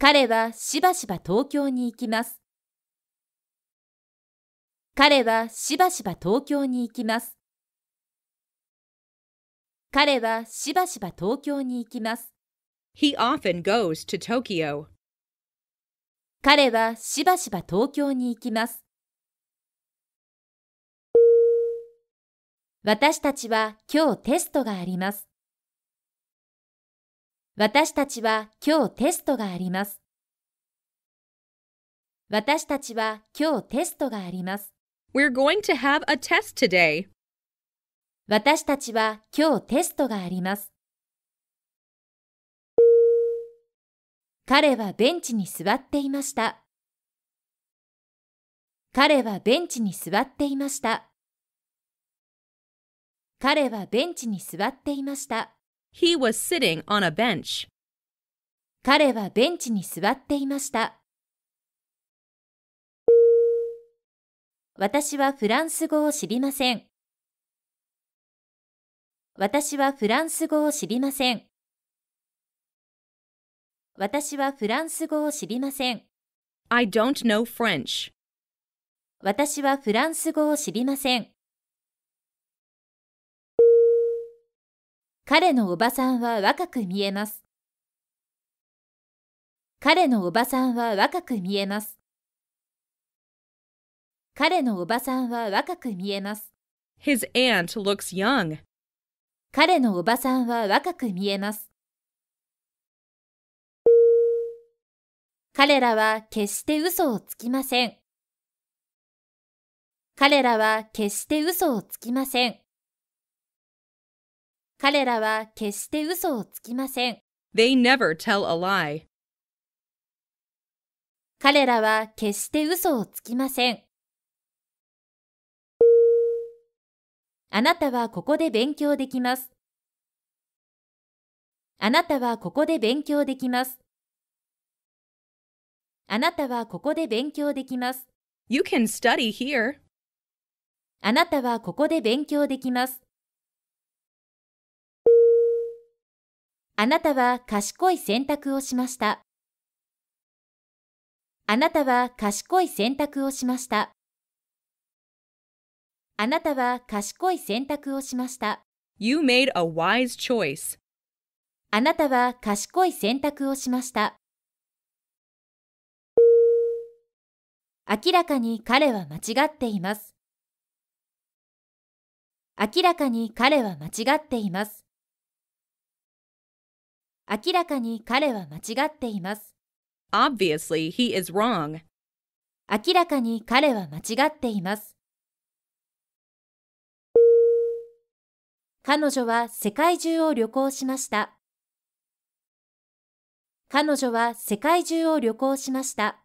彼はしばしば東京に行きます。彼はしばしば東京に行きます。彼はしばしば東京に行きます。He often goes to Tokyo. 彼はしばしば東京に行きます。私たちは今日テストがあります。私たちは今日テストがあります。私たちは今日テストがあります。We're going to have a test today. 私たちは今日テストがあります。彼はベンチに座っていました。彼はベンチに座っていました。彼はベンチに座っていました。He was sitting on a bench. 彼はベンチに座っていました。私はフランス語を知りません。私はフランス語を知りません。私はフランス語を知りません。I don't know French. 私はフランス語を知りません。彼のおばさんは若く見えます。彼のおばさんは若く見えます。彼のおばさんは若く見えます。His aunt looks young. 彼のおばさんは若く見えます。彼らは決して嘘をつきません。彼らは決して嘘をつきません。彼らは決して嘘をつきません。They never tell a lie. 彼らは決して嘘をつきません。あなたはここで勉強できます。あなたはここで勉強できます。あなたはここで勉強できます。You can study here. あなたはここで勉強できます。あなたは賢い選択をしました。あなたは賢い選択をしました。あなたは賢い選択をしました。You made a wise choice. あなたは賢い選択をしました。明らかに彼は間違っています。明らかに彼は間違っています。明らかに彼は間違っています。Obviously, he is wrong. 明らかに彼は間違っています。彼女は世界中を旅行しました。彼女は世界中を旅行しました。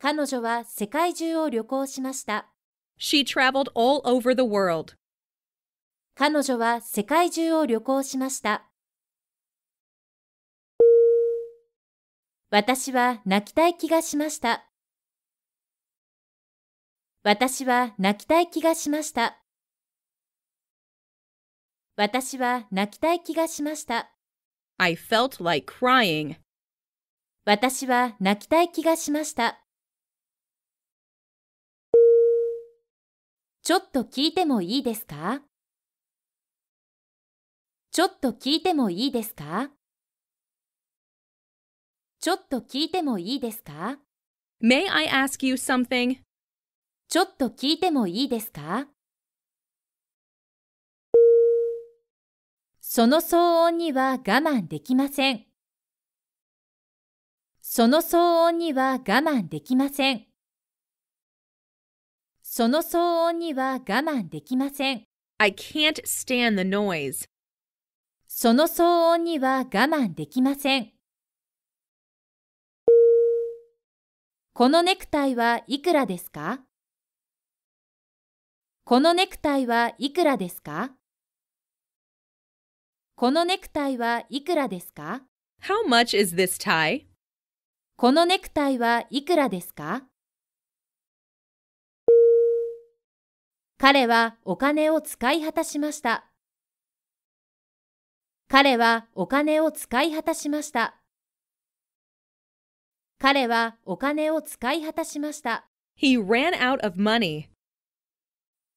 彼女は世界中を旅行しました。She traveled all over the world. 彼女は世界中を旅行しました。私は泣きたい気がしました。私は泣きたい気がしました。私は泣きたい気がしました。I felt like crying. 私は泣きたい気がしました。ちょっと聞いてもいいですかちょっと聞いてもいいですかちょっと聞いてもいいですか ?May I ask you something? ちょっと聞いてもいいですかその騒音には我慢できません。その騒音には我慢できません。その騒音には我慢できません。I can't stand the noise. その騒音には我慢できません。このネクタイはいくらですかこのネクタイはいくらですかこのネクタイはいくらですか ?How much is this tie? このネクタイはいくらですか彼はお金を使い果たしました。彼はお金を使い果たしました。彼はお金を使い果たしました。He ran out of money.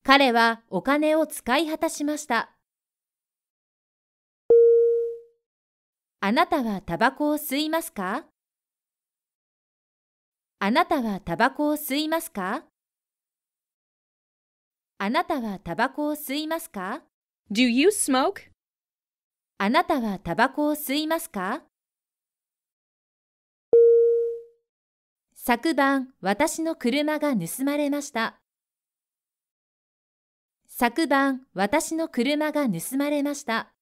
彼はお金を使い果たしました。あなたはタバコを吸いますかあなたはタバコを吸いますかあなたはタバコを吸いますか ?Do you smoke? あなたはタバコを吸いますか昨晩、私の車が盗まれました。昨晩、私の車が盗まれました。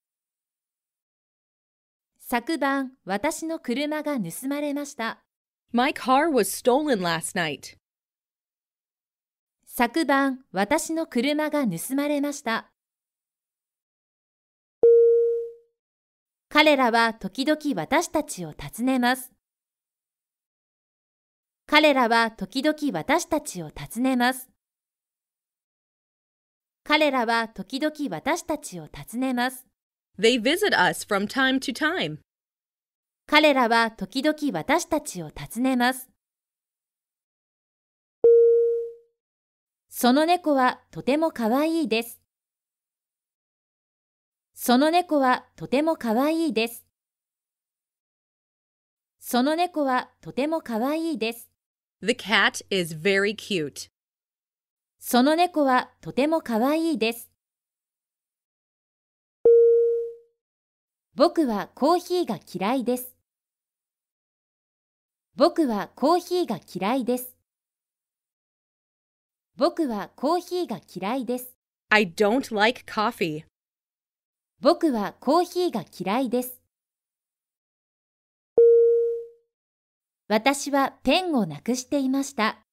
昨晩、私の車が盗まれました。My car was stolen last night. 昨晩、私の車が盗まれました。彼らは時々私たちを訪ねます。彼らは時々私たちを訪ねます。彼らは時々私たちを訪ねます。They visit us from time to time. 彼らは時々私たちを訪ねます。その猫はとても可愛いです。その猫はとてもかわいいです。その猫はとてもかわいいです。The cat is very cute. その猫はとてもかわいいです。僕はコーヒーが嫌いです。僕はコーヒーが嫌いです。僕はコーヒーが嫌いです。I don't like coffee. 僕はコーヒーが嫌いです。私はペンをなくしていました。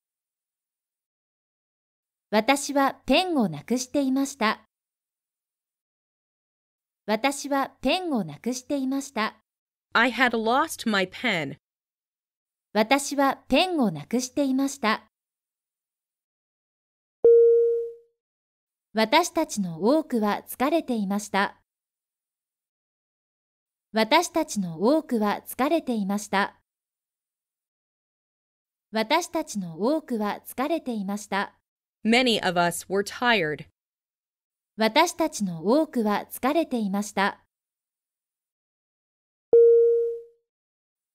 私はペンをなくしていました。私はペンをなくしていました。I had lost my pen. 私はペンをなくしていました。私たちの多くは疲れていました。私たちの多くは疲れていました。私たちの多くは疲れていました。Many of us were tired. 私たちの多くは疲れていました。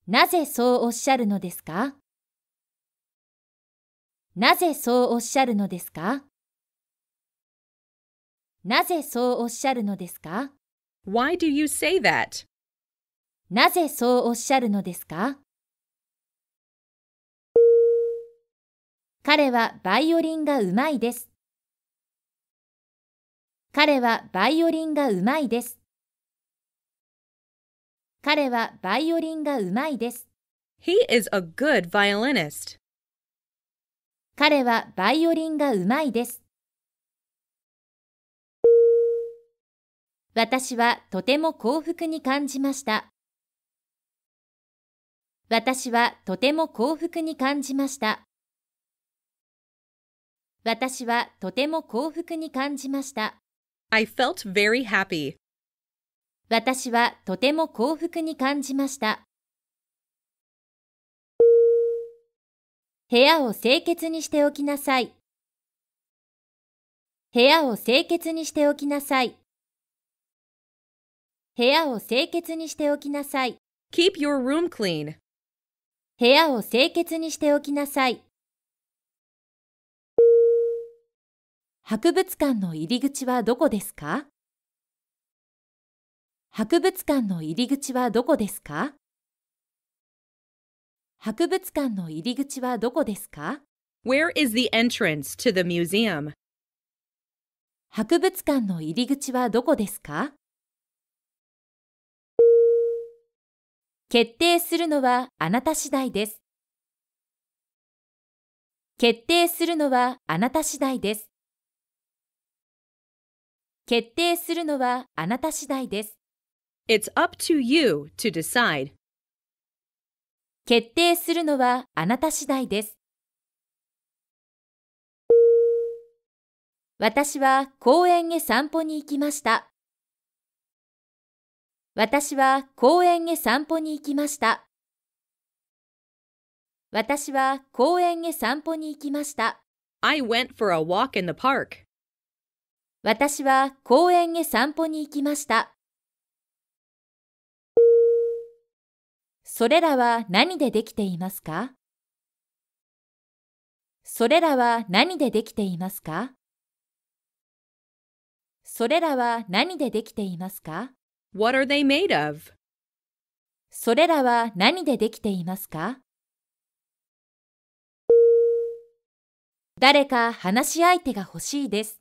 なぜそうおっしゃるのですかなぜそうおっしゃるのですかなぜそうおっしゃるのですか Why do you say that? なぜそうおっしゃるのですか彼はバイオリンがうまいです。彼はバイオリンがうまいです。彼はバイオリンがうまいです。He is a good violinist. 彼はバイオリンがうまいです。私はとても幸福に感じました。私はとても幸福に感じました。私はとても幸福に感じました。I felt very happy. 私はとても幸福に感じました。部屋を清潔にしておきなさい。部屋を清潔にしておきなさい。部屋を清潔にしておきなさい。Keep your room clean. 部屋を清潔にしておきなさい。博物館の入り口はどこですか博物館の入り口はどこですか博物館の入り口はどこですか Where is the entrance to the museum? 博物館の入り口はどこですか決定するのはあなた次第です。決定するのはあなた次第です。決定するのはあなた次第です。It's up to you to decide. 決定するのはあなた次第です。私は公園へ散歩に行きました。私は公園へ散歩に行きました。私は公園へ散歩に行きました。I went for a walk in the park. 私は公園へ散歩に行きました。それらは何でできていますかそれらは何でできていますかそれらは何でできていますか What are they made of? それらは何でできていますか誰か話し相手が欲しいです。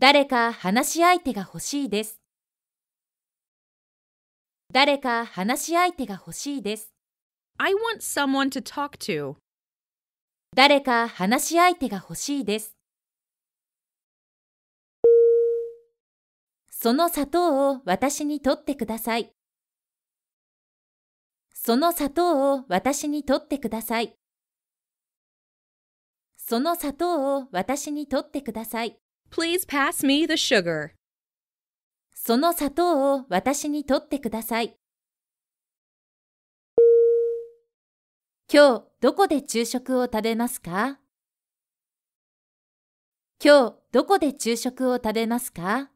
誰か話し相手が欲しいです。誰か話し相手が欲しいです。I want someone to talk to. 誰か話し相手が欲しいです。その砂糖を私に取ってください。その砂糖を私に取ってください。その砂糖を私に取ってください。Please pass me the sugar. その砂糖を私に取ってください。今日どこで昼食を食べますか今日どこで昼食を食べますか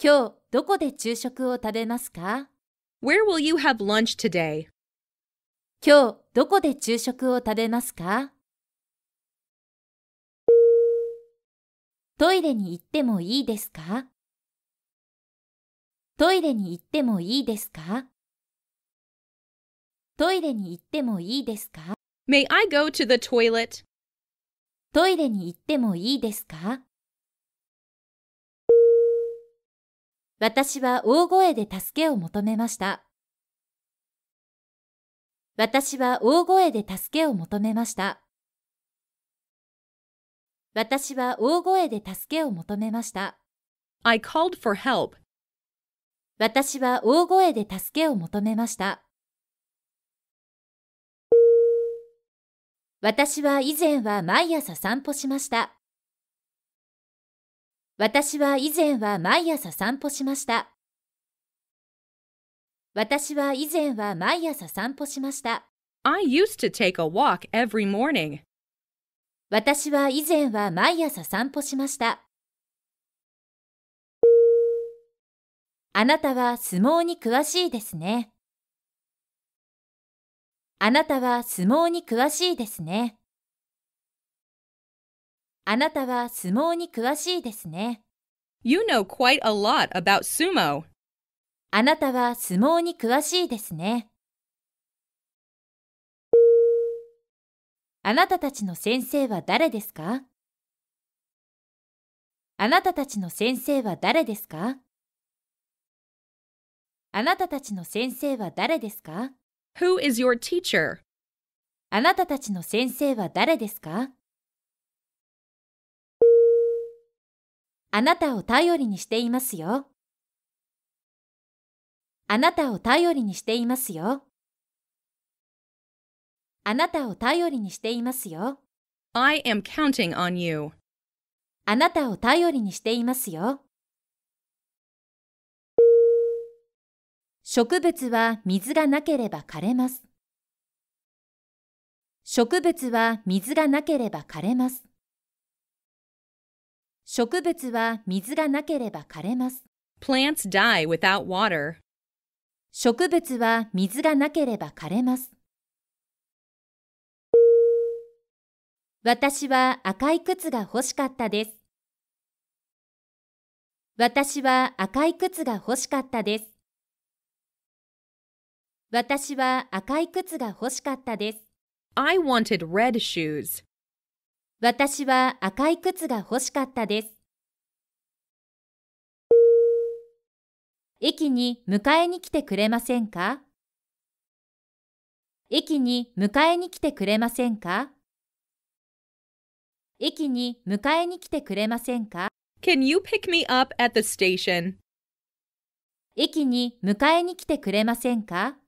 今日どこで昼食を食べますか ?Where will you have lunch today? 今日どこで昼食を食べますかトイレに行ってもいいですかトイレに行ってもいいですかトイレに行ってもいいですか ?May I go to the toilet? トイレに行ってもいいですか私は大声で助けを求めました。私は大声で助けを求めました。私は大声で助けを求めました。I called for help. 私は大声で助けを求めました。私は以前は毎朝散歩しました。私は以前は毎朝散歩しました。私は以前は毎朝散歩しました。I used to take a walk every morning. 私は以前は毎朝散歩しました。あなたは相撲に詳しいですね。あなたは相撲に詳しいですね。あなたは相撲に詳しいですね。You know quite a lot about sumo. あなたは相撲に詳しいですね。あなたたちの先生は誰ですかあなたたちの先生は誰ですかあなたたちの先生は誰ですか ?Who is your teacher? あなたたちの先生は誰ですかあなたを頼りにしていますよ。あなたを頼りにしていますよ。あなたを頼りにしていますよ。I am counting on you. あなたを頼りにしていますよ。植物は水がなければ枯れます。植物は水がなければ枯れます。植物は水がなければ枯れます。Plants die without water. 植物は水がなければ枯れます。私は赤い靴が欲しかったです。私は赤い靴が欲しかったです。私は赤い靴が欲しかったです。I wanted red shoes. 私は赤い靴が欲しかったです。駅に迎えに来てくれませんか駅に迎えに来てくれませんか駅に迎えに来てくれませんか Can you pick me up at the station? 駅に迎えに来てくれませんか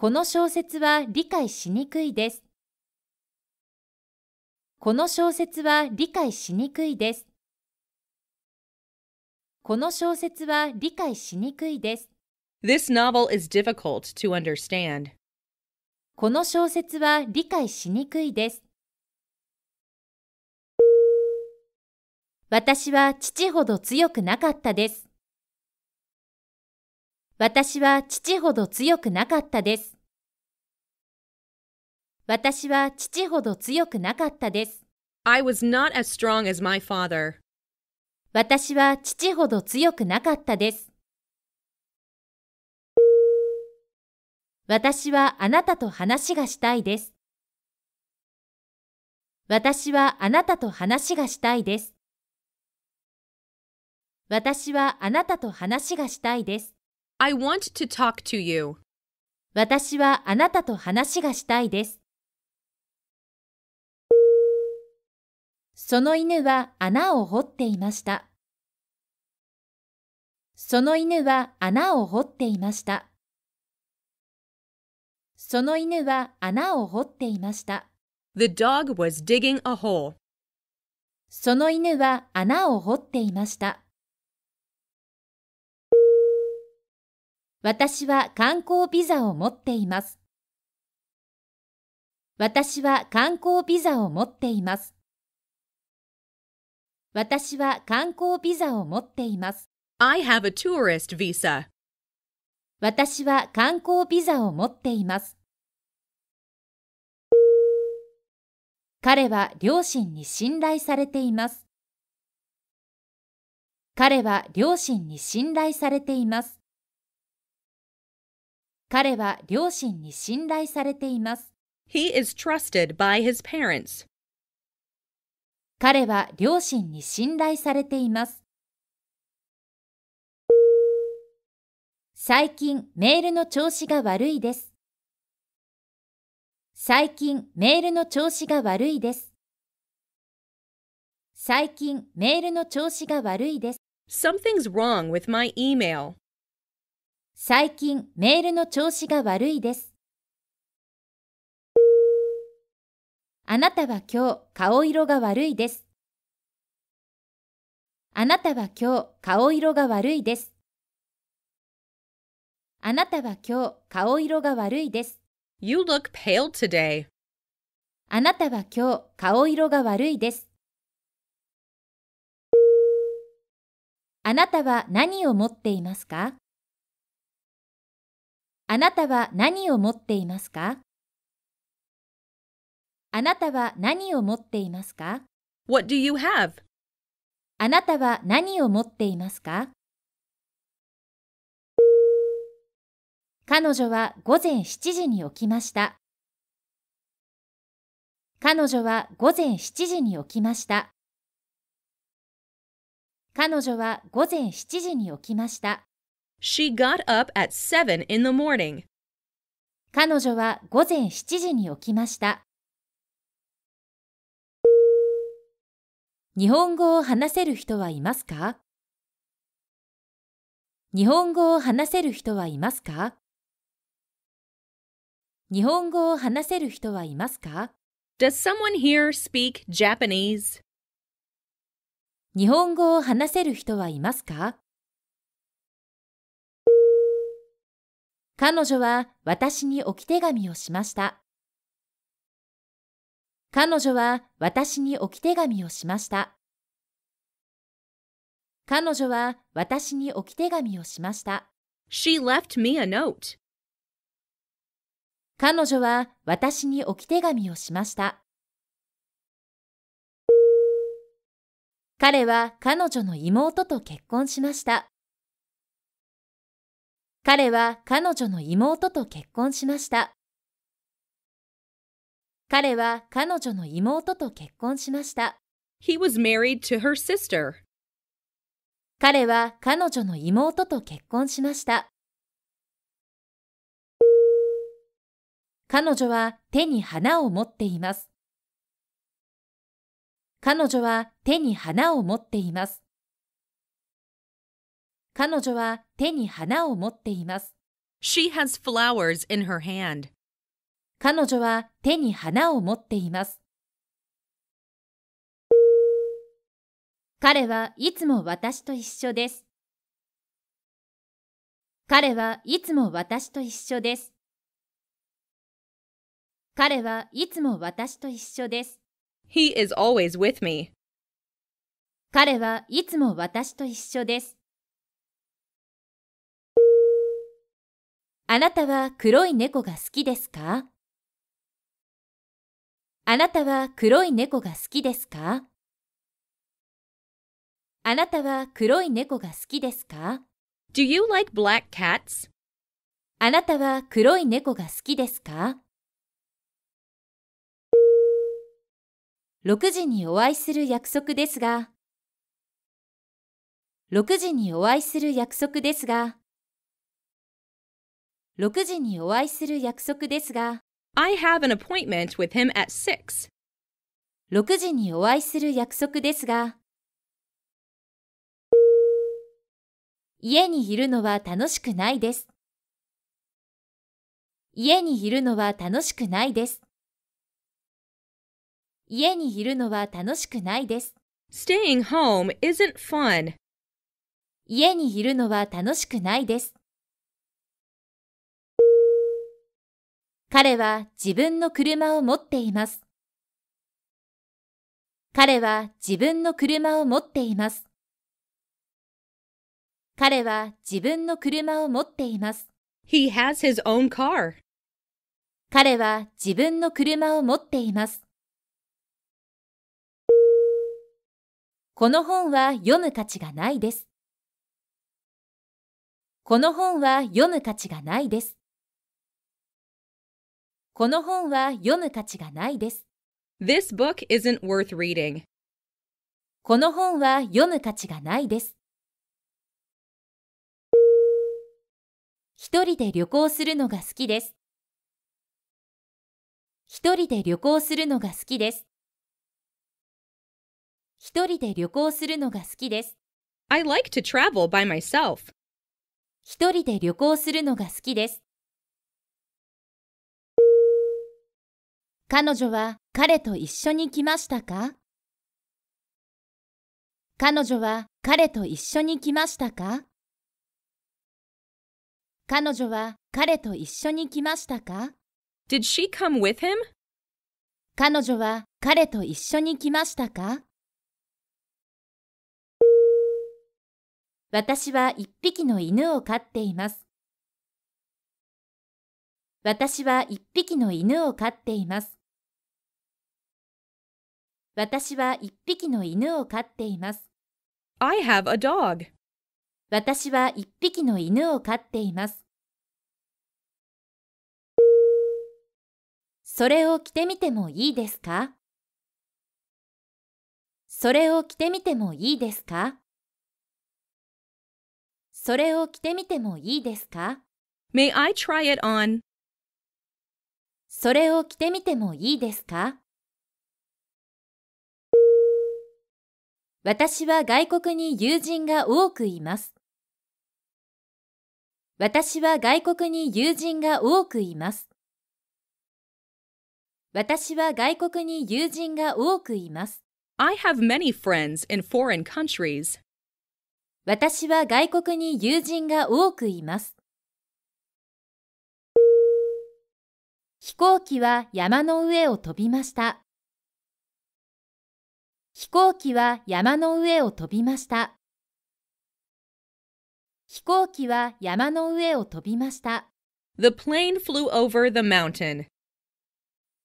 この小説は理解しにくいです。この小説は理解しにくいです。この小説は理解しにくいです。This novel is difficult to understand. この小説は理解しにくいです。私は父ほど強くなかったです。私は父ほど強くなかったです。私は父ほど強くなかったです。I was not as strong as my father. 私は父ほど強くなかったです。私はあなたと話がしたいです。私はあなたと話がしたいです。私はあなたと話がしたいです。I want to talk to you. 私はあなたと話がしたいです。その犬は穴を掘っていました。その犬は穴を掘っていました。その犬は穴を掘っていました。The dog was digging a hole. その犬は穴を掘っていました。私は観光ビザを持っています。私は観光ビザを持っています。私は観光ビザを持っています。I have a tourist visa. 私は観光ビザを持っています。彼は両親に信頼されています。彼は両親に信頼されています。彼は両親に信頼されています。He is trusted by his parents. 彼は両親に信頼されています。最近メールの調子が悪いです。最近メールの調子が悪いです。最近メールの調子が悪いです。Something's wrong with my email. 最近メールの調子が悪いです。あなたは今日顔色が悪いです。あなたは今日顔色が悪いです。あなたは今日顔色が悪いです。You look pale today. あなたは今日顔色が悪いです。あなたは何を持っていますかあなたは何を持っていますかあなたは何を持っていますか ?What do you have? あなたは何を持っていますか彼女は午前7時に起きました。彼女は午前7時に起きました。彼女は午前7時に起きました。She got up at 7 in the morning. 彼女は午前7時に起きました。日本語を話せる人はいますか日本語を話せる人はいますか日本語を話せる人はいますか Does someone here speak Japanese? 日本語を話せる人はいますか彼女は私に置き手紙をしました。彼女は私に置き手紙をしました。彼女は私に置き手紙をしました。She left me a note. 彼女は私に置き手紙をしました。彼は彼女の妹と結婚しました。彼は彼女の妹と結婚しました。彼は彼女の妹と結婚しました。He was married to her sister. 彼は彼女の妹と結婚しました。彼女は手に花を持っています。彼女は手に花を持っています。彼女は手に花を持っています。She has flowers in her hand. 彼女は手に花を持っています。彼はいつも私と一緒です。彼はいつも私と一緒です。彼はいつも私と一緒です。He is always with me. 彼はいつも私と一緒です。あなたは黒い猫が好きですかあなたは黒い猫が好きですかあなたは黒い猫が好きですか Do you like black cats? あなたは黒い猫が好きですか ?6 時にお会いする約束ですが6時にお会いする約束ですが6時にお会いする約束ですが I have an appointment with him at 6時にお会いする約束ですが家にいるのは楽しくないです家にいるのは楽しくないです家にいるのは楽しくないです Staying home isn't fun 家にいるのは楽しくないです彼は自分の車を持っています。彼は自分の車を持っています。彼は自分の車を持っています。He has his own car. 彼は自分の車を持っています。この本は読む価値がないです。この本は読む価値がないです。この本は読む価値がないです。This book isn't worth reading. この本は読む価値がないです。一人で旅行するのが好きです。一人で旅行するのが好きです。一人で旅行するのが好きです。I like to travel by myself. 一人で旅行するのが好きです。彼女は彼と一緒に来ましたか彼女は彼と一緒に来ましたか彼女は彼と一緒に来ましたか Did she come with him? 彼女は彼と一緒に来ましたか私は一匹の犬を飼っています。私は一匹の犬を飼っています。私は一匹の犬を飼っています。I have a dog. 私は一匹の犬を飼っています。それを着てみてもいいですかそれを着てみてもいいですかそれを着てみてもいいですか May I try it on? それを着てみてもいいですか私は外国に友人が多くいます。私は外国に友人が多くいます。私は外国に友人が多くいます。I have many friends in foreign countries. 私は外国に友人が多くいます。飛行機は山の上を飛びました。飛行機は山の上を飛びました。飛行機は山の上を飛びました。The plane flew over the mountain.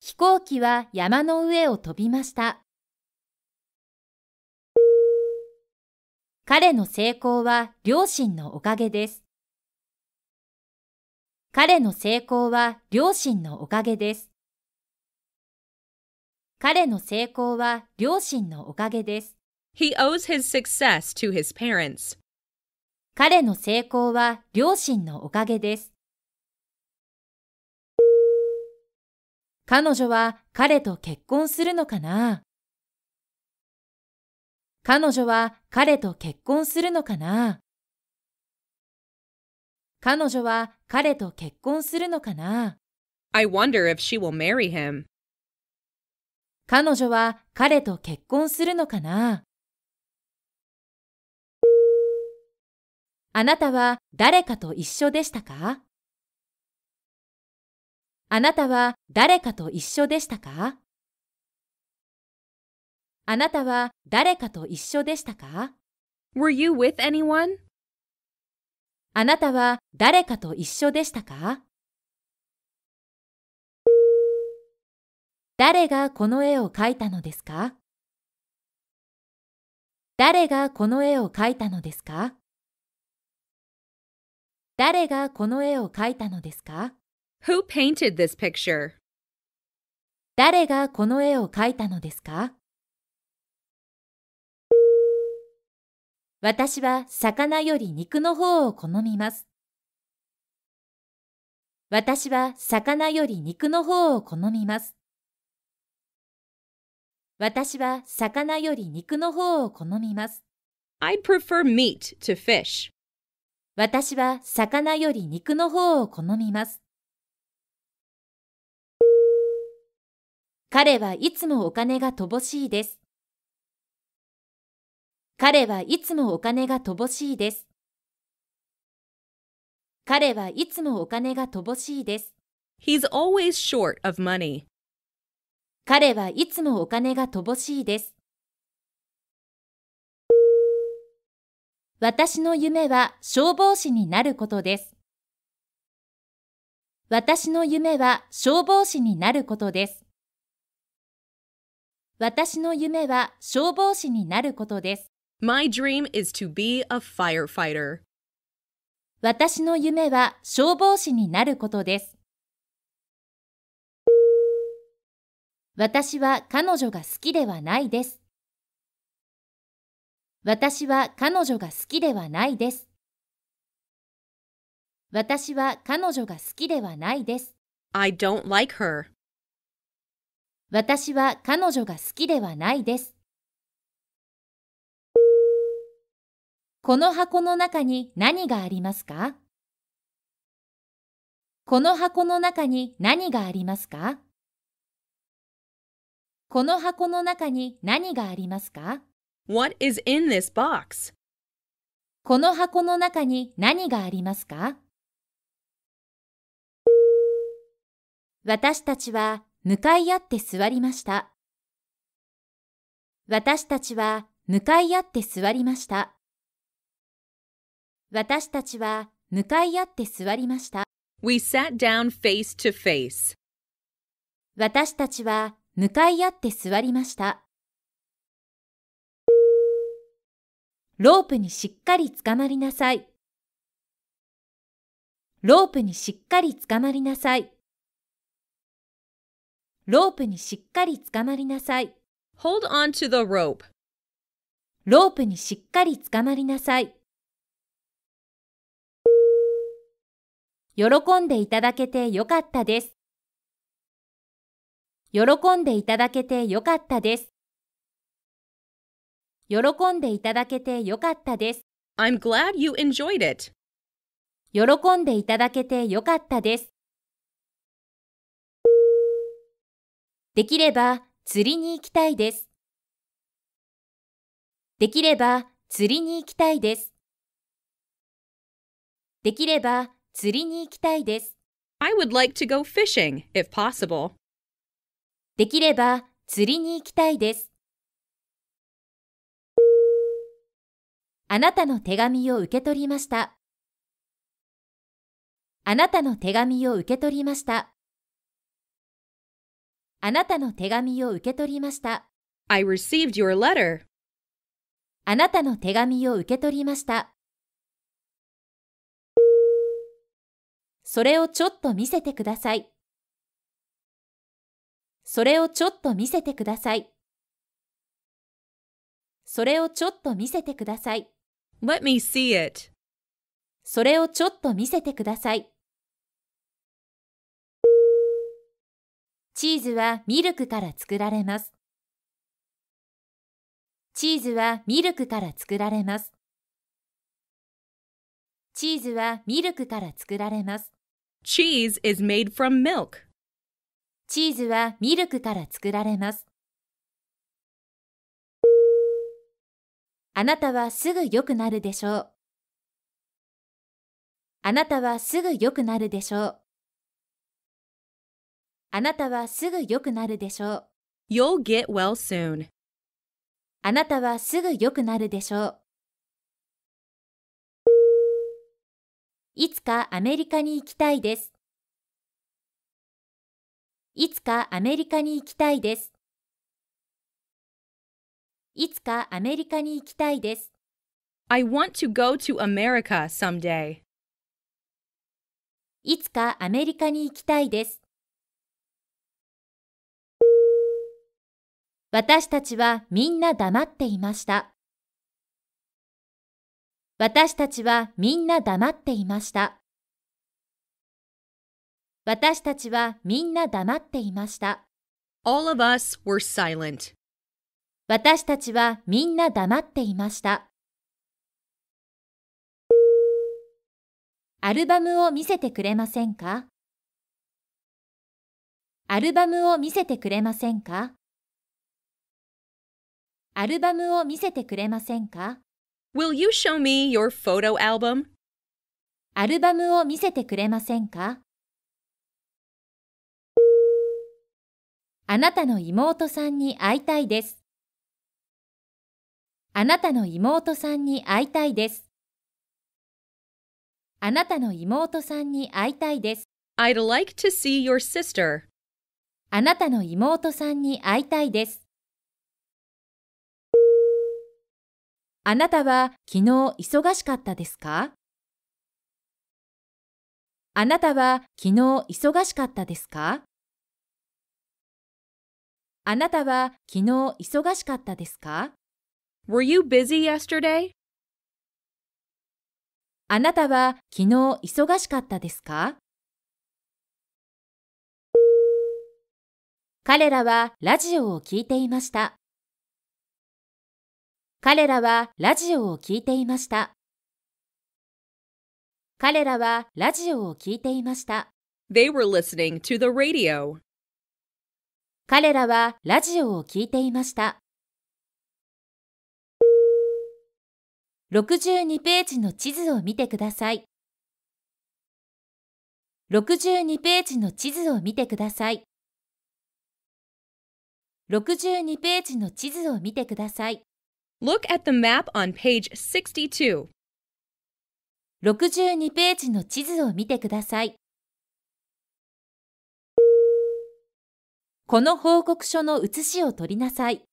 飛行機は山の上を飛びました。彼の成功は両親のおかげです。彼の成功は両親のおかげです。彼の成功は両親のおかげです。He owes his success to his parents. 彼の成功は両親のおかげです。彼女は彼と結婚するのかな彼女は彼と結婚するのかな彼女は彼と結婚するのかな ?I wonder if she will marry him. 彼女は彼と結婚するのかなあなたは誰かと一緒でしたかあなたは誰かと一緒でしたかあなたは誰かと一緒でしたか ?Were you with anyone? あなたは誰かと一緒でしたか誰がこの絵を描いたのですか誰がこの絵を描いたのですか誰がこの絵を描いたのですか Who painted this picture? 誰がこの絵を描いたのですか私は魚より肉の方を好みます。私は魚より肉の方を好みます。私は魚より肉の方を好みます。I prefer meat to fish. 私は魚より肉の方を好みます。彼はいつもお金が乏しいです。彼はいつもお金が乏しいです。彼はいつもお金が乏しいです。He's always short of money. 彼はいつもお金が乏しいです。私の夢は消防士になることです。私の夢は消防士になることです。私の夢は消防士になることです。My dream is to be a firefighter. 私の夢は消防士になることです。私は彼女が好きではないです。私は彼女が好きではないです。私は彼女が好きではないです。I don't like her. 私は彼女が好きではないです。この箱の中に何がありますかこの箱の中に何がありますかこの箱の中に何がありますか ?What is in this box? この箱の中に何がありますか私たちは向かい合って座りました。私たちは向かい合って座りました。私たちは向かい合って座りました。We sat down face to face. 私たちは向かい合って座りました。ロープにしっかりつかまりなさい。ロープにしっかりつかまりなさい。ロープにしっかりつかまりなさい。Hold on to the rope. ロープにしっかりつかまりなさい。喜んでいただけてよかったです。喜んでいただけてよかったです。喜んでいただけてよかったです。I'm glad you enjoyed it. 喜んでいただけてよかったです。できれば釣りに行きたいです。できれば釣りに行きたいです。できれば釣りに行きたいです。I would like to go fishing if possible. できれば釣りに行きたいです。あなたの手紙を受け取りました。あなたの手紙を受け取りました。あなたの手紙を受け取りました。I received your letter. あなたの手紙を受け取りました。それをちょっと見せてください。それをちょっと見せてください。それをちょっと見せてください。Let me see it. それをちょっと見せてください。チーズはミルクから作られます。チーズはミルクから作られます。チーズはミルクから作られます。Cheese is made from milk. チーズはミルクから作られます。あなたはすぐ良くなるでしょう。あなたはすぐ良くなるでしょう。あなたはすぐ良くなるでしょう。You'll get well soon. あなたはすぐ良くなるでしょう。いつかアメリカに行きたいです。いつかアメリカに行きたいです。いつかアメリカに行きたいです。I want to go to America someday. いつかアメリカに行きたいです。私たちはみんな黙っていました。私たちはみんな黙っていました。私たちはみんな黙っていました。All of us were silent. 私たちはみんな黙っていました。アルバムを見せてくれませんかアルバムを見せてくれませんかアルバムを見せてくれませんか ?Will you show me your photo album? アルバムを見せてくれませんかあなたの妹さんに会いたいです。あなたの妹さんに会いたいです。あなたの妹さんに会いたいです。I'd like to see your sister. あなたの妹さんに会いたいです。あなたは昨日忙しかったですかあなたは昨日忙しかったですかあなたは昨日忙しかったですか ?Were you busy yesterday? あなたは昨日忙しかったですか彼らはラジオを聞いていました。彼らはラジオを聞いていました。彼らはラジオを聞いていました。They were listening to the radio. 彼らはラジオを聞いていました。62ページの地図を見てください。62ページの地図を見てください。62ページの地図を見てください。Look at the map on page 62. 62ページの地図を見てください。この報告書の写しを取りなさい。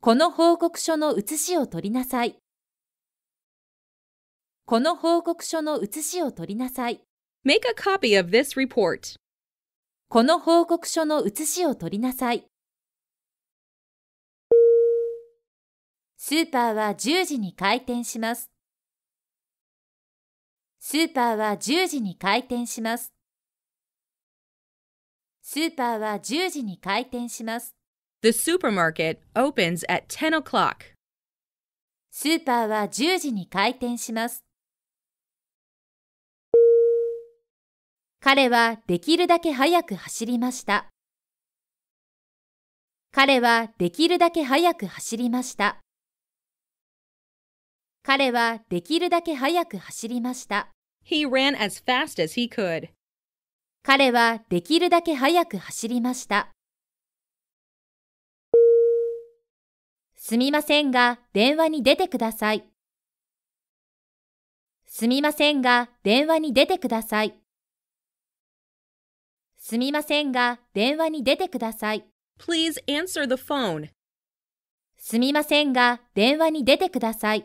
この報告書の写しを取りなさい。この報告書の写しを取りなさい。Make a copy of this report. この報告書の写しを取りなさい。スーパーは10時に開店します。スーパーは10時に開店します。スーパーは10時に開店します。The supermarket opens at 10 o'clock. スーパーは10時に開店します。彼はできるだけ早く走りました。彼はできるだけ早く走りました。彼はできるだけ早く走りました。He ran as fast as he could. 彼はできるだけ早く走りました。すみませんが、電話に出てください。すみませんが、電話に出てください。すみませんが、電話に出てください。Please answer the phone. すみませんが、電話に出てください。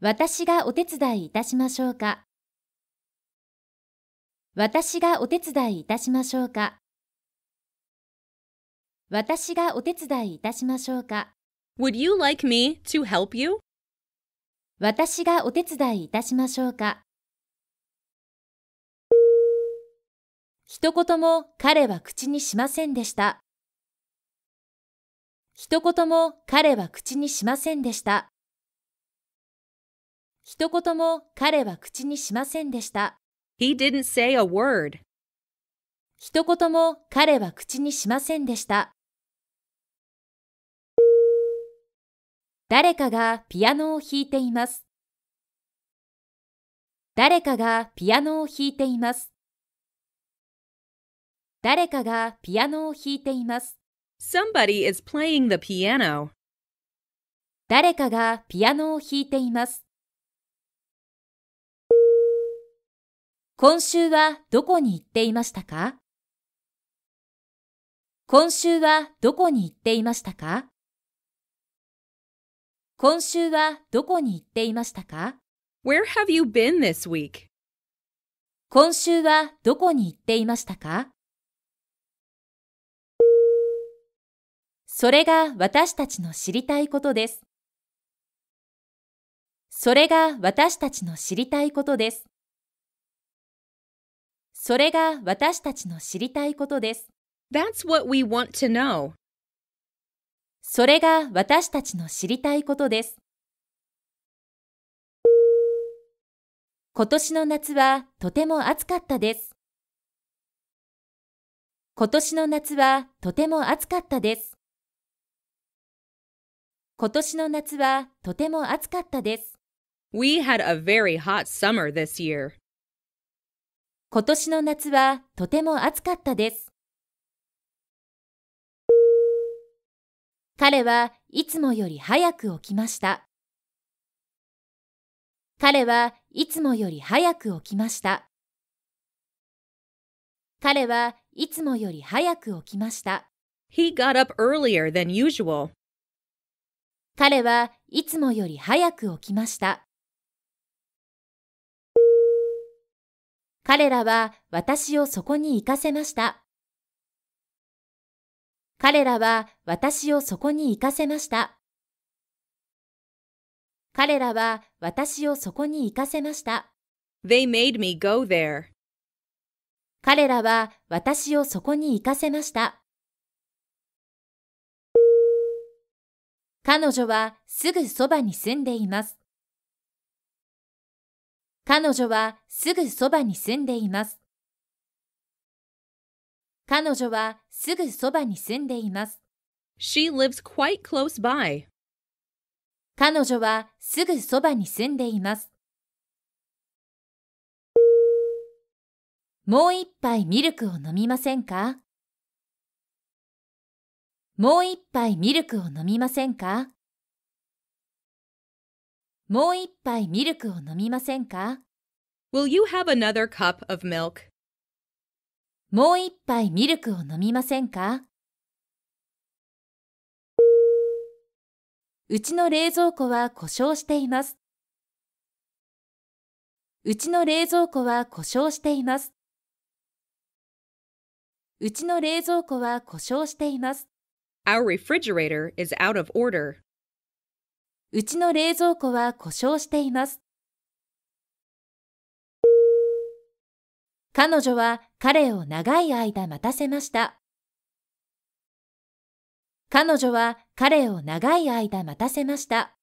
私がお手伝いいたしましょうか。私がお手伝いいたしましょうか私がお手伝いいたしましょうか Would you like me to help you? 私がお手伝いいたしましょうか一言も彼は口にしませんでした。一言も彼は口にしませんでした。一言も彼は口にしませんでした。He didn't say a word. 一言も彼は口にしませんでした。誰かがピアノを弾いています。誰かがピアノを弾いています。誰かがピアノを弾いています。Somebody is playing the piano. 誰かがピアノを弾いています。今週はどこに行っていましたか今週はどこに行っていましたか今週はどこに行っていましたか Where have you been this week? 今週はどこに行っていましたかそれが私たちの知りたいことです。それが私たちの知りたいことです。それが私たちの知りたいことです。That's what we want to know. それが私たちの知りたいことです。今年の夏はとても暑かったです。今年の夏はとても暑かったです。今年の夏はとても暑かったです。We had a very hot summer this year. 今年の夏はとても暑かったです。彼はいつもより早く起きました。彼はいつもより早く起きました。彼はいつもより早く起きました。He got up earlier than usual. 彼はいつもより早く起きました。彼らは私をそこに行かせました。彼らは私をそこに行かせました。彼らは私をそこに行かせました。They made me go there. 彼らは私をそこに行かせました。彼女はすぐそばに住んでいます。彼女はすぐそばに住んでいます。彼女はすぐそばに住んでいます。She lives quite close by. 彼女はすぐそばに住んでいます。もう一杯ミルクを飲みませんかもう一杯ミルクを飲みませんかもう一杯ミルクを飲みませんか Will you have another cup of milk? もう一杯ミルクを飲みませんかうちの冷蔵庫は故障しています。うちの冷蔵庫は故障しています。うちの冷蔵庫は故障しています。Our refrigerator is out of order. うちの冷蔵庫は故障しています。彼女は彼を長い間待たせました。彼女は彼を長い間待たせました。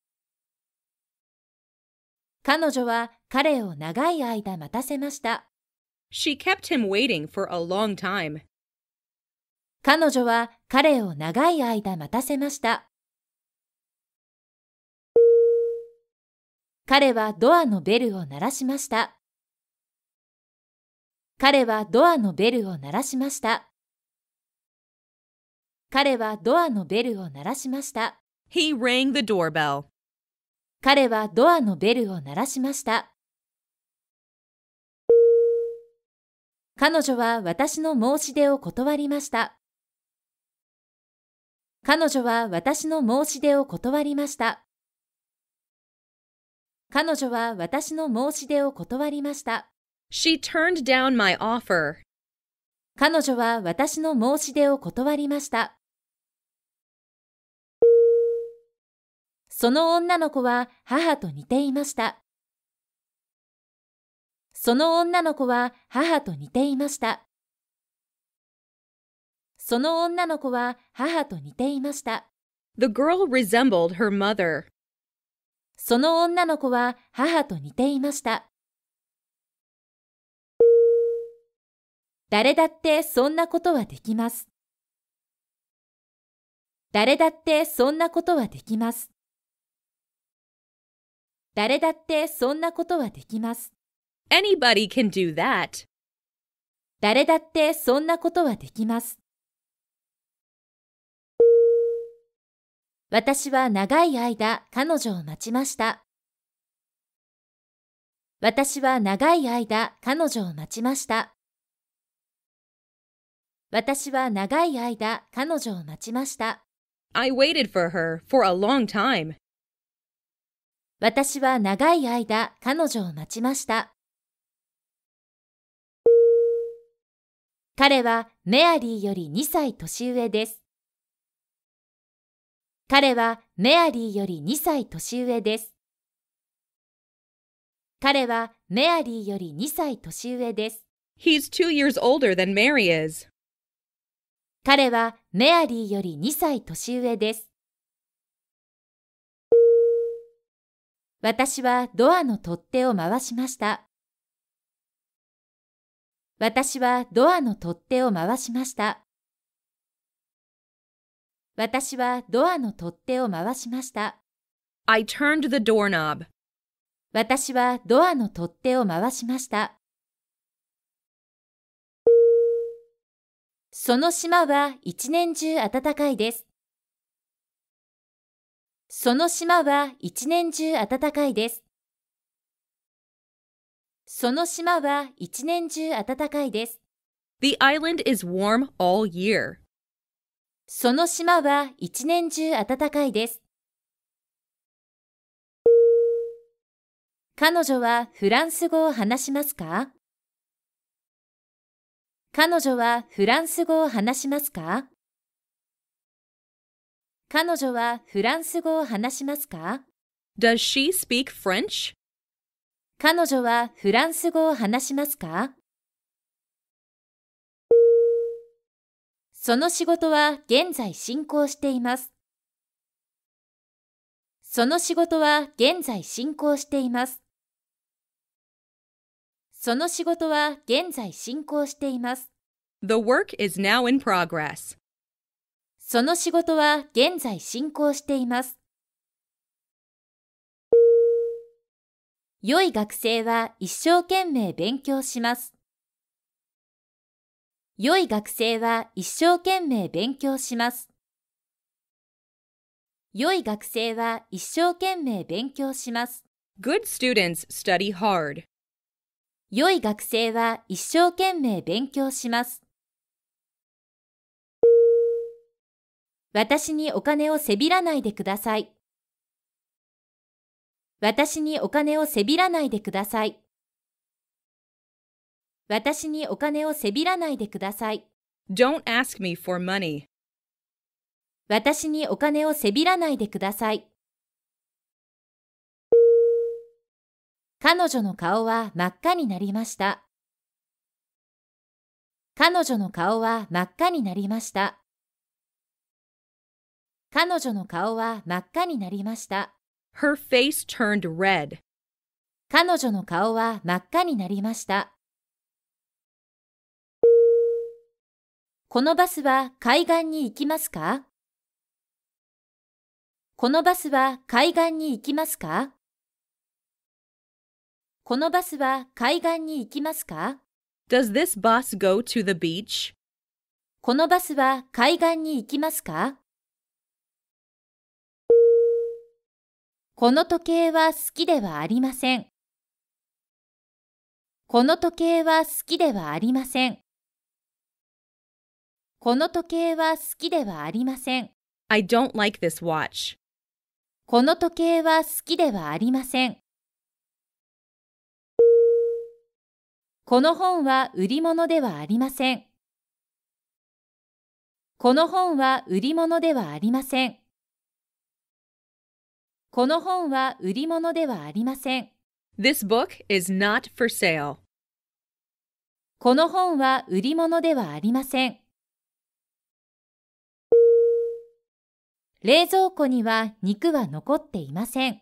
彼女は彼を長い間待たせました。She kept him waiting for a long time. 彼女は彼を長い間待たせました。彼はドアのベルを鳴らしました。彼はドアのベルを鳴らしました。彼はドアのベルを鳴らしました。He rang the doorbell. 彼はドアのベルを鳴らしました。彼女は私の申し出を断りました。彼女は私の申し出を断りました。彼女は私の申し出を断りました。She turned down my offer. 彼女は私の申し出を断りました。その女の子は母と似ていました。その女の子は母と似ていました。その女の子は母と似ていました。The girl resembled her mother. その女の子は母と似ていました。誰だってそんなことはできます。誰だってそんなことはできます。誰だってそんなことはできます。Anybody can do that. 誰だってそんなことはできます。私は長い間彼女を待ちました。私は長い間彼女を待ちました。私は長い間彼女を待ちました。I waited for her for a long time. 私は長い間彼女を待ちました。彼はメアリーより2歳年上です。彼はメアリーより2歳年上です。彼はメアリーより2歳年上です。He's two years older than Mary is. 彼はメアリーより2歳年上です。私はドアの取っ手を回しました。私はドアの取っ手を回しました。私はドアの取っ手を回しました。I turned the doorknob. 私はドアの取っ手を回しました。その島は一年中暖かいです。その島は一年中暖かいです。その島は一年中暖かいです。The island is warm all year. その島は一年中暖かいです。彼女はフランス語を話しますか彼女はフランス語を話しますか彼女はフランス語を話しますか Does she speak French? 彼女はフランス語を話しますかその仕事は現在進行しています。その仕事は現在進行しています。その仕事は現在進行しています。The work is now in progress. その仕事は現在進行しています。良い学生は一生懸命勉強します。良い学生は一生懸命勉強します。良い学生は一生懸命勉強します。Good students study hard. 良い学生は一生懸命勉強します。私にお金をせびらないでください。私にお金をせびらないでください。私にお金をせびらないでください。Don't ask me for money. 私にお金をせびらないでください。彼女の顔は真っ赤になりました。彼女の顔は真っ赤になりました。彼女の顔は真っ赤になりました。Her face turned red. 彼女の顔は真っ赤になりました。このバスは海岸に行きますかこのバスは海岸に行きますかこのバスは海岸に行きますか Does this bus go to the beach? このバスは海岸に行きますかこの時計は好きではありません。この時計は好きではありません。この時計は好きではありません。I don't like this watch. この時計は好きではありません。この本は売り物ではありません。この本は売り物ではありません。この本は売り物ではありません。This book is not for sale. この本は売り物ではありません。冷蔵庫には肉は残っていません。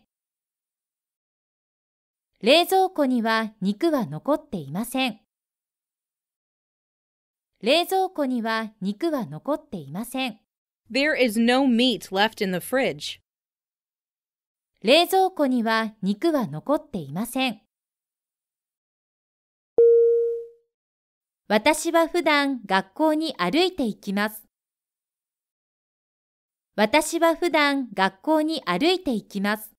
冷蔵庫には肉は残っていません。冷蔵庫には肉は残っていません。There is no meat left in the fridge. 冷蔵庫には肉は残っていません。私は普段学校に歩いていきます。私は普段学校に歩いていきます。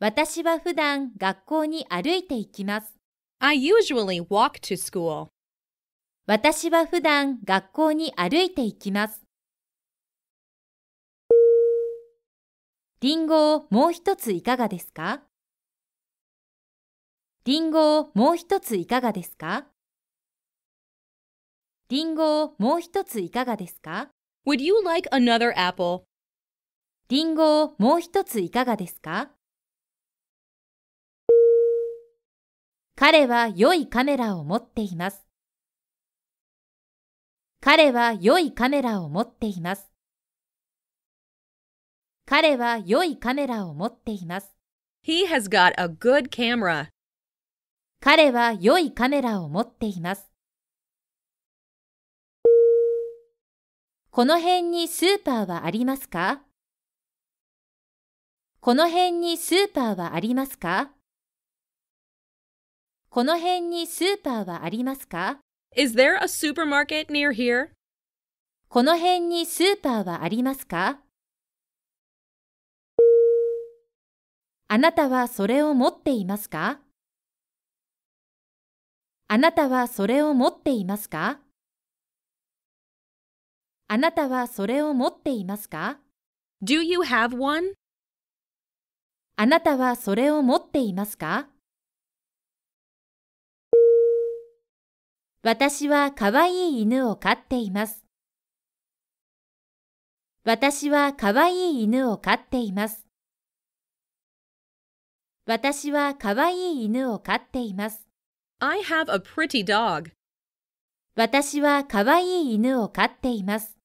私は普段学校に歩いていきます。I usually walk to school. 私は普段学校に歩いていきます。リンゴをもう一ついかがですかリンゴをもう一ついかがですかリンゴをもう一ついかがですか Would you like another apple? リンゴをもう一ついかがですか彼は良いカメラを持っています。彼は良いカメラを持っています。彼は良いカメラを持っています。He has got a good camera. 彼は良いカメラを持っています。この辺にスーパーはありますかこの辺にスーパーはありますかこの辺にスーパーはありますか Is there a supermarket near here? この辺にスーパーはありますかあなたはそれを持っていますかあなたはそれを持っていますかあなたはそれを持っていますか ?Do you have one? あなたはそれを持っていますか私はかわいい犬を飼っています。私はかわいい犬を飼っています。私はかわいい犬を飼っています。I have a pretty dog. 私はかわいい犬を飼っています。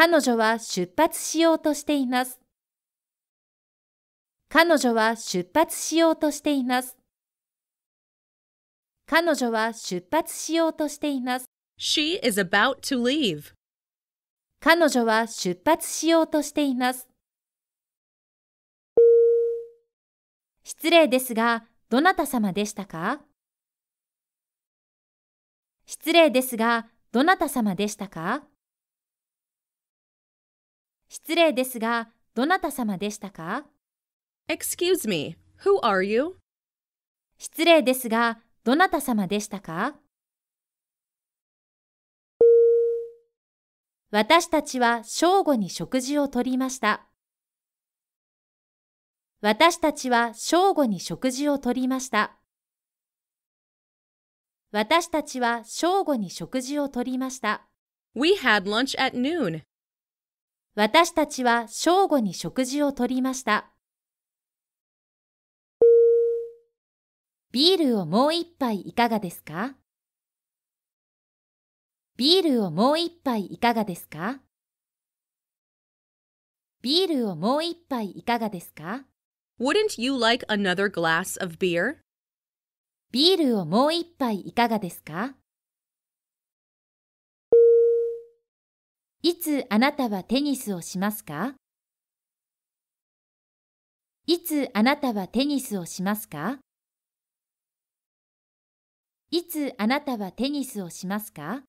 彼女は出発しようとしています。彼女は出発しようとしています。彼女は出発しようとしています。She is about to leave. 彼女は出発しようとしています。失礼ですが、どなた様でしたか失礼ですが、どなた様でしたか失礼ですが、どなた様でしたか ?Excuse me, who are you? 失礼ですが、どなた様でしたか私たちは正午に食事をとりました。私たちは正午に食事をとりました。私たちは正午に食事をとりました。We had lunch at noon. 私たちは正午に食事をとりました。ビールをもう一杯いかがですかビールをもう一杯いかがですかビールをもう一杯いかがですか ?Wouldn't you like another glass of beer? ビールをもう一杯いかがですかいつあなたはテニスをしますかいつあなたはテニスをしますかいつあなたはテニスをしますか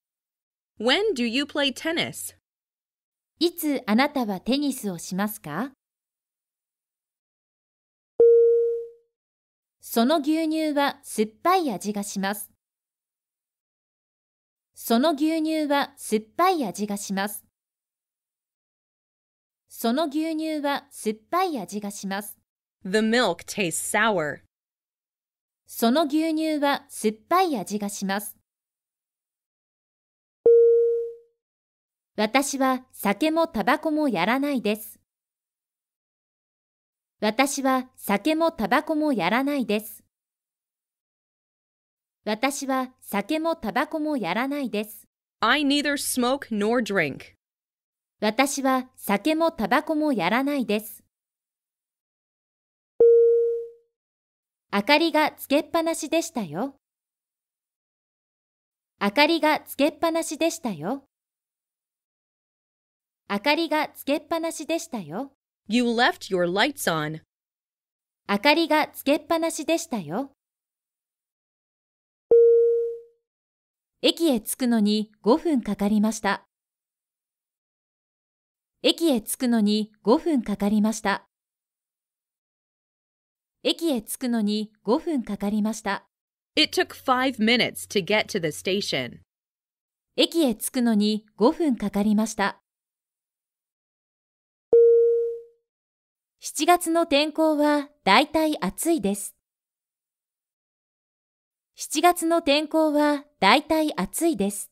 ?When do you play tennis? いつあなたはテニスをしますかその牛乳は酸っぱい味がします。その牛乳は酸っぱい味がします。その牛乳は酸っぱい味がします。The milk tastes sour. その牛乳は酸っぱい味がします。私は酒もタバコもやらないです。私は酒もタバコもやらないです。私は酒もタバコもやらないです。I neither smoke nor drink. 私は酒もタバコもやらないです。明かりがつけっぱなしでしたよ。明かりがつけっぱなしでしたよ。明かりがつけっぱなしでしたよ。You left your lights on. 明かりがつけっぱなしでしたよ。駅へ着くのに5分かかりました。駅へ着くのに5分かかりました。駅へ着くのに5分かかりました。It took five minutes to get to the station. 駅へ着くのに5分かかりました。7月の天候はだいたい暑いです。7月の天候はだいたい暑いです。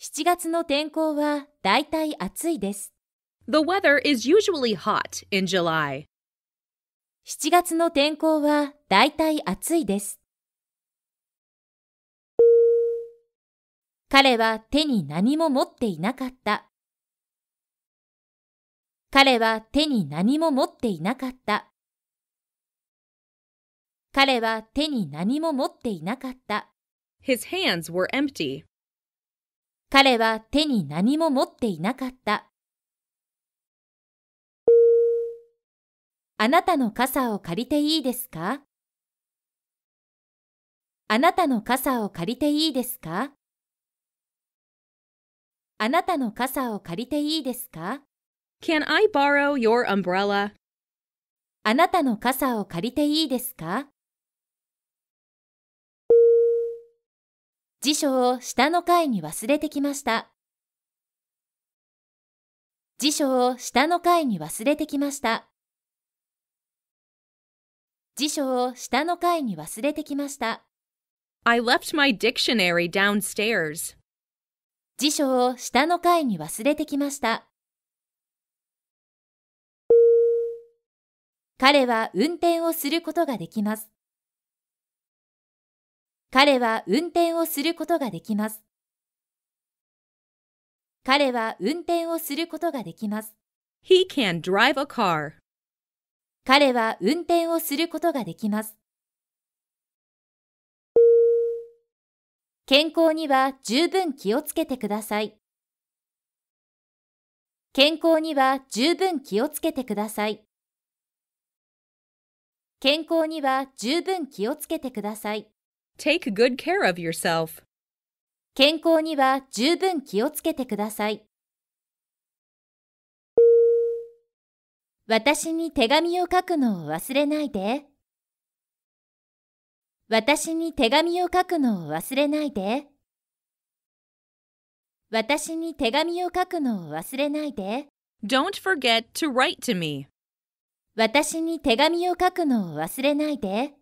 7月の天候はだいたい暑いです。The weather is usually hot in July. 7月の天候は暑いです。彼は手に何も持っていなかった。彼は手に何も持っていなかった。彼は手に何も持っていなかった。His hands were empty. 彼は手に何も持っていなかった。あなたの傘を借りていいですかあなたの傘を借りていいですかあなたの傘を借りていいですか ?Can I borrow your umbrella? あなたの傘を借りていいですか辞書を下の階に忘れてきました。辞書を下の階に忘れてきました。辞書を下の階に忘れてきました。I left my dictionary downstairs. 辞書を下の階に忘れてきました。彼は運転をすることができます。彼は運転をすることができます。彼は運転をすることができます。He can drive a car. 彼は運転をすることができます。健康には十分気をつけてください。健康には十分気をつけてください。健康には十分気をつけてください。Take good care of yourself. 健康には十分気をつけてください。私に手紙を書くのを忘れないで。私に手紙を書くのを忘れないで。私に手紙を書くのを忘れないで。Don't forget to write to me. 私に手紙を書くのを忘れないで。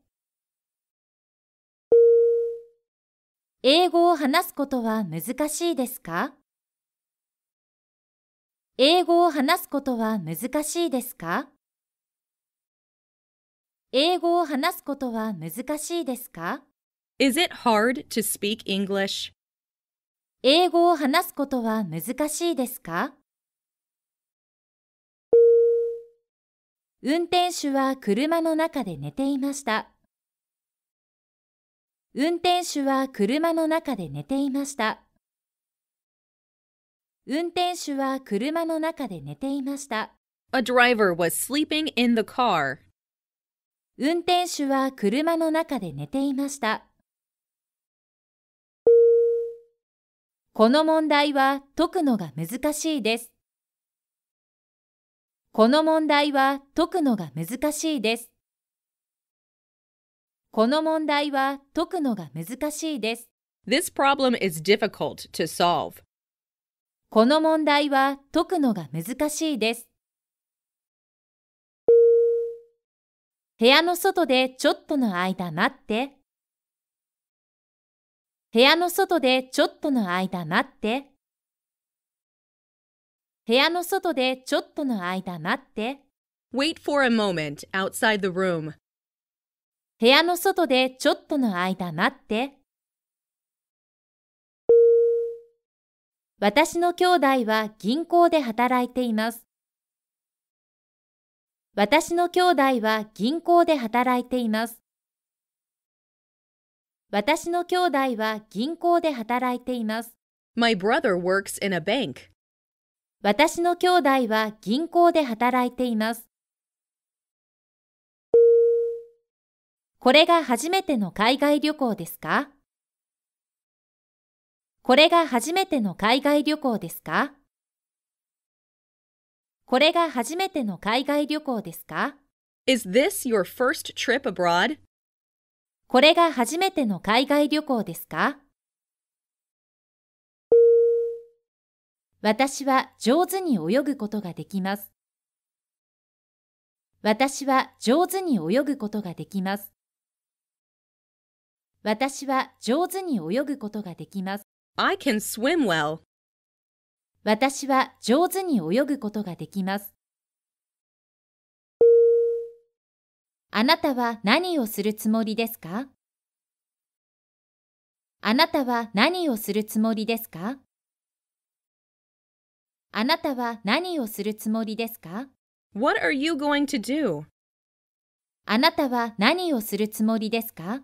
英語を話すことは難しいですか英語を話すことは難しいですか英語を話すことは難しいですか Is it hard to speak English? 英語を話すことは難しいですか運転手は車の中で寝ていました。運転手は車の中で寝ていました。運転手は車の中で寝ていました。A driver was sleeping in the car. 運転手は車の中で寝ていました。この問題は解くのが難しいです。この問題は解くのが難しいです。この問題は解くのが難しいです。This problem is difficult to solve. この問題は解くのが難しいです。部屋の外でちょっとの間待って。部屋の外でちょっとの間待って。部屋の外でちょっとの間待って。Wait for a moment outside the room. 部屋の外でちょっとの間待って。私の兄弟は銀行で働いています。私の兄弟は銀行で働いています。私の兄弟は銀行で働いています。My brother works in a bank. 私の兄弟は銀行で働いています。これが初めての海外旅行ですかこれが初めての海外旅行ですかこれが初めての海外旅行ですか Is this your first trip abroad? これが初めての海外旅行ですか私は上手に泳ぐことができます。私は上手に泳ぐことができます。私は上手に泳ぐことができます。I can swim well. 私は上手に泳ぐことができます。あなたは何をするつもりですかあなたは何をするつもりですかあなたは何をするつもりですか What are you going to do? あなたは何をするつもりですか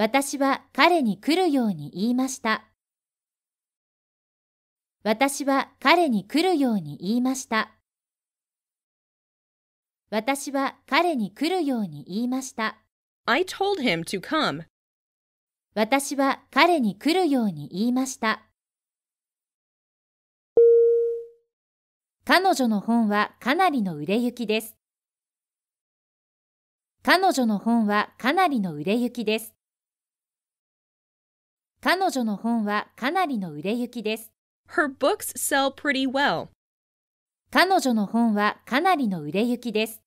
私は彼に来るように言いました。私は彼に来るように言いました。私は彼に来るように言いました。I told him to come. 私は彼に来るように言いました。彼女の本はかなりの売れ行きです。彼女の本はかなりの売れ行きです。彼女の本はかなりの売れ行きです。Her books sell pretty well. 彼女の本はかなりの売れ行きです。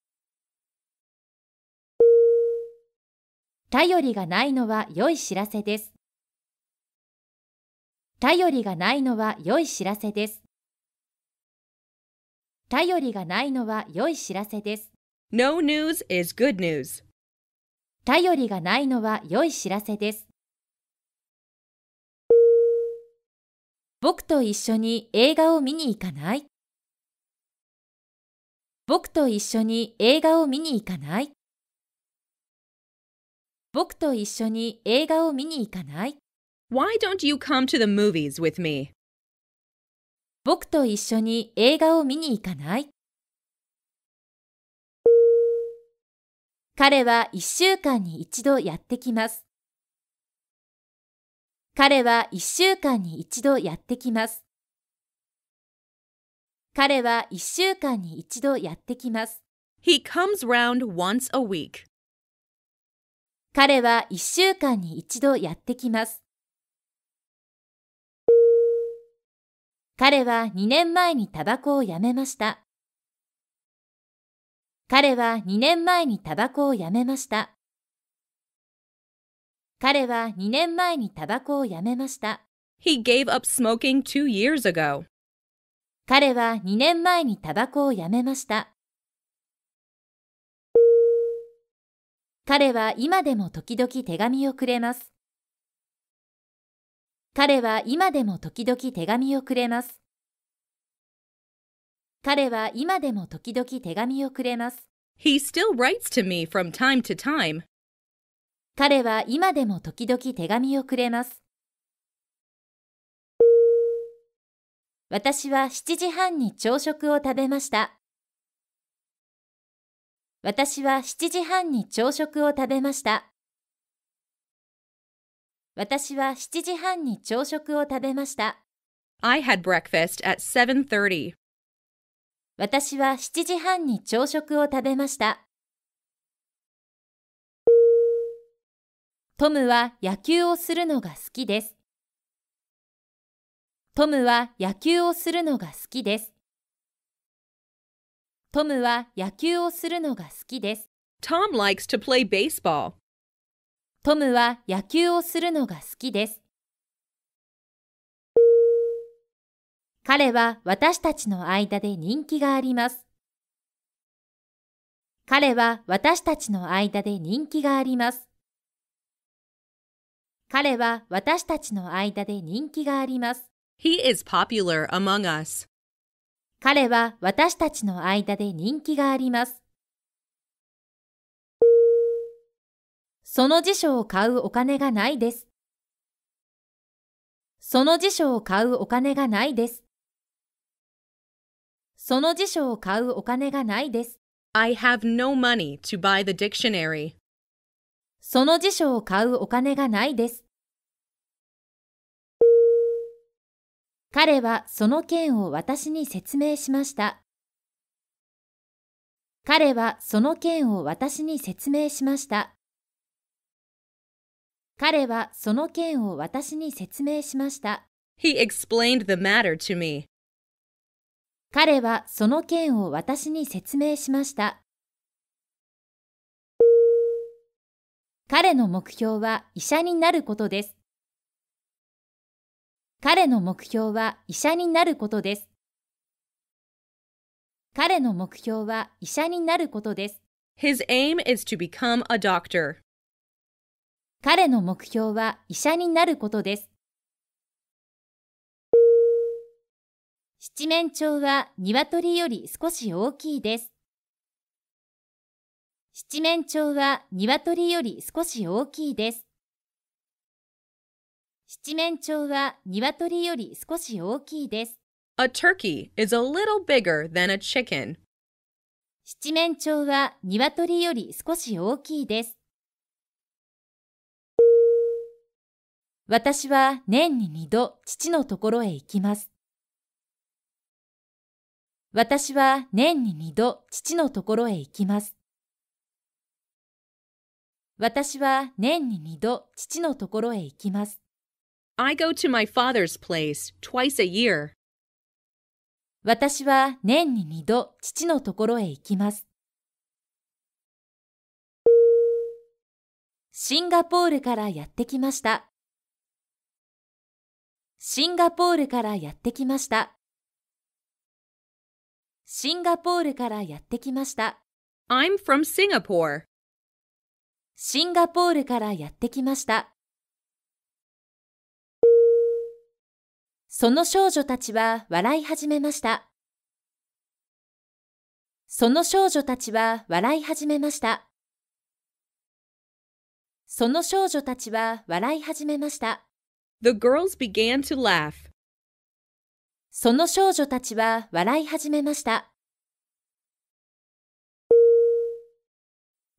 頼りがないのは良い知らせです。頼りがないのは良い知らせです。頼りがないのは良い知らせです。No news is good news. 頼りがないのは良い知らせです。僕と一緒に映画を見に行かない僕と一緒に映画を見に行かない僕と一緒に映画を見に行かない Why don't you come to the movies with me? 僕と一緒に映画を見に行かない彼は一週間に一度やってきます。彼は一週間に一度やってきます。彼は一週間に一度やってきます。He comes round once a week. 彼は一週間に一度やってきます。彼は2年前にタバコをやめました。彼は2年前にタバコをやめました。彼は2年前にタバコをやめました。He gave up smoking two years ago. 彼は2年前にタバコをやめました。彼は今でも時々手紙をくれます。彼は今でも時々手紙をくれます。彼は今でも時々手紙をくれます。He still writes to me from time to time. 彼は今でも時々手紙をくれます。私は7時半に朝食を食べました。私は7時半に朝食を食べました。私は7時半に朝食を食べました。I had breakfast at 7:30. 私は7時半に朝食を食べました。トムは野球をするのが好きです。トムは野球をするのが好きです。トムは野球をするのが好きです。Tom likes to play baseball. トムは野球をするのが好きです。彼は私たちの間で人気があります。彼は私たちの間で人気があります。彼は私たちの間で人気があります。He is popular among us. 彼は私たちの間で人気があります。その辞書を買うお金がないです。その辞書を買うお金がないです。その辞書を買うお金がないです。I have no money to buy the dictionary. その辞書を買うお金がないです。彼はその件を私に説明しました。彼はその件を私に説明しました。彼はその件を私に説明しました。He explained the matter to me. 彼はその件を私に説明しました。彼の目標は医者になることです。彼の目標は医者になることです。彼の目標は医者になることです。His aim is to become a doctor. 彼の目標は医者になることです。七面鳥は鶏より少し大きいです。七面鳥は鶏より少し大きいです。七面鳥は鶏より少し大きいです。A turkey is a little bigger than a chicken. 七面鳥は鶏より少し大きいです。私は年に二度父のところへ行きます。私は年に二度父のところへ行きます。私は年に二度父のところへ行きます。I go to my father's place twice a year. 私は年に二度父のところへ行きます。シンガポールからやってきました。シンガポールからやってきました。シンガポールからやってきました。I'm from Singapore. シンガポールからやってきました。その少女たちは笑い始めました。その少女たちは笑い始めました。その少女たちは笑い始めました。The girls began to laugh. その少女たちは笑い始めました。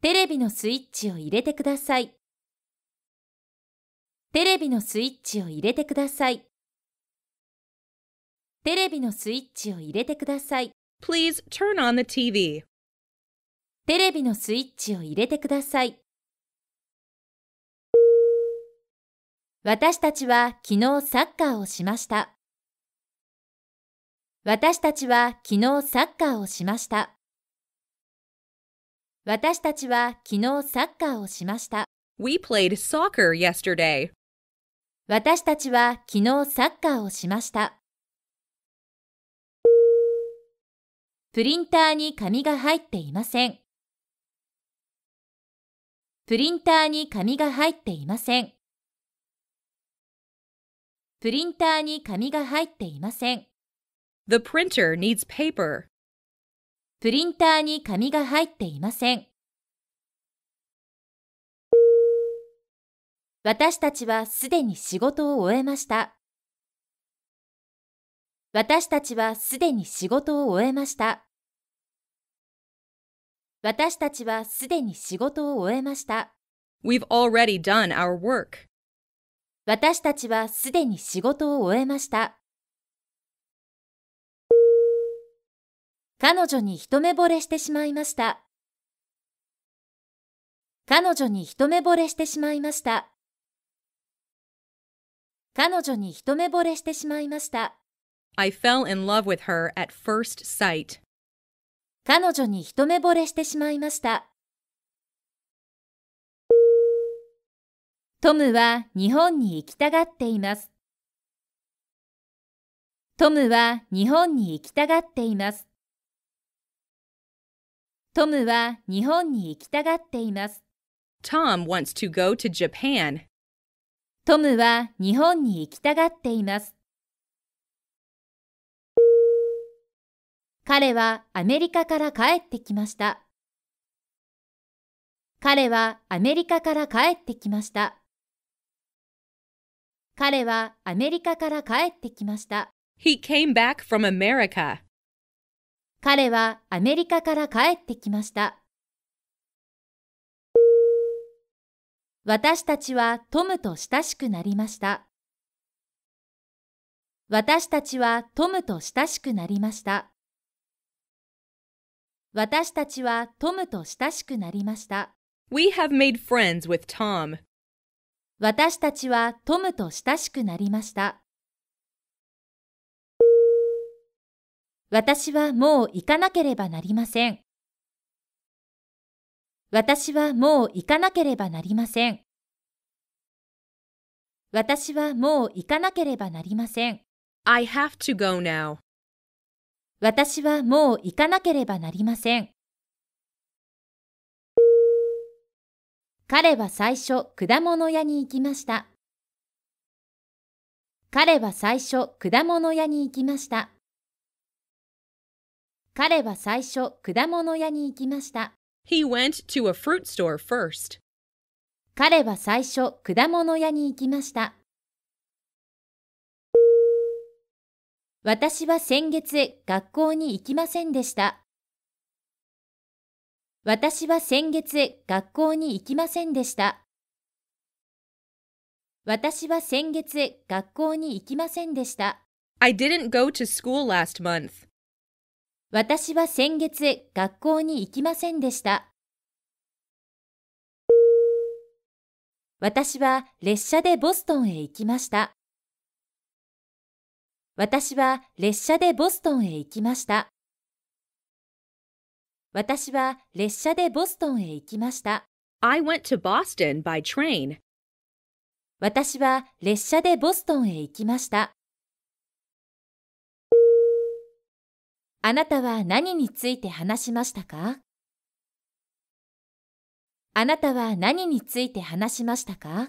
テレビのスイッチを入れてください。テレビのスイッチを入れてください。テレビのスイッチを入れてください。Please turn on the TV. テレビのスイッチを入れてください。私たちは昨日サッカーをしました。私たちは昨日サッカーをしました。私たちは昨日サッカーをしました。We played soccer yesterday. 私たちは昨日サッカーをしました。プリンターに紙が入っていません。プリンターに紙が入っていません。プリンターに紙が入っていません。The printer needs paper. プリンターに紙が入っていません。私たちはすでに仕事を終えました。私たちはすでに仕事を終えました。私たちはすでに仕事を終えました。We've already done our work. 私たちはすでに仕事を終えました。彼女に一目惚れしてしまいました。彼女に一目惚れしてしまいました。彼女に一目惚れしてしまいました。I fell in love with her at first sight. 彼女に一目惚れしてしまいました。トムは日本に行きたがっています。トムは日本に行きたがっています。トムは日本に行きたがっています。Tom wants to go to Japan. トムは日本に行きたがっています。彼はアメリカから帰ってきました。彼はアメリカから帰ってきました。彼はアメリカから帰ってきました。He came back from America. 彼はアメリカから帰ってきました。私たちはトムと親しくなりました。私たちはトムと親しくなりました。私たちはトムと親しくなりました。We have made friends with Tom. 私たちはトムと親しくなりました。私はもう行かなければなりません。私はもう行かなければなりません。私はもう行かなければなりません。I have to go now. 私はもう行かなければなりません。彼は最初、果物屋に行きました。彼は最初、果物屋に行きました。彼は最初、果物屋に行きました。He went to a fruit store first. 彼は最初、果物屋に行きました。私は先月、学校に行きませんでした。私は先月、学校に行きませんでした。私は先月、学校に行きませんでした。I didn't go to school last month. 私は先月学校に行きませんでした。私は列車でボストンへ行きました。私は列車でボストンへ行きました。私は列車でボストンへ行きました。I went to Boston by train. 私は列車でボストンへ行きました。あなたは何について話しましたかあなたは何について話しましたか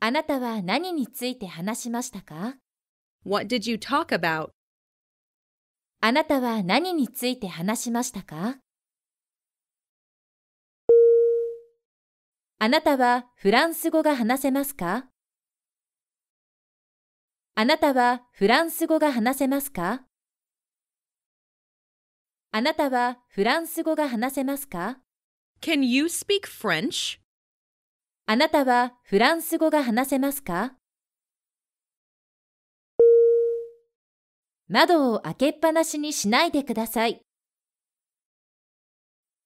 あなたは何について話しましたか ?What did you talk about? あなたは何について話しましたかあなたはフランス語が話せますかあなたはフランス語が話せますかあなたはフランス語が話せますか Can you speak French? あなたはフランス語が話せますか窓を開けっぱなしにしないでください。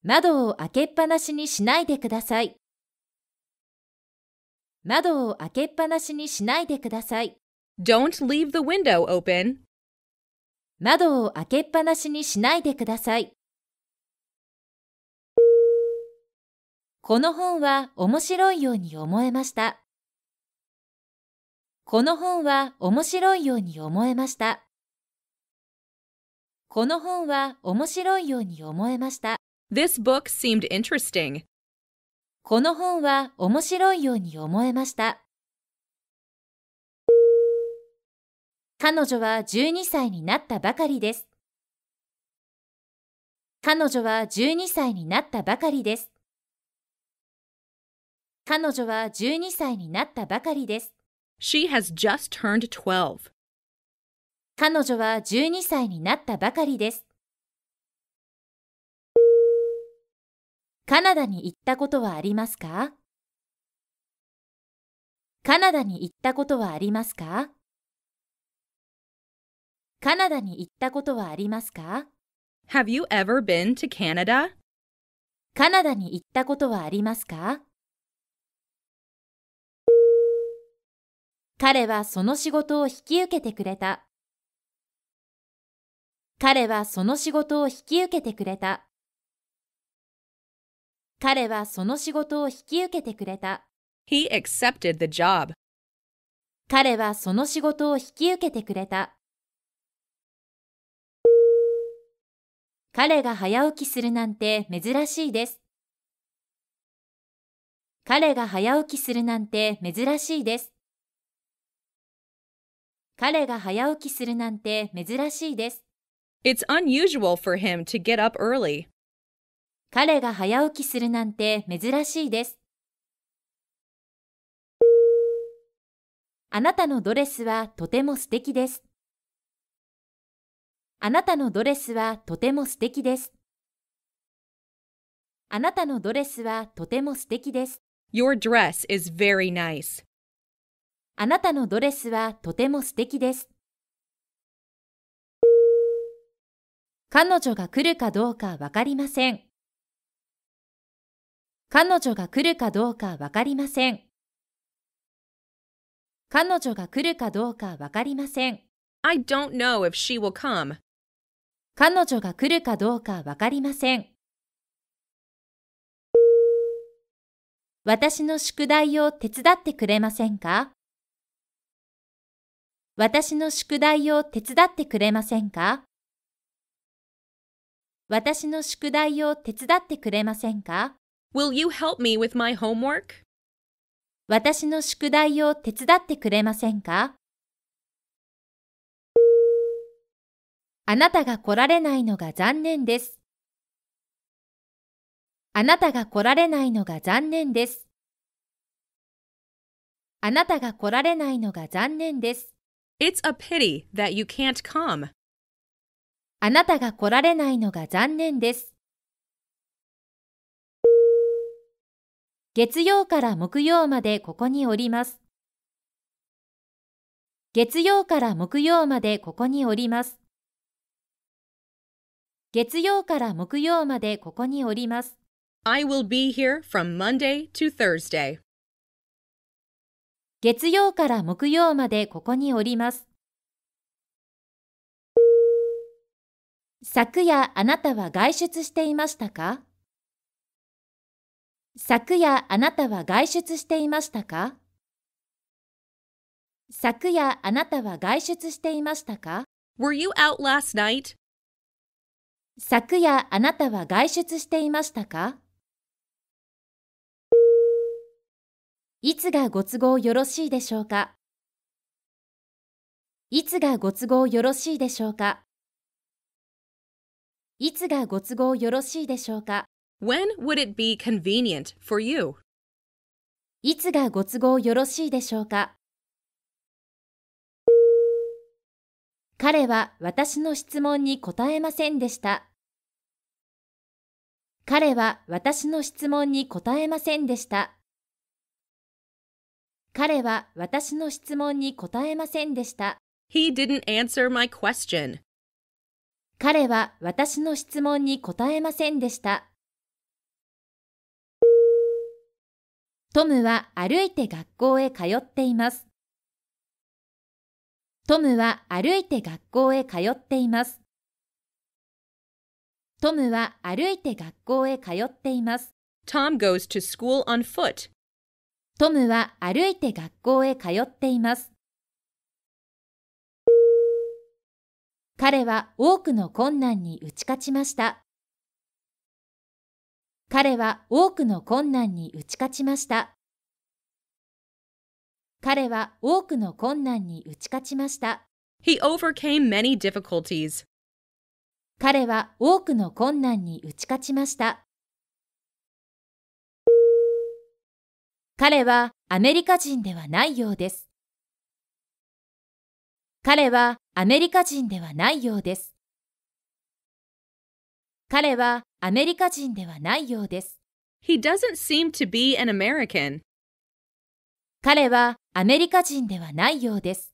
窓を開けっぱなしにしないでください。窓を開けっぱなしにしないでください。Don't leave the window open. 窓を開けっぱなしにしないでください。この本は面白いように思えました。この本は面白いように思えました。この本は面白いように思えました。This book seemed interesting. この本は面白いように思えました。彼女は12歳になったばかりです。彼女は12歳になったばかりです。彼女は12歳になったばかりです。She has just turned 12. 彼女は12歳になったばかりです。カナダに行ったことはありますかカナダに行ったことはありますかカナダに行ったことはありますか Have you ever been to Canada? カナダに行ったことはありますか彼はその仕事を引き受けてくれた。彼はその仕事を引き受けてくれた。彼はその仕事を引き受けてくれた。He accepted the job. 彼はその仕事を引き受けてくれた。彼が早起きするなんて珍しいです。彼が早起きするなんて珍しいです。彼が早起きするなんて珍しいです。It's unusual for him to get up early. 彼が早起きするなんて珍しいです。あなたのドレスはとても素敵です。あなたのドレスはとても素敵です。あなたのドレスはとても素敵です。Your dress is very nice. あなたのドレスはとても素敵です。彼女が来るかどうかわかりません。彼女が来るかどうかわかりません。彼女が来るかどうかわかりません。I don't know if she will come. 彼女が来るかどうかわかりません。私の宿題を手伝ってくれませんか私の宿題を手伝ってくれませんか私の宿題を手伝ってくれませんか Will you help me with my homework? 私の宿題を手伝ってくれませんかあなたが来られないのが残念です。あなたが来られないのが残念です。あなたが来られないのが残念です。It's a pity that you can't come. あなたが来られないのが残念です。月曜から木曜までここにおります。月曜から木曜までここにおります。月曜から木曜までここにおります。I will be here from Monday to Thursday. 月曜から木曜までここにおります。昨夜あなたは外出していましたか昨夜あなたは外出していましたか昨夜あなたは外出していましたか Were you out last night? 昨夜あなたは外出していましたかいつがご都合よろしいでしょうかいつがご都合よろしいでしょうかいつがご都合よろしいでしょうか When would it be convenient for you? いつがご都合よろしいでしょうか彼は私の質問に答えませんでした。彼は私の質問に答えませんでした。彼は私の質問に答えませんでした。He didn't answer my question. 彼は私の質問に答えませんでした。トムは歩いて学校へ通っています。トムは歩いて学校へ通っています。トムは歩いて学校へ通っています。Tom goes to school on foot. トムは歩いて学校へ通っています。彼は多くの困難に打ち勝ちました。彼は多くの困難に打ち勝ちました。彼は多くの困難に打ち勝ちました。He overcame many difficulties. 彼は多くの困難に打ち勝ちました。彼はアメリカ人ではないようです。彼はアメリカ人ではないようです。彼はアメリカ人ではないようです。He doesn't seem to be an American. 彼はアメリカ人ではないようです。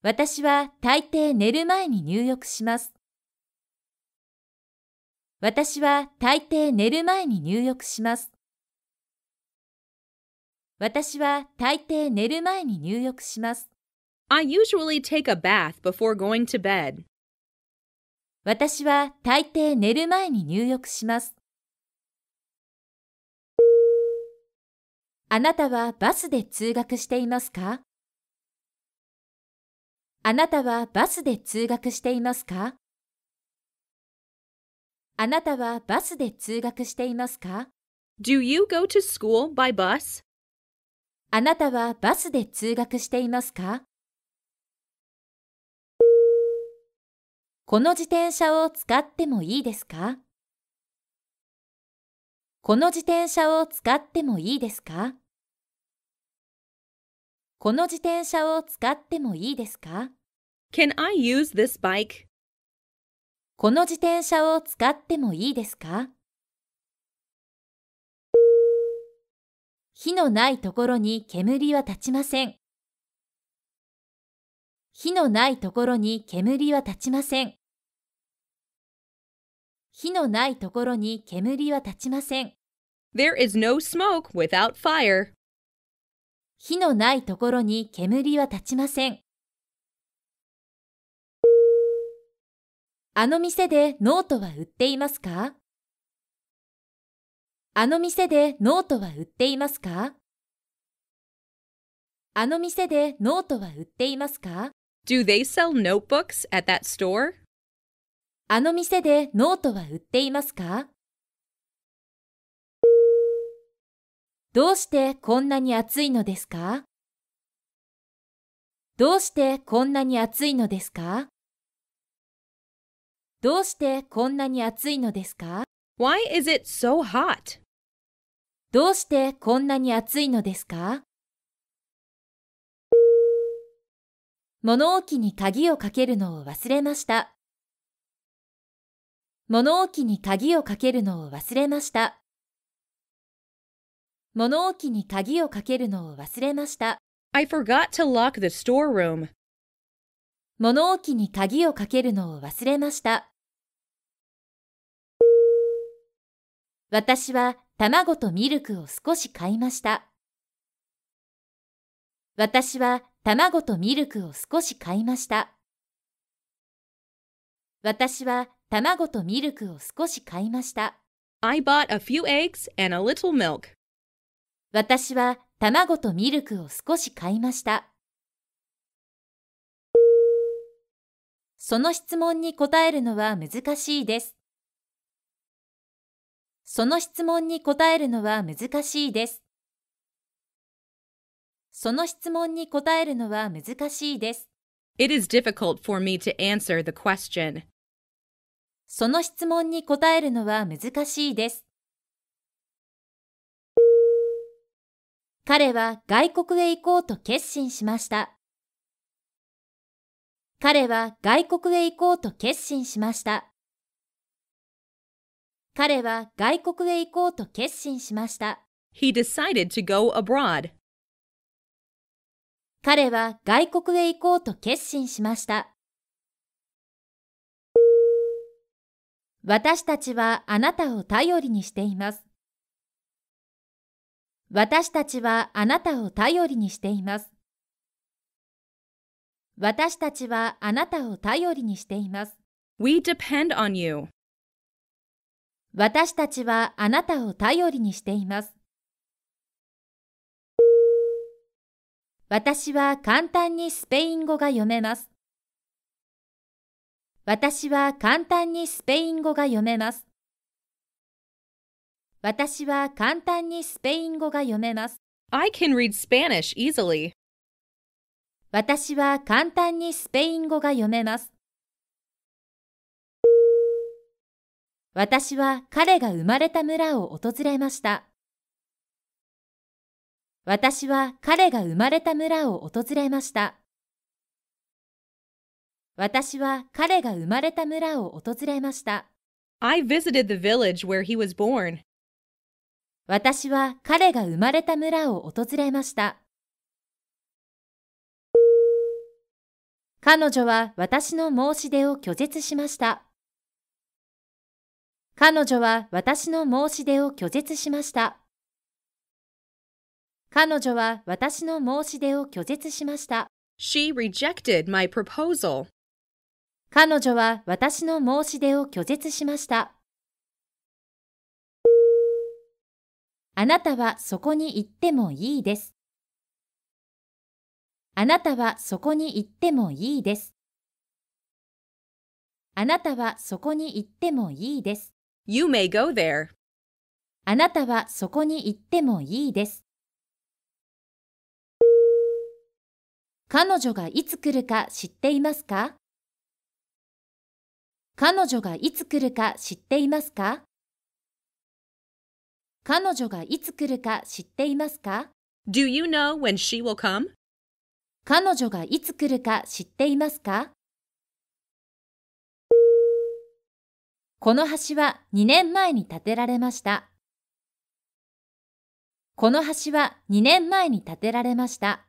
私は大抵寝る前に入浴します。私は大抵寝る前に入浴します。私は大抵寝る前に入浴します。I usually take a bath before going to bed. 私は大抵寝る前に入浴します。あなたはバスで通学していますかあなたはバスで通学していますかあなたはバスで通学していますか ?Do you go to school by bus? あなたはバスで通学していますかこの自転車を使ってもいいですかこの自転車を使ってもいいですかこの自転車を使ってもいいですか Can I use this bike? この自転車を使ってもいいですか火のないところに煙は立ちません。火のないところに煙は立ちません。火のないところに煙は立ちません。There is no smoke without fire. 火のないところに煙は立ちません。あの店でノートは売っていますかあの店でノートは売っていますかあの店でノートは売っていますか ?Do they sell notebooks at that store? あの店でノートは売っていますかどうしてこんなに暑いのですかどうしてこんなに暑いのですかどうしてこんなに暑いのですか ?Why is it so hot? どうしてこんなに暑いのですか物置に鍵をかけるのを忘れました。物置に鍵をかけるのを忘れました。物置に鍵をかけるのを忘れました。I forgot to lock the storeroom. 物置に鍵をかけるのを忘れました。私は卵とミルクを少し買いました。私は卵とミルクを少し買いました。私は卵とミルクを少し買いました。I bought a few eggs and a little milk. 私は卵とミルクを少し買いました。その質問に答えるのは難しいです。その質問に答えるのは難しいです。その質問に答えるのは難しいです。It is difficult for me to answer the question. その質問に答えるのは難しいです。彼は外国へ行こうと決心しました。彼は外国へ行こうと決心しました。彼は外国へ行こうと決心しました。He decided to go abroad. 彼は外国へ行こうと決心しました。私たちはあなたを頼りにしています。私たちはあなたを頼りにしています。私たちはあなたを頼りにしています。We depend on you. 私たちはあなたを頼りにしています。私は簡単にスペイン語が読めます。私は簡単にスペイン語が読めます。私は簡単にスペイン語が読めます。I can read Spanish easily. 私は簡単にスペイン語が読めます。私は彼が生まれた村を訪れました。私は彼が生まれた村を訪れました。私は彼が生まれた村を訪れました。I visited the village where he was born. 私は彼が生まれた村を訪れました。彼女は私の申し出を拒絶しました。彼女は私の申し出を拒絶しました。彼女は私の申し出を拒絶しました。She rejected my proposal. 彼女は私の申し出を拒絶しました。あなたはそこに行ってもいいです。あなたはそこに行ってもいいです。あなたはそこに行ってもいいです。You may go there. あなたはそこに行ってもいいです。彼女がいつ来るか知っていますか彼女がいつ来るか知っていますか彼女がいつ来るか知っていますか ?Do you know when she will come? 彼女がいつ来るか知っていますかこの橋は2年前に建てられました。この橋は2年前に建てられました。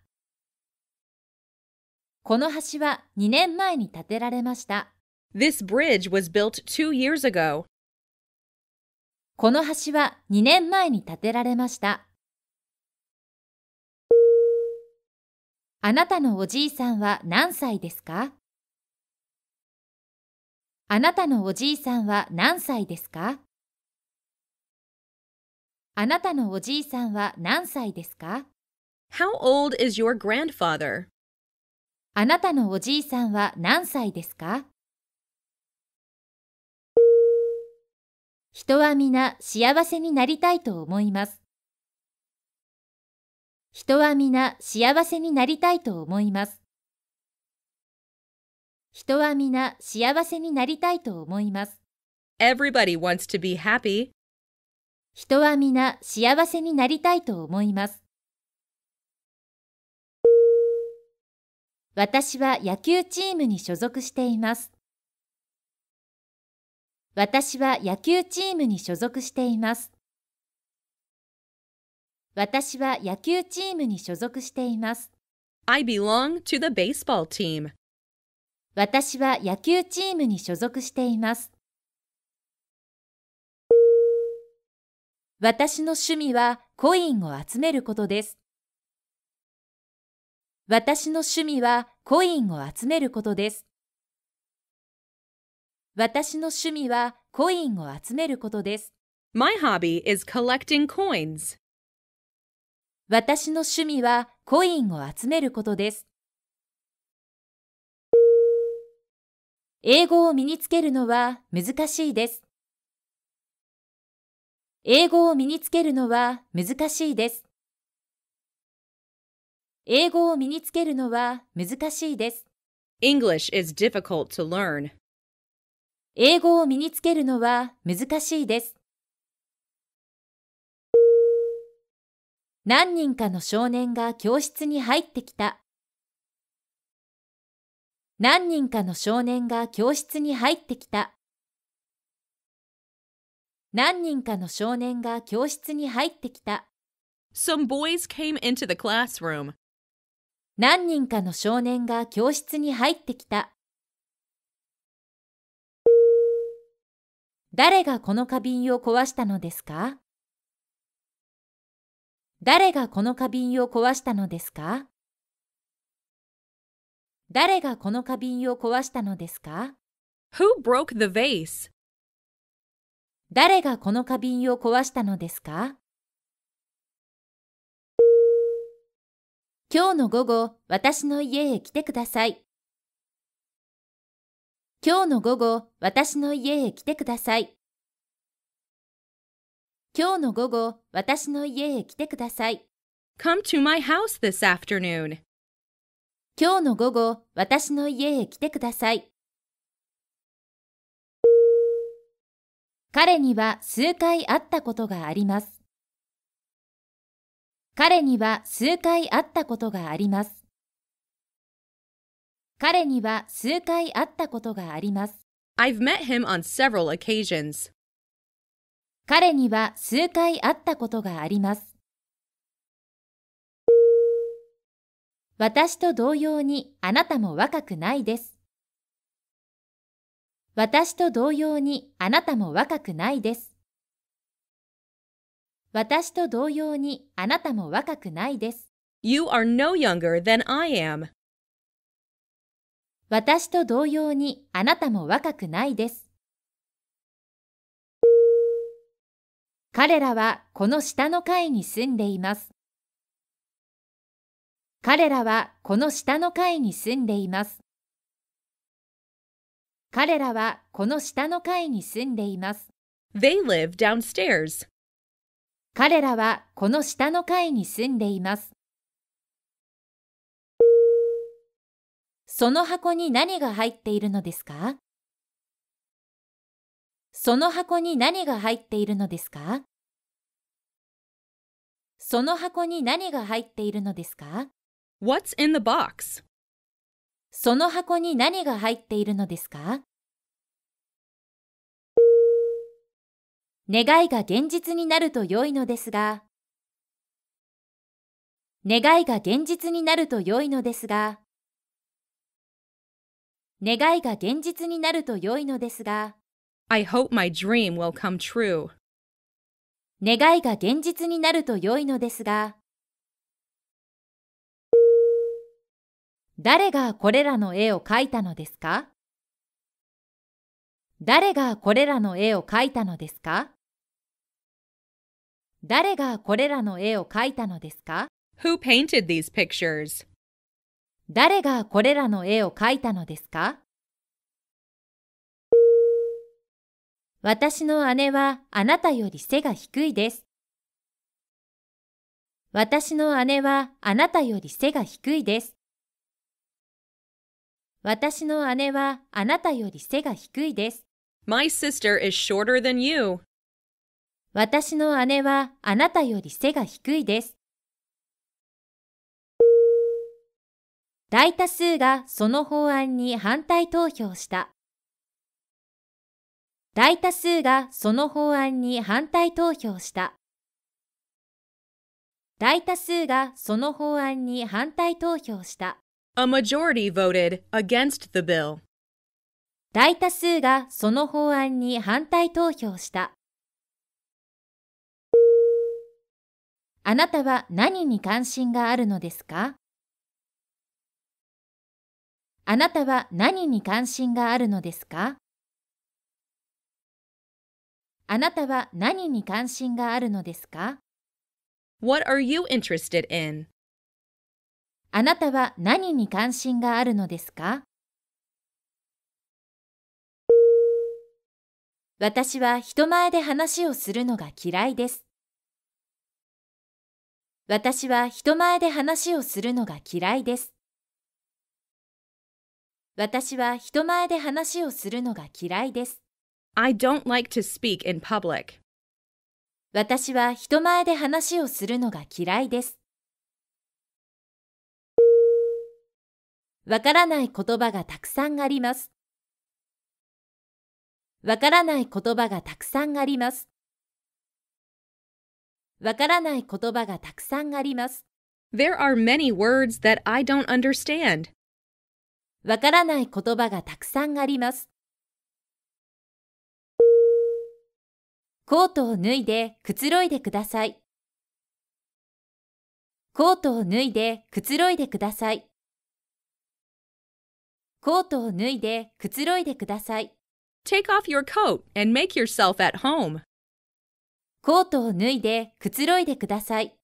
この橋は2年前に建てられました。This bridge was built two years ago. この橋は2年前に建てられました。あなたのおじいさんは何歳ですかあなたのおじいさんは何歳ですかあなたのおじいさんは何歳ですか ?How old is your grandfather? あなたのおじいさんは何歳ですか人は皆幸せになりたいと思います。人は皆幸せになりたいと思います。人は皆幸せになりたいと思います。Everybody wants to be happy. 人は皆幸せになりたいと思います。私は野球チームに所属しています。私は野球チームに所属しています。私は野球チームに所属しています。I belong to the baseball team. 私は野球チームに所属しています。私の趣味はコインを集めることです。私の趣味はコインを集めることです。私の趣味はコインを集めることです。My hobby is collecting coins. 私の趣味はコインを集めることです。英語を身につけるのは難しいです。英語を身につけるのは難しいです。英語を身につけるのは難しいです。English is difficult to learn. 英語を身につけるのは難しいです。何人かの少年が教室に入ってきた。何人かの少年が教室に入ってきた。何人かの少年が教室に入ってきた。Some boys came into the classroom. 何人かの少年が教室に入ってきた。誰がこの花瓶を壊したのですか誰がこの花瓶を壊したのですか誰がこの花瓶を壊したのですか Who broke the vase? 誰がこの花瓶を壊したのですか今日の午後、私の家へ来てください。今日の午後、私の家へ来てください。今日の午後、私の家へ来てください。Come to my house this afternoon. 今日の午後、私の家へ来てください。彼には数回会ったことがあります。彼には数回会ったことがあります。彼には数回会ったことがあります。I've met him on several occasions. 彼には数回会ったことがあります。私と同様にあなたも若くないです。私と同様にあなたも若くないです。私と同様にあなたも若くないです。You are no younger than I am. 私と同様にあなたも若くないです。彼らはこの下の階に住んでいます。彼らはこの下の階に住んでいます。彼らはこの下の階に住んでいます。They live downstairs. 彼らはこの下の階に住んでいます。その箱に何が入っているのですかその箱に何が入っているのですかその箱に何が入っているのですか ?What's in the box? その箱に何が入っているのですか願いが現実になると良いのですが願いが現実になると良いのですが願いが現実になると良いのですが、I hope my dream will come true. 願いが現実になると良いのですが、誰がこれらの絵を描いたのですか誰がこれらの絵を描いたのですか誰がこれらの絵を描いたのですか ?Who painted these pictures? 誰がこれらの絵を描いたのですか私の姉はあなたより背が低いです。私の姉はあなたより背が低いです。私の姉はあなたより背が低いです。My sister is shorter than you. 私の姉はあなたより背が低いです。大多数がその法案に反対投票した。大多数がその法案に反対投票した。大多数がその法案に反対投票した。A majority voted against the bill. 大多数がその法案に反対投票した。あなたは何に関心があるのですかあなたは何に関心があるのですかあなたは何に関心があるのですか ?What are you interested in? あなたは何に関心があるのですか私は人前で話をするのが嫌いです。私は人前で話をするのが嫌いです。私は人前で話をするのが嫌いです。I don't like to speak in public. 私は人前で話をするのが嫌いです。わからない言葉がたくさんあります。わからない言葉がたくさんあります。わからない言葉がたくさんあります。There are many words that I don't understand. わからない言葉がたくさんあります。コートを脱いでくつろいでください。コートを脱いでくつろいでください。コートを脱いでくつろいでください。Take off your coat and make yourself at home. コートを脱いでくつろいでください。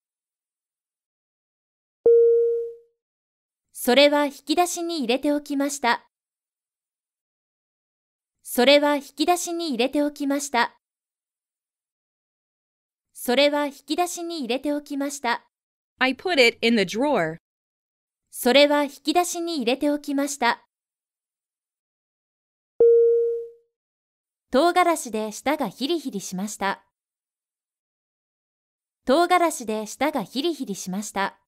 それは引き出しに入れておきました。それは引き出しに入れておきました。それは引き出しに入れておきました。I put it in the drawer. それは引き出しに入れておきました。唐辛子で舌がヒリヒリしました。唐辛子で舌がヒリヒリしました。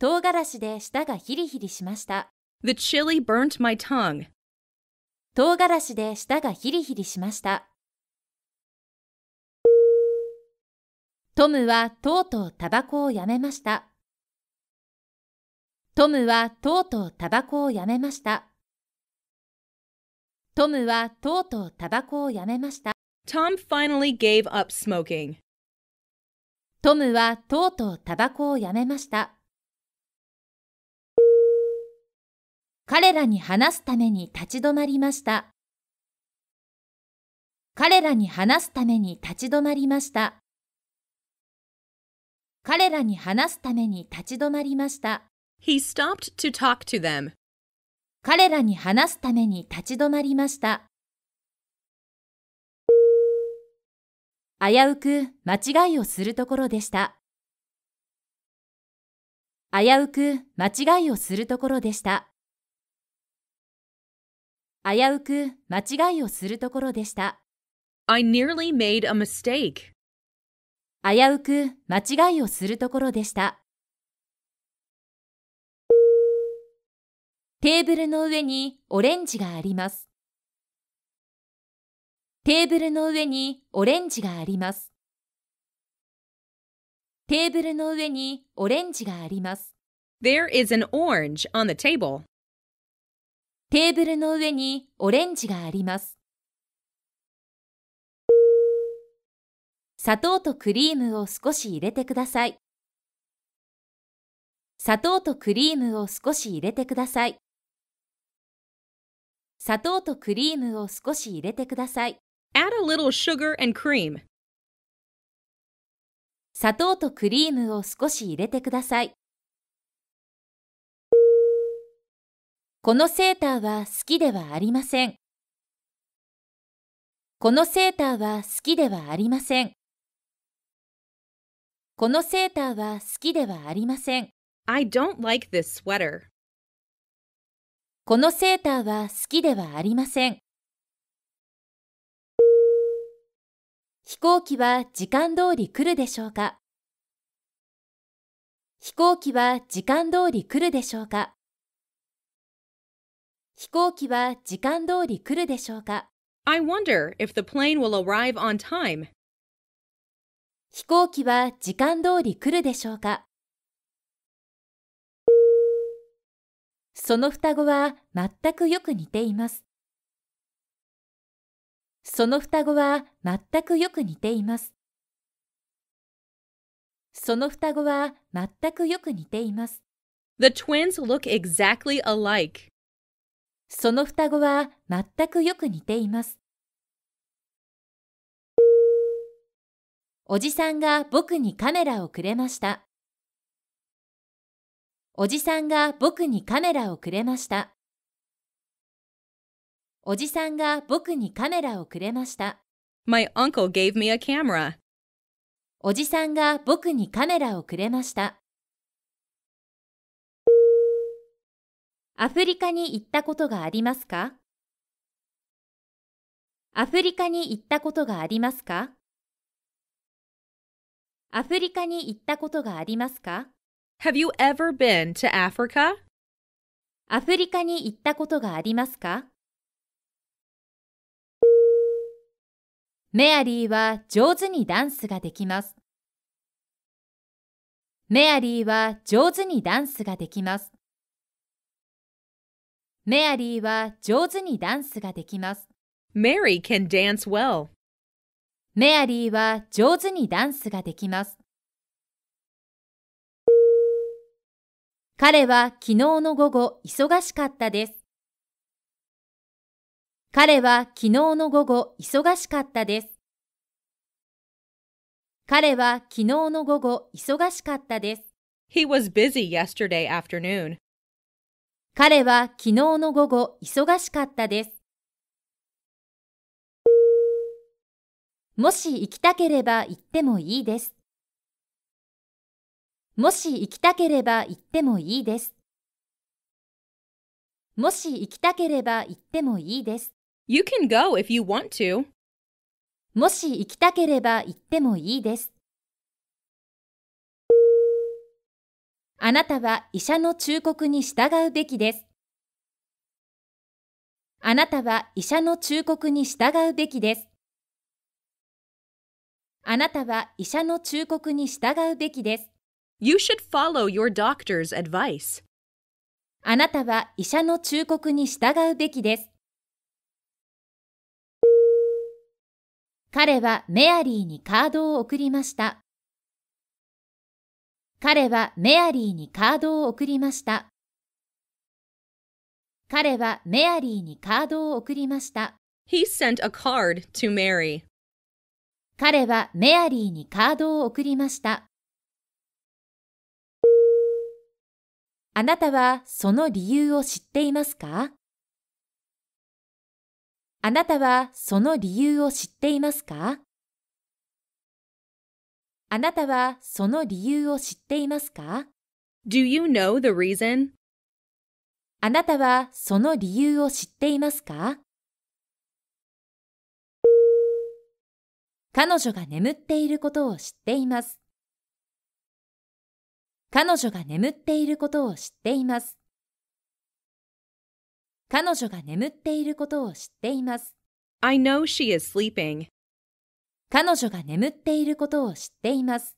唐辛子で舌がヒリヒリしました。The chili burnt my tongue. 唐辛子で舌がヒリヒリしました。トムはとうとうタバコをやめました。トムはとうとうタバコをやめました。トムはとうとうタバコをやめました。Tom finally gave up smoking. トムはとうとうタバコをやめました。彼らに話すために立ち止まりました。彼らに話すために立ち止まりました。彼らに話すために立ち止まりました。He stopped to talk to them. 彼らに話すために立ち止まりました。危うく間違いをするところでした。危うく間違いをするところでした。危うく間違いをするところでした。I nearly made a mistake. 危うく間違いをするところでした。テーブルの上にオレンジがあります。テーブルの上にオレンジがあります。テーブルの上にオレンジがあります。There is an orange on the table. テーブルの上にオレンジがあります。砂糖とクリームを少し入れてください。砂糖とクリームを少し入れてください。砂糖とクリームを少し入れてください。Add a little sugar and cream. 砂糖とクリームを少し入れてください。このセーターは好きではありません。このセーターは好きではありません。このセーターは好きではありません。I don't like this sweater. このセーターは好きではありません。飛行機は時間通り来るでしょうか飛行機は時間通り来るでしょうか飛行機は時間通り来るでしょうか I wonder if the plane will arrive on time. 飛行機は時間通り来るでしょうかその双子は全くよく似ています。その双子は全くよく似ています。その双子は全くよく似ています。The twins look exactly alike. その双子は全くよく似ています。おじさんが僕にカメラをくれました。おじさんが僕にカメラをくれました。おじさんが僕にカメラをくれました。My uncle gave me a camera. おじさんが僕にカメラをくれました。アフリカに行ったことがありますかアフリカに行ったことがありますかアフリカに行ったことがありますか Have you ever been to Africa? アフリカに行ったことがありますかメアリーは上手にダンスができます。メアリーは上手にダンスができます。メアリーは上手にダンスができます。Mary can dance well. メアリーは上手にダンスができます。彼は昨日の午後忙しかったです。彼は昨日の午後忙しかったです。彼は昨日の午後忙しかったです。He was busy yesterday afternoon. 彼は昨日の午後忙しかったです。もし行きたければ行ってもいいです。もし行きたければ行ってもいいです。もし行きたければ行ってもいいです。You can go if you want to. もし行きたければ行ってもいいです。あなたは医者の忠告に従うべきです。あなたは医者の忠告に従うべきです。あなたは医者の忠告に従うべきです。You should follow your doctor's advice. あなたは医者の忠告に従うべきです。彼はメアリーにカードを送りました。彼はメアリーにカードを送りました。彼はメアリーにカードを送りました。He sent a card to Mary. 彼はメアリーにカードを送りました。あなたはその理由を知っていますかあなたはその理由を知っていますかあなたはその理由を知っていますか ?Do you know the reason? あなたはその理由を知っていますか彼女が眠っていることを知っています。彼女が眠っていることを知っています。彼女が眠っていることを知っています。I know she is sleeping. 彼女が眠っていることを知っています。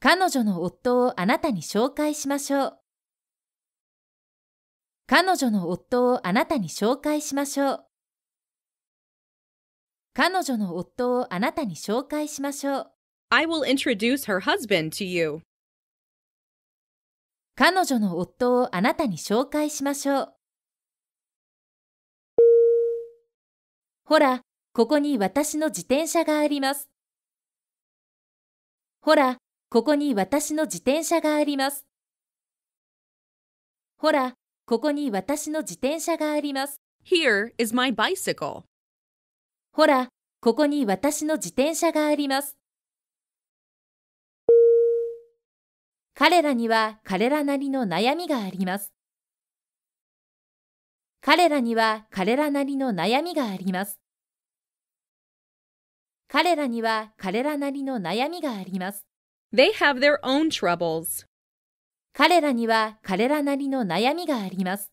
彼女の夫をあなたに紹介しましょう。彼女の夫をあなたに紹介しましょう。彼女の夫をあなたに紹介しましょう。I will introduce her husband to you. 彼女の夫をあなたに紹介しましょう。ほら、ここに私の自転車があります。ほら、ここに私の自転車があります。ほら、ここに私の自転車があります。Here is my bicycle. ほら、ここに私の自転車があります。彼らには彼らなりの悩みがあります。彼らには彼らなりの悩みがあります。彼らには彼らなりの悩みがあります。They have their own troubles. 彼らには彼らなりの悩みがあります。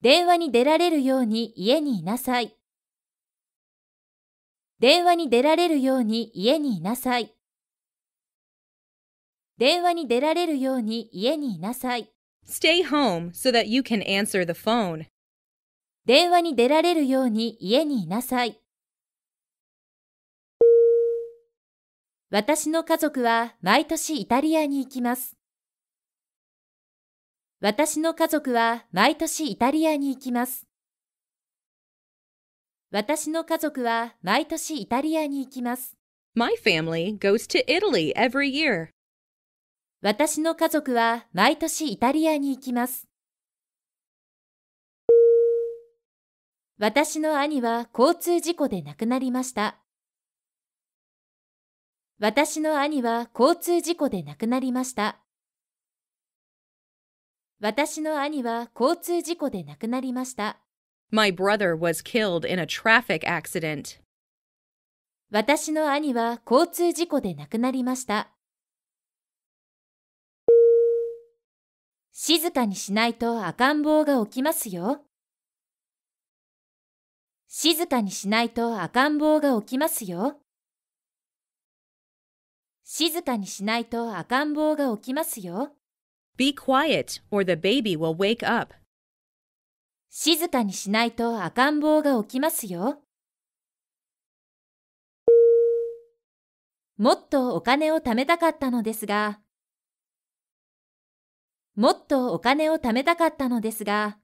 電話に出られるように家にいなさい。電話に出られるように家にいなさい。電話に出られるように家にいなさい。Stay home so that you can answer the phone. 電話に出られるように家にいなさい。私の家族は毎年イタリアに行きます。私の家族は毎年イタリアに行きます。私の家族は毎年イタリアに行きます。My family goes to Italy every year. 私の家族は毎年イタリアに行きます。私の兄は交通事故で亡くなりました。私の兄は交通事故で亡くなりました。私の兄は交通事故で亡くなりました。My brother was killed in a traffic accident. 私の兄は交通事故で亡くなりました。静かにしないと赤ん坊が起きますよ。静かにしないと赤ん坊が起きますよ。静かにしないと赤ん坊が起きますよ。Be quiet or the baby will wake up. 静かにしないと赤ん坊が起きますよ。もっとお金を貯めたかったのですが。もっとお金を貯めたかったのですが、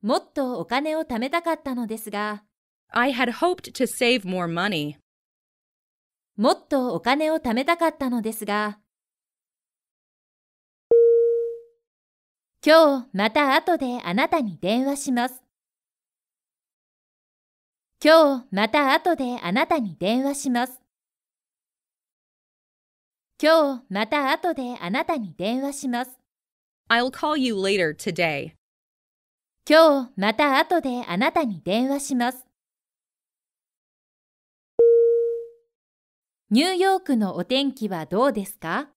もっとお金を貯めたかったのですが、I had hoped to save more money. もっとお金を貯めたかったのですが、今日また後であなたに電話します。今日また後であなたに電話します。今日また後であなたに電話します。I'll call you later today. 今日また後であなたに電話します。ニューヨークのお天気はどうですか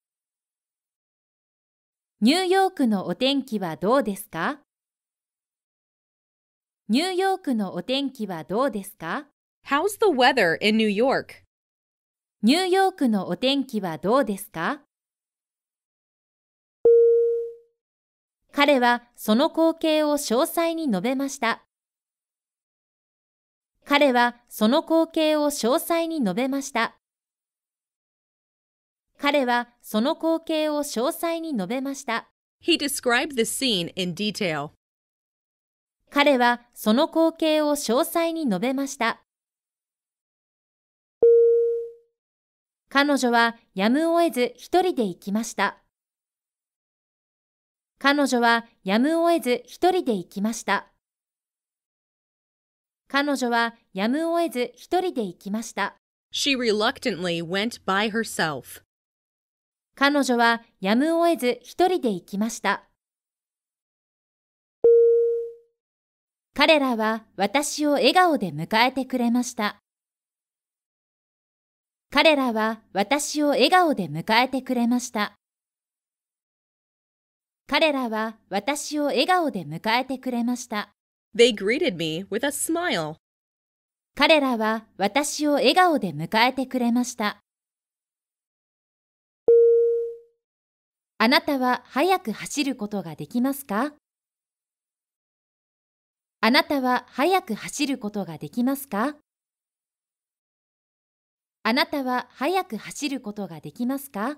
ニューヨークのお天気はどうですかニューヨークのお天気はどうですか ?How's the weather in New York? ニューヨークのお天気はどうですか彼はその光景を詳細に述べました。彼はその光景を詳細に述べました。彼はその光景を詳細に述べました。He described the scene in detail. 彼はその光景を詳細に述べました。彼女はやむを得ず一人で行きました。彼女はやむを得ず一人で行きました。彼女はやむを得ず一人で行きました。She reluctantly went by herself. 彼女はやむを得ず一人で行きました。彼らは私を笑顔で迎えてくれました。彼らは私を笑顔で迎えてくれました。彼らは私を笑顔で迎えてくれました。They greeted me with a smile. 彼らは私を笑顔で迎えてくれました。あなたは速く走ることができますかあなたは速く走ることができますかあなたは速く走ることができますか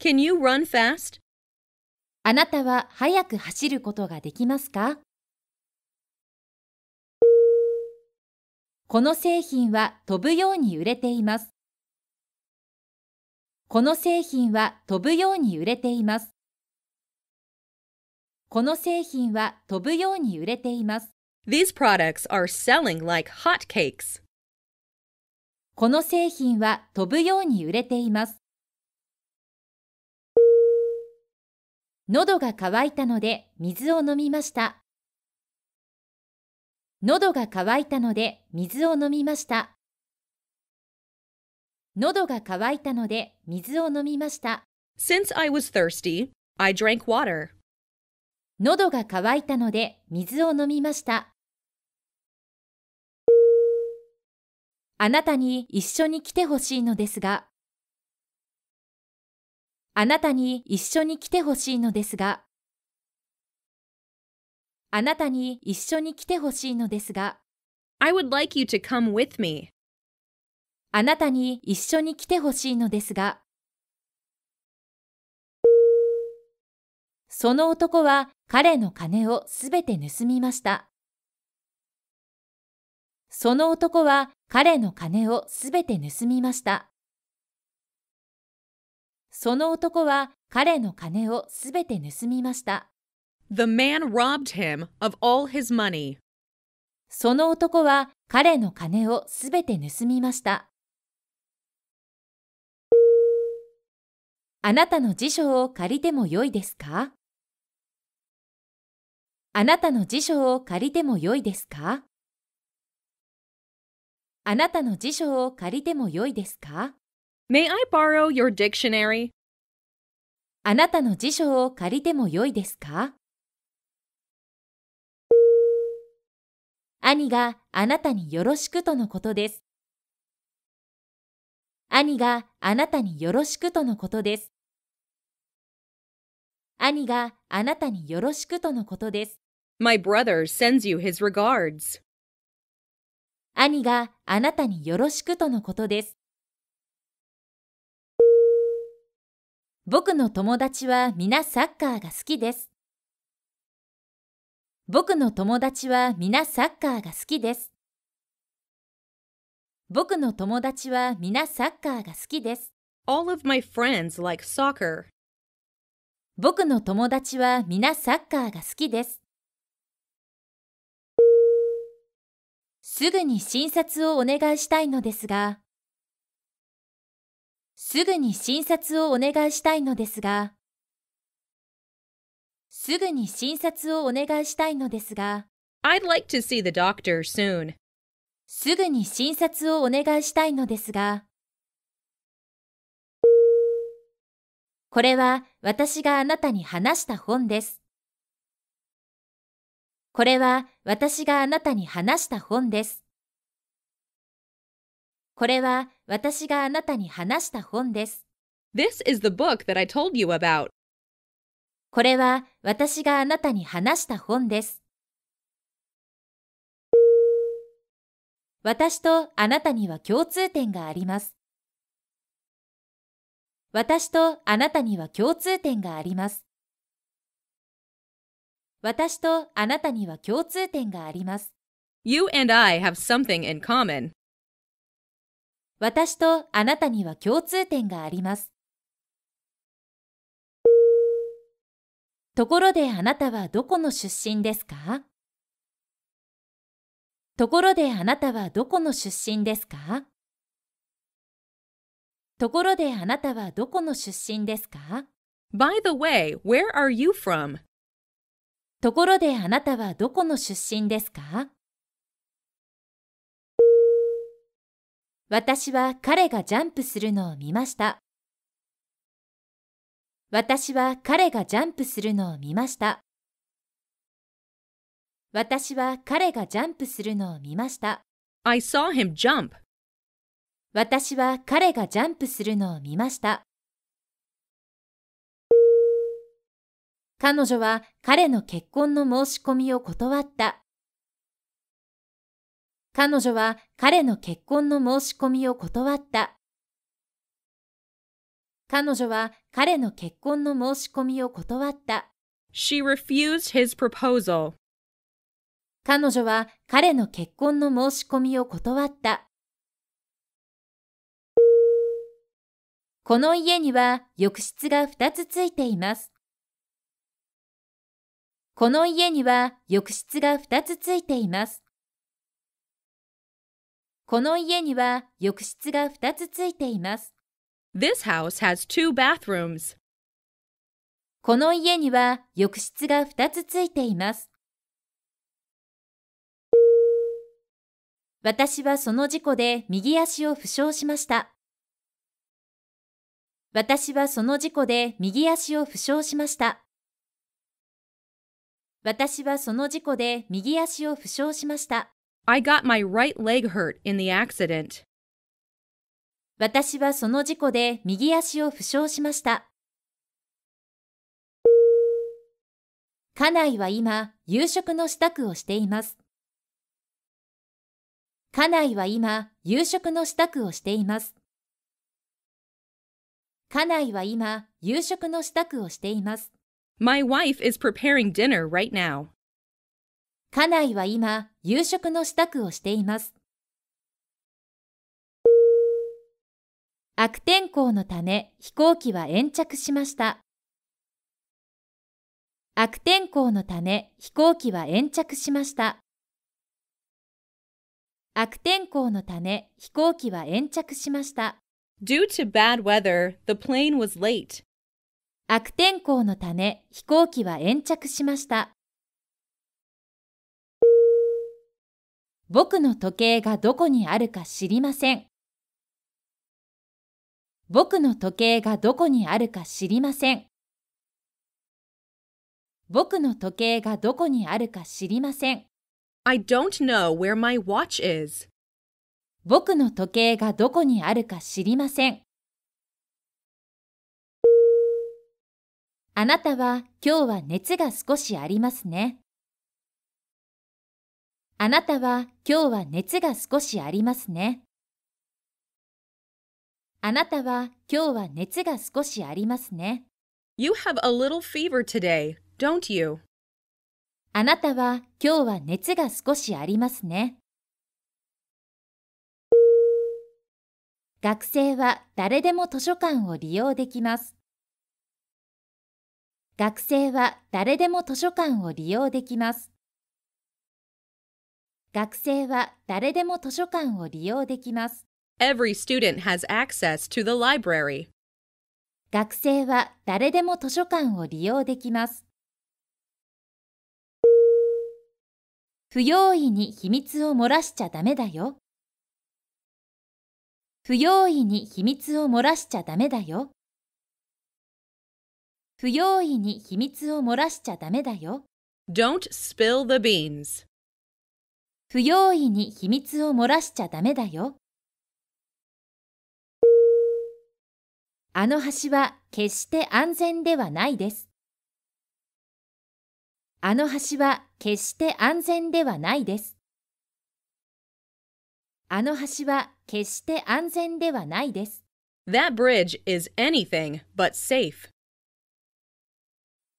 Can you run fast? あなたは速く走ることができますかこの製品は飛ぶように売れています。この製品は飛ぶように売れています。この製品は飛ぶように売れています。These products are selling like hotcakes. この製品は飛ぶように売れています。喉が渇いたので水を飲みました。喉が渇いたので水を飲みました。喉が渇いたので水を飲みました。Since I was thirsty, I drank water. 喉が渇いたので水を飲みました。あなたに一緒に来てほしいのですが、あなたに一緒に来てほしいのですが、あなたに一緒に来てほしいのですが、I would like you to come with me. あなたに一緒に来てほしいのですが、その男は彼の金をすべて盗みました。その男は彼の金をすべて盗みました。その男は彼の金をすべて盗みました。The man robbed him of all his money. その男は彼の金をすべて盗みました。あなたの辞書を借りてもよいですかあなたの辞書を借りてもよいですかあなたの辞書を借りてもよいですか May I borrow your dictionary? あなたの辞書を借りてもよいですか兄があなたによろしくとのことです。兄があなたによろしくとのことです。兄があなたによろしくとのことです。My brother sends you his regards. 兄があなたによろしくとのことです。僕の友達は皆サッカーが好きです。僕の友達は皆サッカーが好きです。僕の友達は皆サッカーが好きです。All of my friends like soccer. 僕の友達は皆サッカーが好きです。すぐに診察をお願いしたいのですが、すぐに診察をお願いしたいのですが、すぐに診察をお願いしたいのですが、I'd like to see the doctor soon. すぐに診察をお願いしたいのですが、これは私があなたに話した本です。これは私があなたに話した本です。これは私があなたに話した本です。This is the book that I told you about. これは私があなたに話した本です。私とあなたには共通点があります。私とあなたには共通点があります。私とあなたには共通点があります。You and I have something in common. 私とあなたには共通点があります。ところであなたはどこの出身ですかところであなたはどこの出身ですかところであなたはどこの出身ですか ?By the way, where are you from? ところであなたはどこの出身ですか私は彼がジャンプするのを見ました。私は彼がジャンプするのを見ました。私は彼がジャンプするのを見ました。I saw him jump. 私は彼がジャンプするのを見ました。彼女は彼の結婚の申し込みを断った。彼女は彼の結婚の申し込みを断った。彼女は彼の結婚の申し込みを断った。She refused his proposal. 彼女は彼の結婚の申し込みを断った。この家には浴室が2つついています。この家には浴室が二つついています。この家には浴室が二つついています。This house has two bathrooms. この家には浴室が二つついています。私はその事故で右足を負傷しました。私はその事故で右足を負傷しました。私はその事故で右足を負傷しました。I got my right leg hurt in the accident. 私はその事故で右足を負傷しました。家内は今、夕食の支度をしています。家内は今、夕食の支度をしています。家内は今、夕食の支度をしています。My wife is preparing dinner right now. 家内は今、夕食の支度をしています。悪天候のため飛行機は延着しました。悪天候のため飛行機は延着しました。悪天候のため飛行機は延着しました。Due to bad weather, the plane was late. 悪天候のため飛行機は延着しました。僕の時計がどこにあるか知りません。僕の時計がどこにあるか知りません。僕の時計がどこにあるか知りません。I don't know where my watch is. 僕の時計がどこにあるか知りません。あなたは今日は熱が少しありますね。あなたは今日は熱が少しありますね。あなたは今日は熱が少しありますね。You have a little fever today, don't you? あなたは今日は熱が少しありますね。学生は誰でも図書館を利用できます。学生は誰でも図書館を利用できます。学生は誰でも図書館を利用できます。Every student has access to the library. 学生は誰でも図書館を利用できます。不用意に秘密を漏らしちゃダメだよ。不用意に秘密を漏らしちゃダメだよ。不用意に秘密を漏らしちゃダメだよ。Don't spill the beans. 不用意に秘密を漏らしちゃダメだよ。あの橋は決して安全ではないです。あの橋は決して安全ではないです。あの橋は決して安全ではないです。That bridge is anything but safe.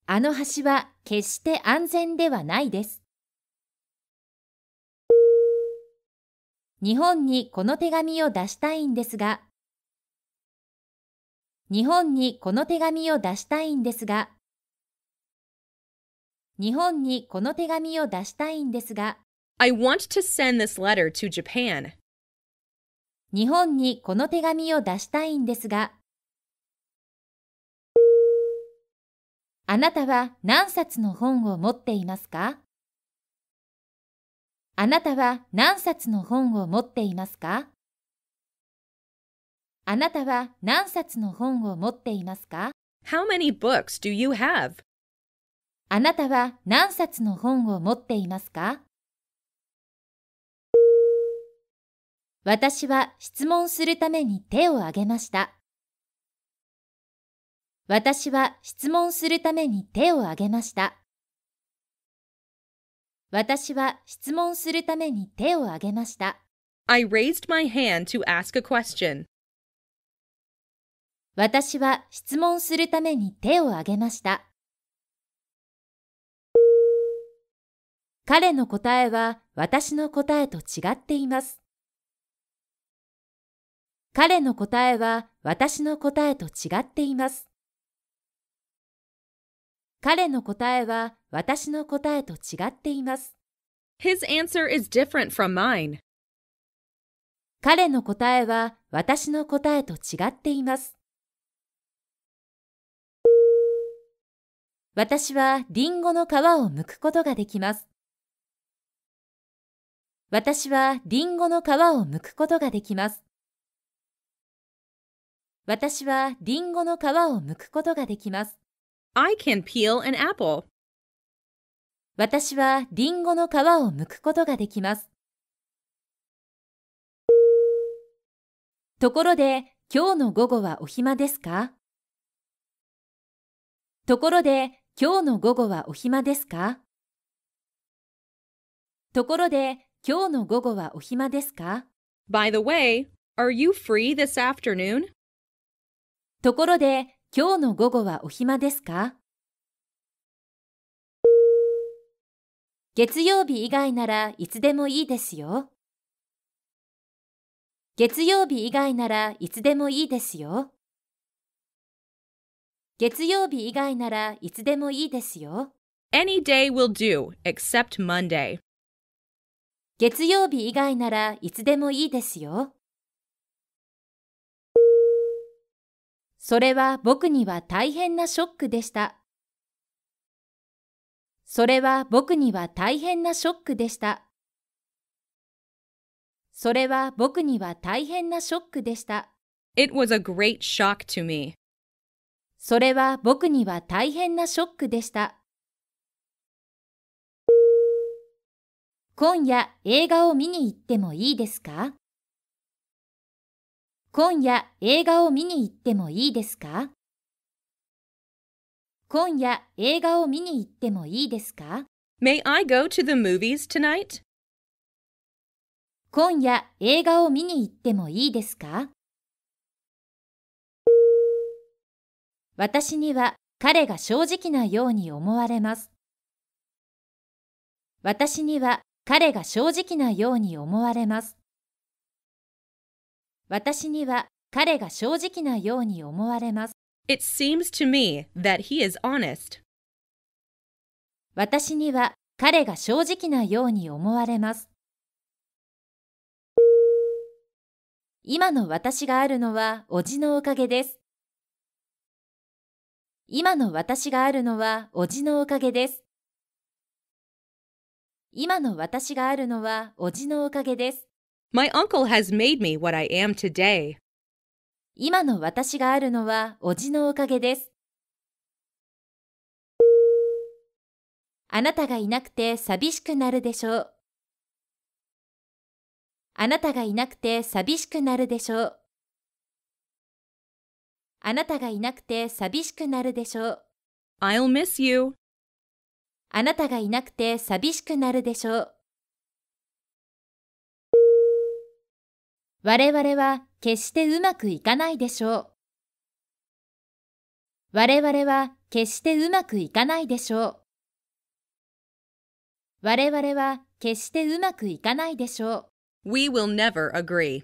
あの橋は決して安全ではないです。日本にこの手紙を出したいんですが、日本にこの手紙を出したいんですが、日本にこの手紙を出したいんですが、I want to send this letter to Japan. 日本にこの手紙を出したいんですが、あなたは何冊の本を持っていますかあなたは何冊の本を持っていますかあなたは何冊の本を持っていますか ?How many books do you have? あなたは何冊の本を持っていますか私は質問するために手を挙げました。私は質問するために手を挙げました。私は質問するために手を挙げました。I raised my hand to ask a question. 私は質問するために手を挙げました。彼の答えは私の答えと違っています。彼の答えは私の答えと違っています。彼の答えは私の答えと違っています。His answer is different from mine. 彼の答えは私の答えと違っています。私はリンゴの皮を剥くことができます。私はリンゴの皮を剥くことができます。私はリンゴの皮を剥くことができます。I can peel an apple. 私はリンゴの皮を剥くことができます。ところで、今日の午後はお暇ですかところで、今日の午後はお暇ですかところで、今日の午後はお暇ですか ?By the way, are you free this afternoon? ところで、今日の午後はお暇ですか月曜日以外ならいつでもいいですよ。月曜日以外ならいつでもいいですよ。月曜日以外ならいつでもいいですよ。Any day will do, except Monday. 月曜日以外ならいつでもいいですよ。それは僕には大変なショックでした。それは僕には大変なショックでした。それは僕には大変なショックでした。It was a great shock to me. それは僕には大変なショックでした。今夜映画を見に行ってもいいですか今夜映画を見に行ってもいいですか今夜映画を見に行ってもいいですか May I go to the movies tonight? 今夜映画を見に行ってもいいですか私には彼が正直なように思われます。私には彼が正直なように思われます。私には彼が正直なように思われます。It seems to me that he is honest. 私には彼が正直なように思われます。今の私があるのはおじのおかげです。今の私があるのはおじのおかげです。今の私があるのはおじのおかげです。My uncle has made me what I am today. 今の私があるのはおじのおかげです。あなたがいなくて寂しくなるでしょう。あなたがいなくて寂しくなるでしょう。あなたがいなくて寂しくなるでしょう。I'll miss you. あなたがいなくて寂しくなるでしょう。我々は決してうまくいかないでしょう。我々は決してうまくいかないでしょう。我々は決してうまくいかないでしょう。We will never agree.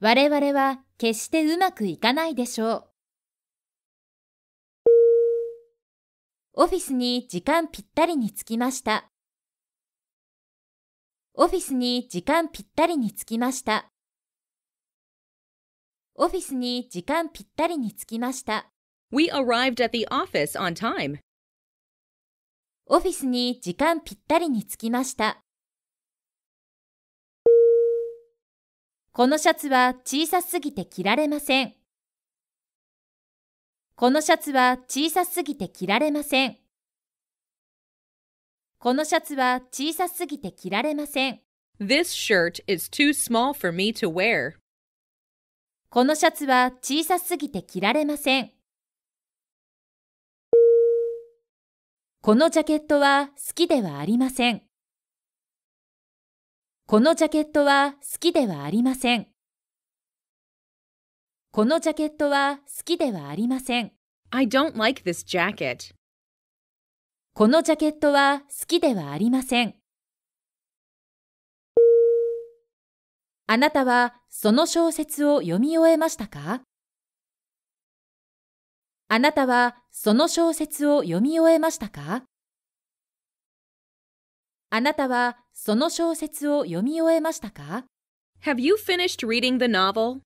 我々は決してうまくいかないでしょう。オフィスに時間ぴったりに着きました。オフィスに時間ぴったりに着きました。オフィスに時間ぴったりに着きました。We arrived at the office on time. オフィスに時間ぴったりに着きました。このシャツは小さすぎて着られません。このシャツは小さすぎて着られません。このシャツは小さすぎて着られません。This shirt is too small for me to wear. このシャツは小さすぎて着られません。このジャケットは好きではありません。このジャケットは好きではありません。このジャケットは好きではありません。I don't like this jacket. このジャケットは好きではありません。あなたはその小説を読み終えましたかあなたはその小説を読み終えましたかあなたはその小説を読み終えましたか Have you finished reading the novel?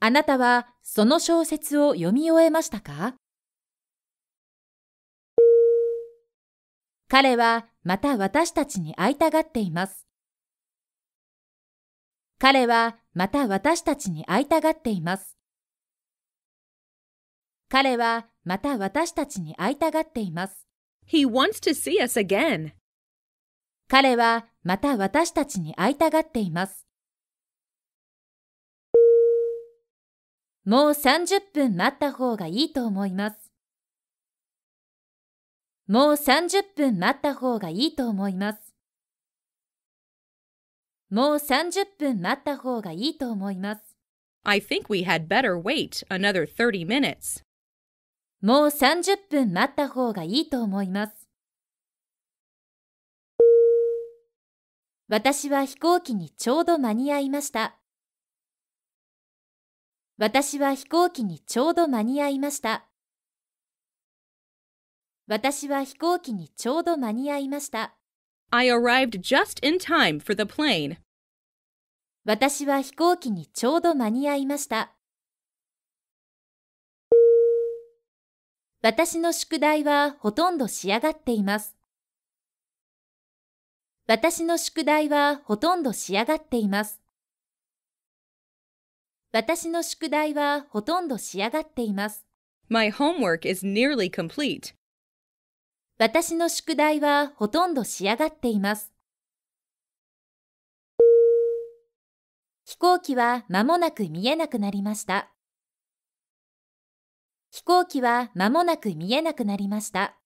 あなたはその小説を読み終えましたか彼はまた私たちに会いたがっています。彼はまた私たちに会いたがっています。彼はまた私たちに会いたがっています。He wants to see us again. 彼はまた私たちに会いたがっています。もう30分待った方がいいと思います。もう30分待った方がいいと思います。もう30分待った方がいいと思います。I think we had better wait another 30 minutes. もう30分待った方がいいと思います。私は飛行機にちょうど間に合いました。私は飛行機にちょうど間に合いました。私は飛行機にちょうど間に合いました。I arrived just in time for the plane. 私は飛行機にちょうど間に合いました。私の宿題はほとんど仕上がっています。私の宿題はほとんど仕上がっています。私の宿題はほとんど仕上がっています。My homework is nearly complete. 私の宿題はほとんど仕上がっています。飛行機は間もなく見えなくなりました。飛行機は間もなく見えなくなりました。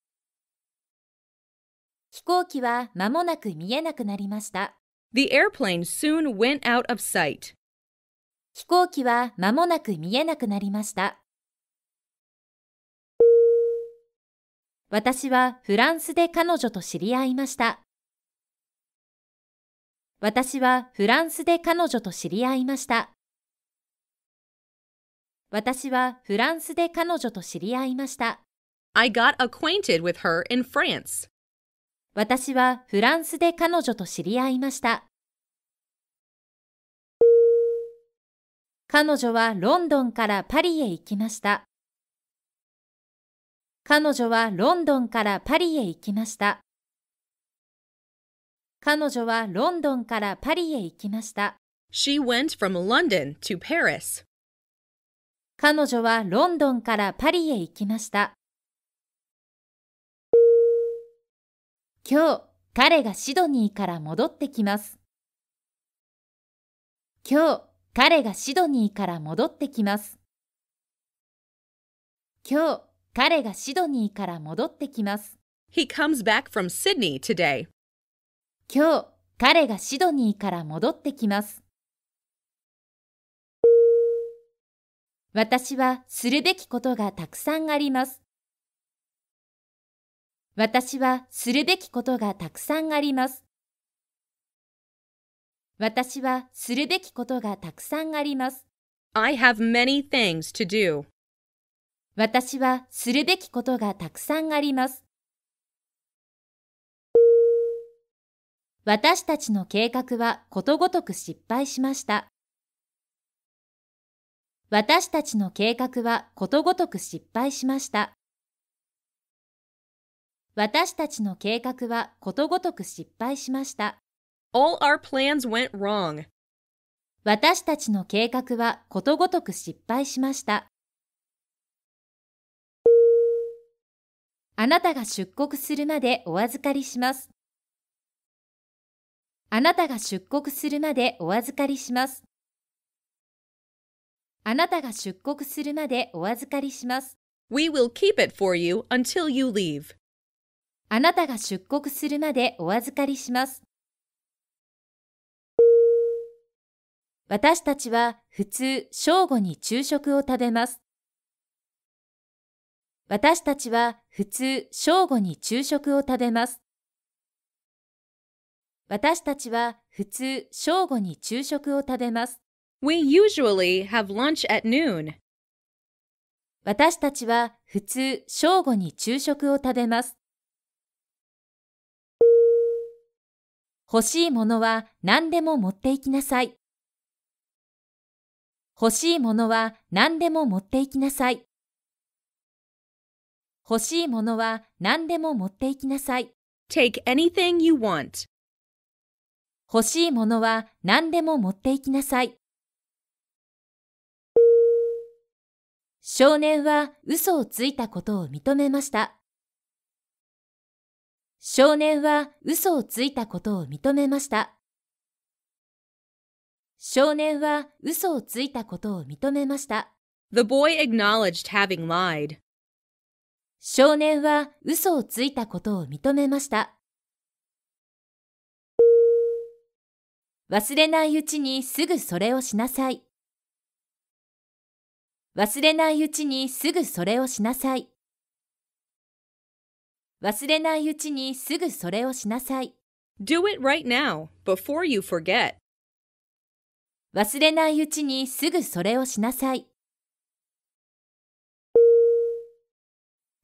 飛行機は間もなく見えなくなりました。The airplane soon went out of sight. 飛行機は間もなく見えなくなりました。私はフランスで彼女と知り合いました。私はフランスで彼女と知り合いました。私はフランスで彼女と知り合いました。I got acquainted with her in France. 私はフランスで彼女と知り合いました。彼女はロンドンからパリへ行きました。彼女はロンドンからパリへ行きました。彼女はロンドンからパリへ行きました。She went from London to Paris. 彼女はロンドンからパリへ行きました。今日、彼がシドニーから戻ってきます。今日、彼がシドニーから戻ってきます。今日、彼がシドニーから戻ってきます。He comes back from Sydney today. 今日、彼がシドニーから戻ってきます。私はするべきことがたくさんあります。私はするべきことがたくさんあります。私はするべきことがたくさんあります。I have many things to do. 私はするべきことがたくさんあります。私たちの計画はことごとく失敗しました。私たちの計画はことごとく失敗しました。私たちの計画はことごとく失敗しました。All our plans went wrong. 私たちの計画はことごとく失敗しました。あなたが出国するまでお預かりします。あなたが出国するまでお預かりします。あなたが出国するまでお預かりします。We will keep it for you until you leave. あなたが出国するまでお預かりします。私たちは普通正午に昼食を食べます。私たちは普通正午に昼食を食べます。私たちは普通正午に昼食を食べます。We usually have lunch at noon. 私たちは普通正午に昼食を食べます。欲しいものは何でも持っていきなさい。欲しいものは何でも持っていきなさい。欲しいものは何でも持っていきなさい。Take anything you want. 欲しいものは何でも持っていきなさい。少年は嘘をついたことを認めました。少年は嘘をついたことを認めました。少年は嘘をついたことを認めました。The boy acknowledged having lied. 少年は嘘をついたことを認めました。忘れないうちにすぐそれをしなさい。忘れないうちにすぐそれをしなさい。忘れないうちにすぐそれをしなさい。Do it right now, before you forget. 忘れないうちにすぐそれをしなさい。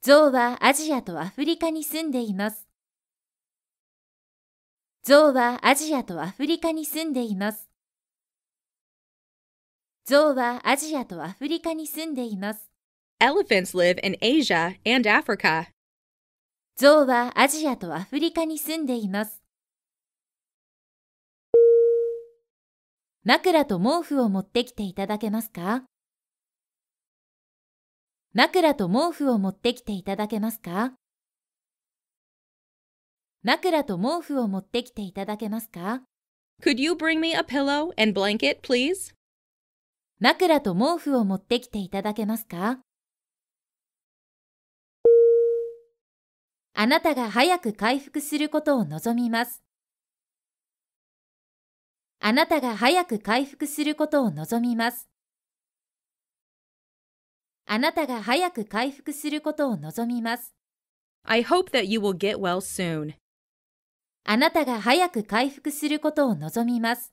ゾウはアジアとアフリカに住んでいます。ゾウはアジアとアフリカに住んでいます。ゾウはアジアとアフリカに住んでいます。Elephants live in Asia and Africa. ゾウはアジアとアフリカに住んでいます。枕と毛布を持ってきていただけますか枕と毛布を持ってきていただけますか枕と毛布を持ってきていただけますか Could you bring me a pillow and blanket, please? 枕と毛布を持ってきていただけますかあなたが早く回復することを望みます。あなたが早く回復することを望みます。あなたが早く回復することを望みます。I hope that you will get well soon. あなたが早く回復することを望みます。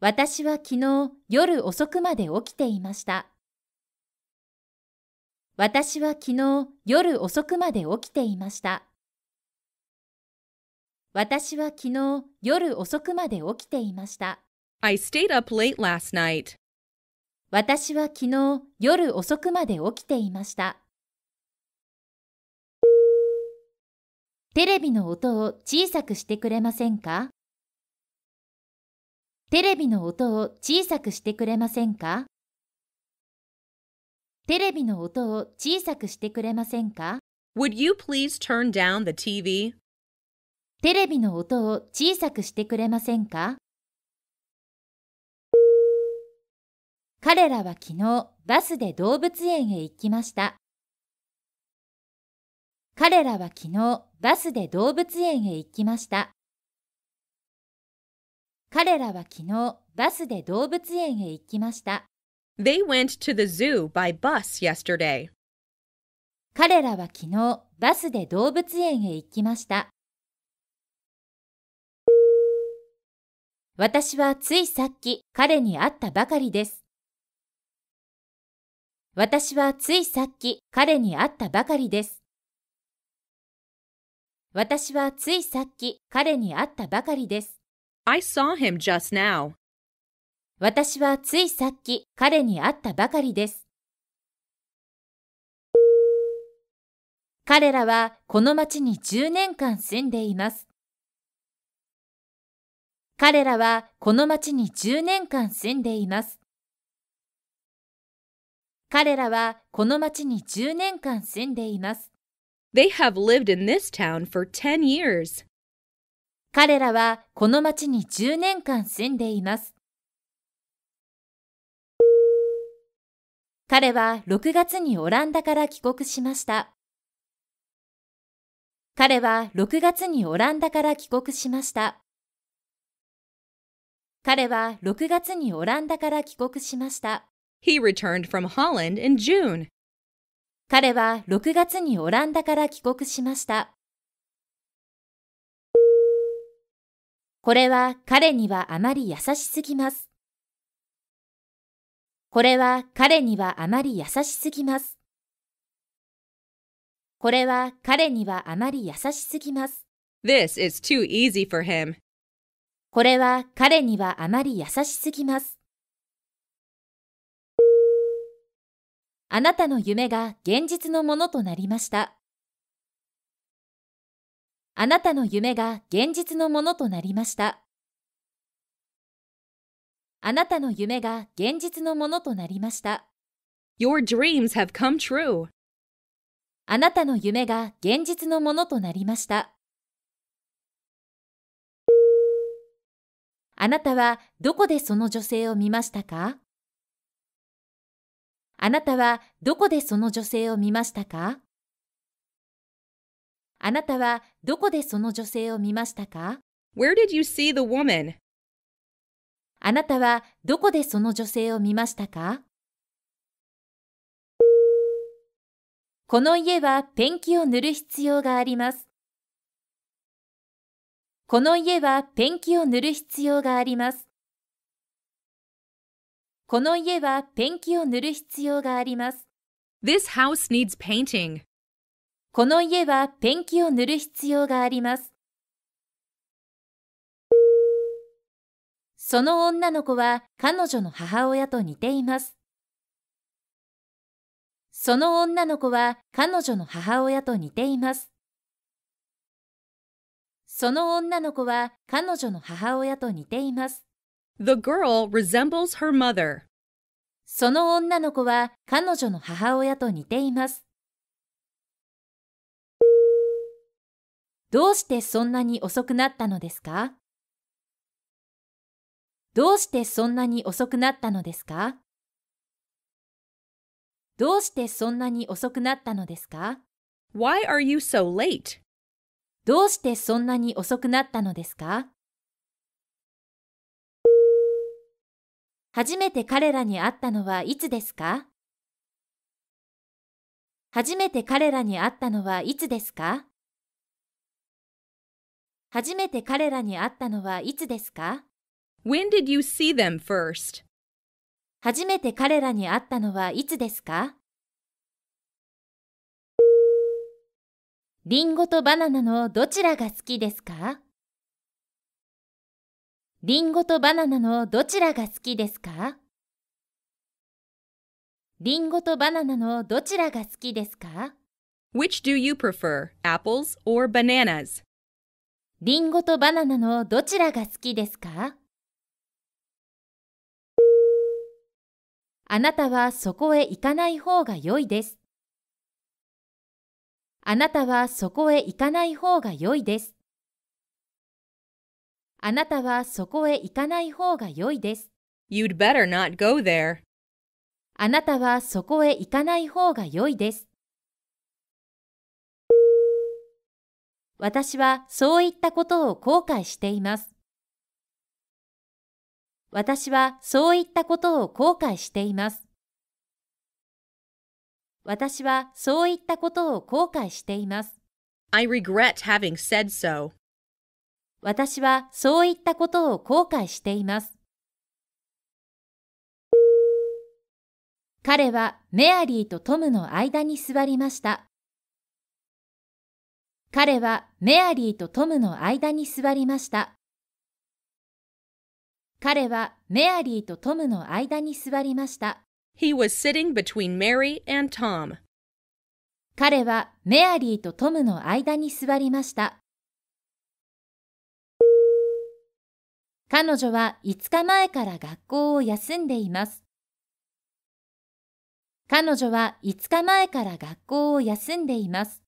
私は昨日夜遅くまで起きていました。私は昨日夜遅くまで起きていました。私は昨日夜遅くまで起きていました。I stayed up late last night. 私は昨日夜遅くまで起きていました。テレビの音を小さくしてくれませんかテレビの音を小さくしてくれませんかテレビの音を小さくしてくれませんか Would you please turn down the TV? テレビの音を小さくしてくれませんか彼らは昨日バスで動物園へ行きました。彼らは昨日バスで動物園へ行きました。彼らは昨日バスで動物園へ行きました。They went to the zoo by bus yesterday. 彼らは昨日バスで動物園へ行きました。私はついさっき彼に会ったばかりです。私はついさっき彼に会ったばかりです。私はついさっき彼に会ったばかりです。I saw him just now. 私はついさっき彼に会ったばかりです。彼らはこの町に10年間住んでいます。彼らはこの町に10年間住んでいます。彼らはこの町に10年間住んでいます。They have lived in this town for 10 years. 彼らはこの町に10年間住んでいます。彼は6月にオランダから帰国しました。彼は6月にオランダから帰国しました。彼は6月にオランダから帰国しました。He returned from Holland in June. 彼は6月にオランダから帰国しました。これは彼にはあまり優しすぎます。これは彼にはあまり優しすぎます。これは彼にはあまり優しすぎます。This is too easy for him. これは彼にはあまり優しすぎます。あなたの夢が現実のものとなりました。あなたの夢が現実のものとなりました。あなたの夢が現実のものとなりました。Your dreams have come true. あなたの夢が現実のものとなりました。あなたはどこでその女性を見ましたかあなたはどこでその女性を見ましたかあなたはどこでその女性を見ましたか ?Where did you see the woman? あなたはどこでその女性を見ましたかこの家はペンキを塗る必要があります。この家はペンキを塗る必要があります。この家はペンキを塗る必要があります。This house needs painting. この家はペンキを塗る必要があります。その女の子は彼女の母親と似ています。その女の子は彼女の母親と似ています。その女の子は彼女の母親と似ています。The girl resembles her mother. その女の子は彼女の母親と似ています。どうしてそんなに遅くなったのですかどうしてそんなに遅くなったのですかどうしてそんなに遅くなったのですか ?Why are you so late? どうしてそんなに遅くなったのですか初めて彼らに会ったのはいつですか初めて彼らに会ったのはいつですか初めて彼らに会ったのはいつですか ?When did you see them first? 初めて彼らに会ったのはいつですかリンゴとバナナのどちらが好きですかリンゴとバナナのどちらが好きですかリンゴとバナナのどちらが好きですか ?Which do you prefer, apples or bananas? リンゴとバナナのどちらが好きですかあなたはそこへ行かない方が良いです。あなたはそこへ行かない方が良いです。あなたはそこへ行かない方が良いです。You'd better not go there. あなたはそこへ行かない方が良いです。私はそういったことを後悔しています。私はそういったことを後悔しています。私はそういったことを後悔しています。I regret having said so. 私はそういったことを後悔しています。彼はメアリーとトムの間に座りました。彼はメアリーとトムの間に座りました。彼はメアリーとトムの間に座りました。He was sitting between Mary and Tom. 彼はメアリーとトムの間に座りました。彼女は5日前から学校を休んでいます。彼女は5日前から学校を休んでいます。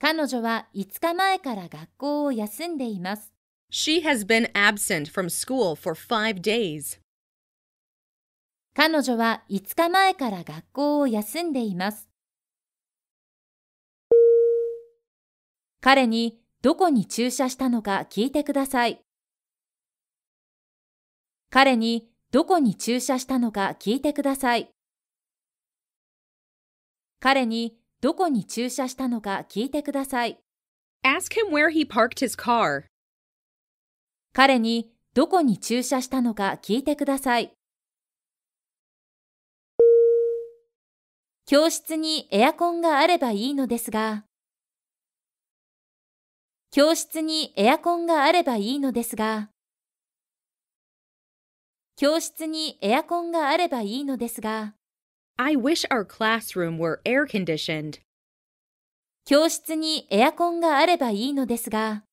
彼女は5日前から学校を休んでいます。She has been absent from school for five days. 彼女は5日前から学校を休んでいます。彼にどこに駐車したのか聞いてください。彼にどこに駐車したのか聞いてください。彼にどこに駐車したのか聞いてください。Ask him where he parked his car. 彼にどこに駐車したのか聞いてください。教室にエアコンがあればいいのですが。教室にエアコンがあればいいのですが、教室にエアコンがあればいいのですが、I wish our classroom were air conditioned. 教室にエアコンがあればいいのですが、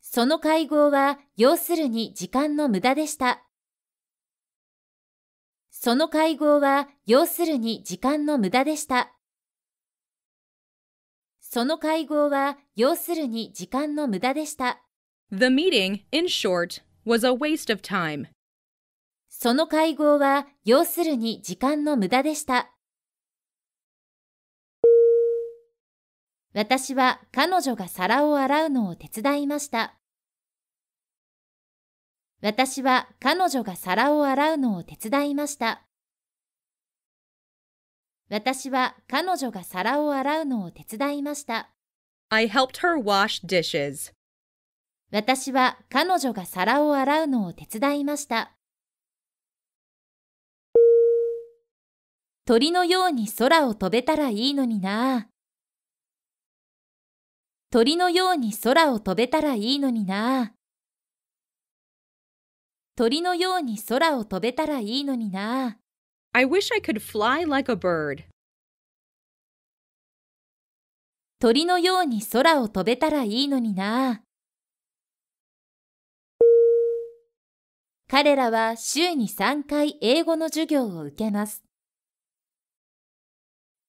その会合は要するに時間の無駄でした。その会合は要するに時間の無駄でした。その会合は要するに時間の無駄でした。The meeting, in short, was a waste of time. その会合は要するに時間の無駄でした。私は彼女が皿を洗うのを手伝いました。私は彼女が皿を洗うのを手伝いました。私は彼女が皿を洗うのを手伝いました。I helped her wash dishes. 私は彼女が皿を洗うのを手伝いました。鳥のように空を飛べたらいいのにな。鳥のように空を飛べたらいいのにな。鳥のように空を飛べたらいいのにな。I wish I could fly like a bird. 鳥のように空を飛べたらいいのにな。彼らは週に3回英語の授業を受けます。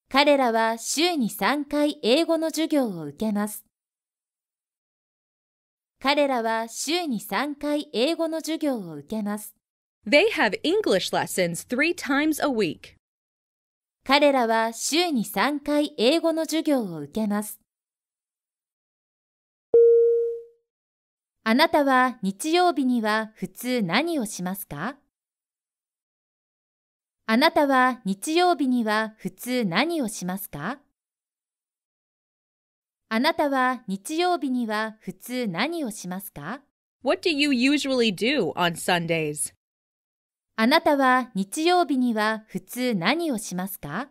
彼らは週に3回英語の授業を受けます。彼らは週に3回英語の授業を受けます。They have English lessons three times a week. 彼らは週に3回英語の授業を受けます。あなたは日曜日には普通何をしますかあなたは日曜日には普通何をしますかあなたは日曜日には普通何をしますか ?What do you usually do on Sundays? あなたは日曜日には普通何をしますか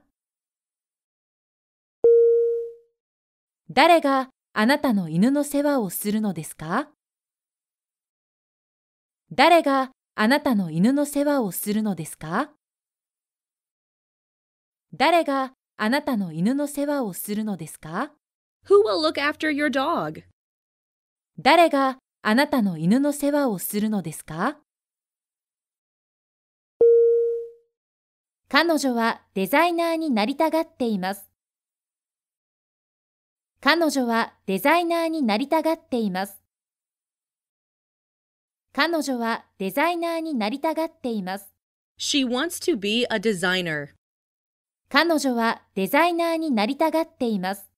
誰があなたの犬の世話をするのですか誰があなたの犬の世話をするのですか誰があなたの犬の世話をするのですか Who will look after your dog? 誰があなたの犬の世話をするのですか彼女はデザイナーになりたがっています。彼女はデザイナーになりたがっています。彼女はデザイナーになりたがっています。She wants to be a designer. 彼女はデザイナーになりたがっています。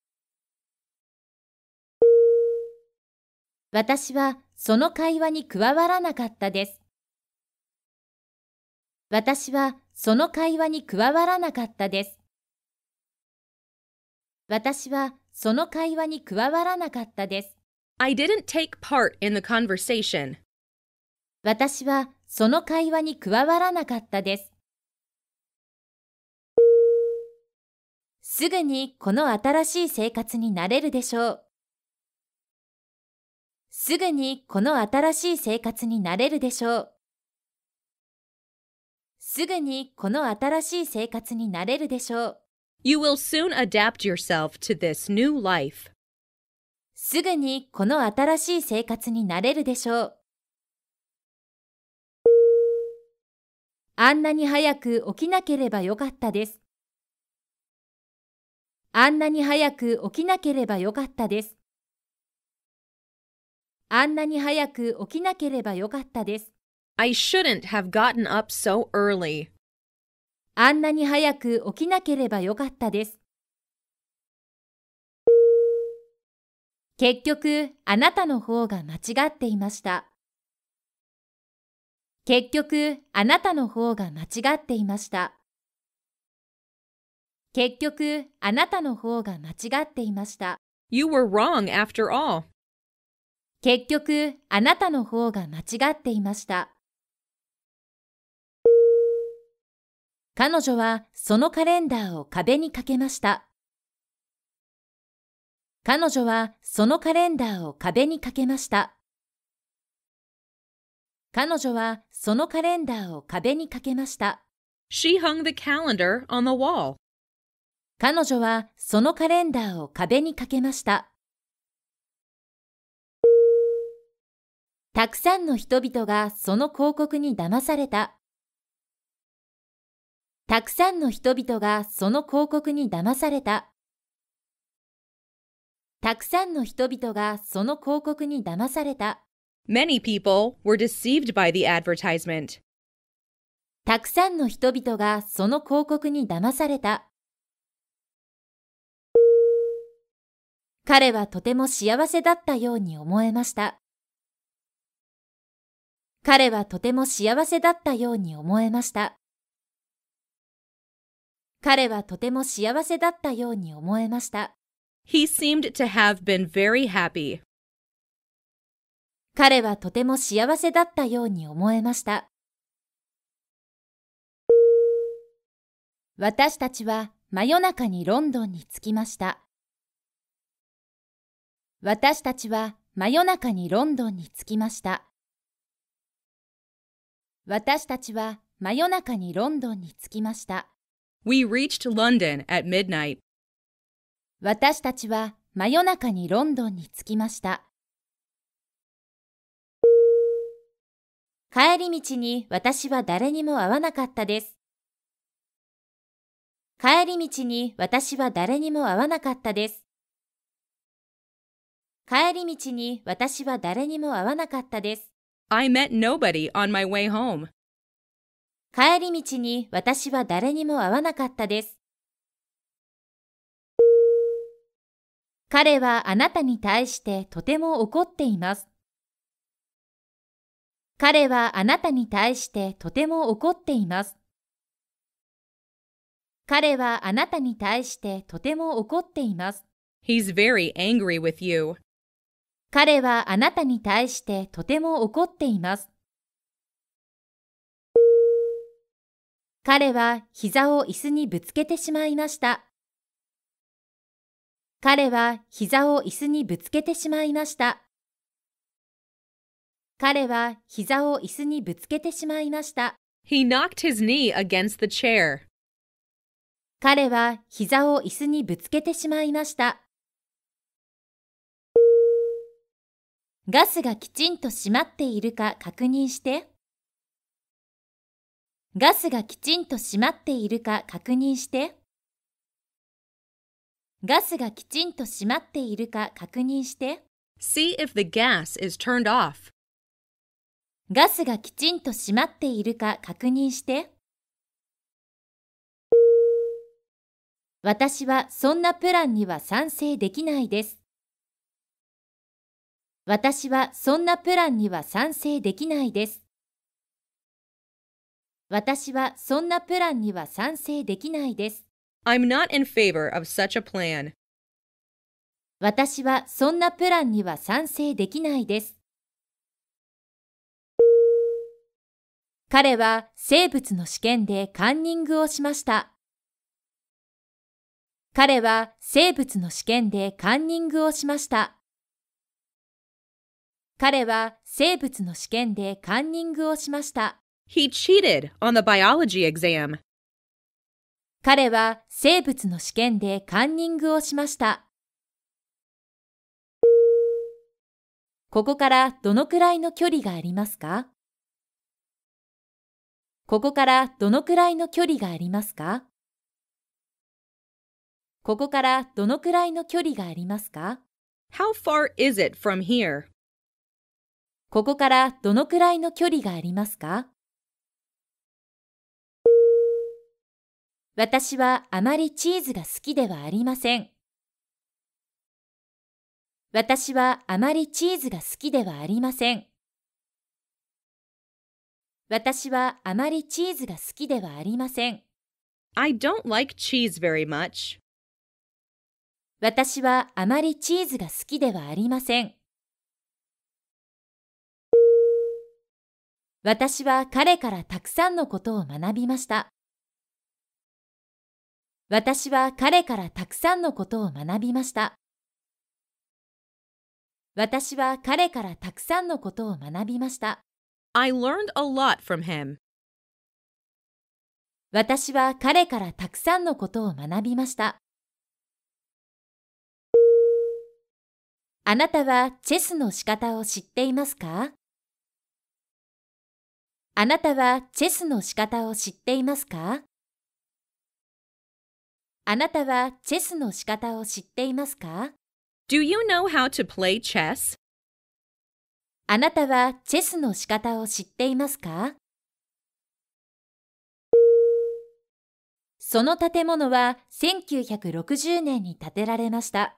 私はその会話に加わらなかったです。私はその会話に加わらなかったです。私はその会話に加わらなかったです。I didn't take part in the conversation. 私はその会話に加わらなかったです。すぐにこの新しい生活になれるでしょう。すぐにこの新しい生活になれるでしょう。すぐにこの新しい生活になれるでしょう。You will soon adapt yourself to this new life. すぐにこの新しい生活になれるでしょう。あんなに早く起きなければよかったです。あんなに早く起きなければよかったです。あんなに早く起きなければよかったです。I shouldn't have gotten up so early. あんなに早く起きなければよかったです。結局、あなたの方が間違っていました。結局、あなたの方が間違っていました。結局、あなたの方が間違っていました。You were wrong after all. 結局、あなたの方が間違っていました。彼女はそのカレンダーを壁にかけました。彼女はそのカレンダーを壁にかけました。彼女はそのカレンダーを壁にかけました。She hung the calendar on the wall. 彼女はそのカレンダーを壁にかけました。たくさんの人々がその広告に騙された。たくさんの人々がその広告に騙された。たくさんの人々がその広告に騙された。Many people were deceived by the advertisement. たくさんの人々がその広告に騙された。彼はとても幸せだったように思えました。彼はとても幸せだったように思えました。彼はとても幸せだったように思えました。He seemed to have been very happy. 彼はとても幸せだったように思えました。私たちは真夜中にロンドンに着きました。私たちは真夜中にロンドンに着きました。私たちは真夜中にロンドンに着きました。We reached London at midnight. 私たちは真夜中にロンドンに着きました。帰り道に私は誰にも会わなかったです。帰り道に私は誰にも会わなかったです。帰り道に私は誰にも会わなかったです。I met nobody on my way home. 帰り道に私は誰にも会わなかったです。彼はあなたに対してとても怒っています。彼はあなたに対してとても怒っています。彼はあなたに対してとても怒っています。He's very angry with you. 彼はあなたに対してとても怒っています。彼は膝を椅子にぶつけてしまいました。彼は膝を椅子にぶつけてしまいました。彼は膝を椅子にぶつけてしまいました。He knocked his knee against the chair. 彼は膝を椅子にぶつけてしまいました。ガスがきちんと閉まっているか確認して。ガスがきちんと閉まっているか確認して。ガスがきちんと閉まっているか確認して。See if the gas is turned off. ガスがきちんと閉まっているか確認して。私はそんなプランには賛成できないです。私はそんなプランには賛成できないです。私はそんなプランには賛成できないです。I'm not in favor of such a plan. 私はそんなプランには賛成できないです。彼は生物の試験でカンニングをしました。彼は生物の試験でカンニングをしました。彼は生物の試験でカンニングをしました。He cheated on the biology exam. 彼は生物の試験でカンニングをしました。ここからどのくらいの距離がありますかここからどのくらいの距離がありますかここからどのくらいの距離がありますか ?How far is it from here? ここからどのくらいの距離がありますか私はあまりチーズが好きではありません。私はあまりチーズが好きではありません。私はあまりチーズが好きではありません。I don't like cheese very much. 私はあまりチーズが好きではありません。私は彼からたくさんのことを学びました。私は彼からたくさんのことを学びました。私は彼からたくさんのことを学びました。I learned a lot from him. 私は彼からたくさんのことを学びました。あなたはチェスの仕方を知っていますかあなたはチェスの仕方を知っていますかあなたはチェスの仕方を知っていますか ?Do you know how to play chess? あなたはチェスの仕方を知っていますかその建物は1960年に建てられました。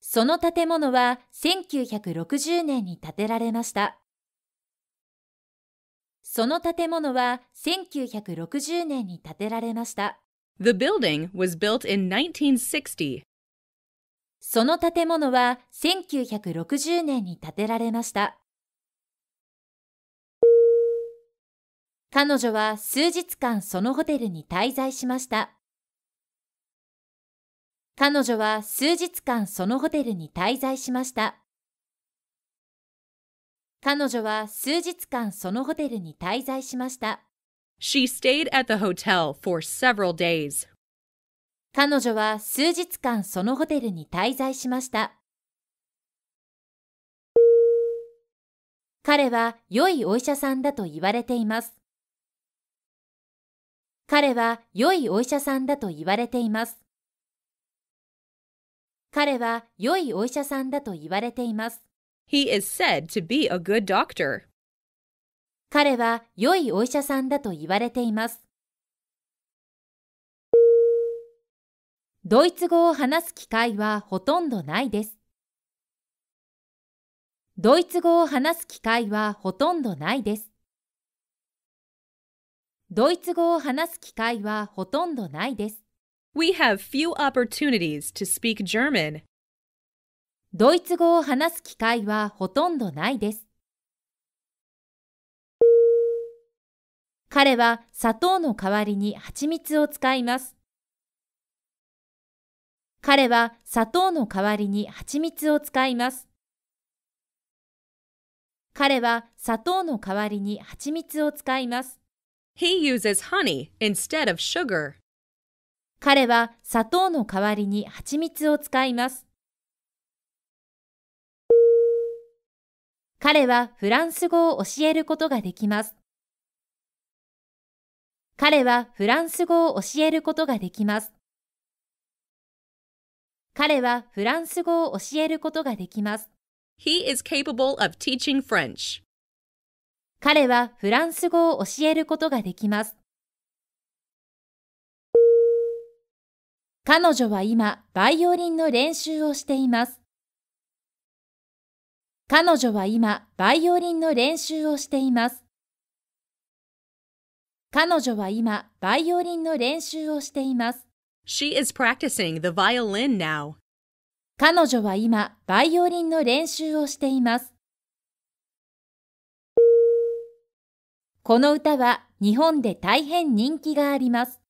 その建物は1960年に建てられました。その建物は1960年に建てられました。The building was built in 1960. その建物は1960年に建てられました。彼女は数日間そのホテルに滞在しました。彼女は数日間そのホテルに滞在しました。彼女は数日間そのホテルに滞在しました。She stayed at the hotel for several days. 彼女は数日間そのホテルに滞在しました。彼は良いお医者さんだと言われています。彼は良いお医者さんだと言われています。彼は良いお医者さんだと言われています。He is said to be a good doctor. 彼は良いお医者さんだと言われています。ドイツ語を話す機会はほとんどないです。ドイツ語を話す機会はほとんどないです。ドイツ語を話す機会はほとんどないです。We have few opportunities to speak German. ドイツ語を話す機会はほとんどないです。彼は砂糖の代わりに蜂蜜を使います。彼は砂糖の代わりに蜂蜜を使います。彼は砂糖の代わりに蜂蜜を使います。He uses honey instead of sugar. 彼は砂糖の代わりに蜂蜜を使います。彼はフランス語を教えることができます。彼はフランス語を教えることができます。彼はフランス語を教えることができます。He is capable of teaching French. 彼はフランス語を教えることができます。彼女は今、バイオリンの練習をしています。彼女は今、バイオリンの練習をしています。彼女は今、バイオリンの練習をしています。She is practicing the violin now. 彼女は今、バイオリンの練習をしています。この歌は日本で大変人気があります。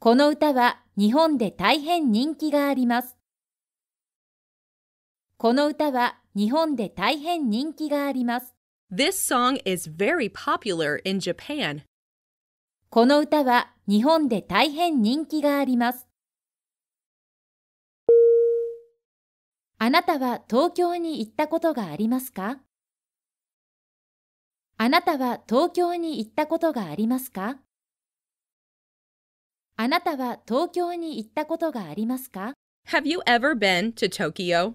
この歌は日本で大変人気があります。この歌は日本で大変人気があります。This song is very popular in Japan. この歌は日本で大変人気があります。あなたは東京に行ったことがありますかあなたは東京に行ったことがありますかあなたは東京に行ったことがありますか Have you ever been to Tokyo?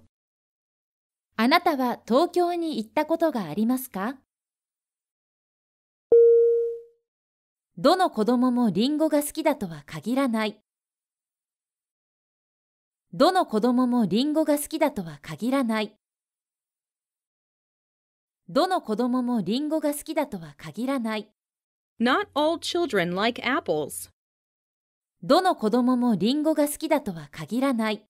あなたは東京に行ったことがありますかどの子供もリンゴが好きだとは限らない。どの子供もリンゴが好きだとは限らない。どの子供もリンゴが好きだとは限らない。Not all children like apples. どの子供もリンゴが好きだとは限らない。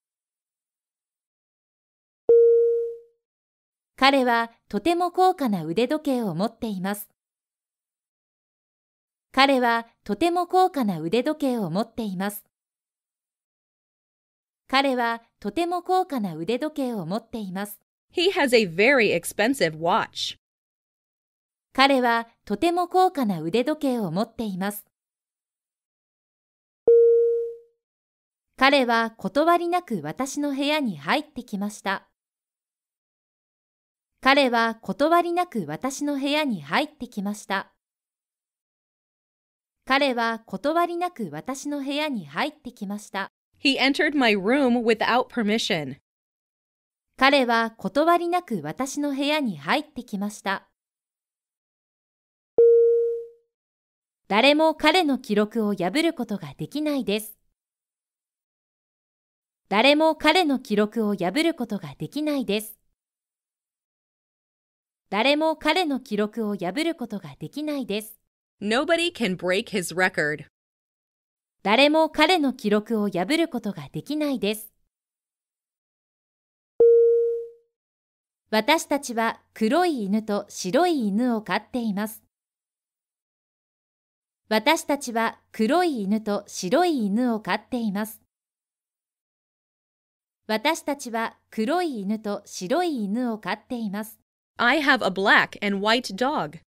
彼はとても高価な腕時計を持っています。彼はとても高価な腕時計を持っています。彼はとても高価な腕時計を持っています。He has a very expensive watch. 彼はとても高価な腕時計を持っています。彼は断りなく私の部屋に入ってきました。彼は断りなく私の部屋に入ってきました。彼は断りなく私の部屋に入ってきました。He entered my room without permission. 彼は断りなく私の部屋に入ってきました。誰も彼の記録を破ることができないです。誰も彼の記録を破ることができないです。誰も彼の記録を破ることができないです。Nobody can break his record. 誰も彼の記録を破ることができないです。私たちは黒い犬と白い犬を飼っています。私たちは黒い犬と白い犬を飼っています。私たちは黒い犬と白い犬を飼っています。I have a black and white dog.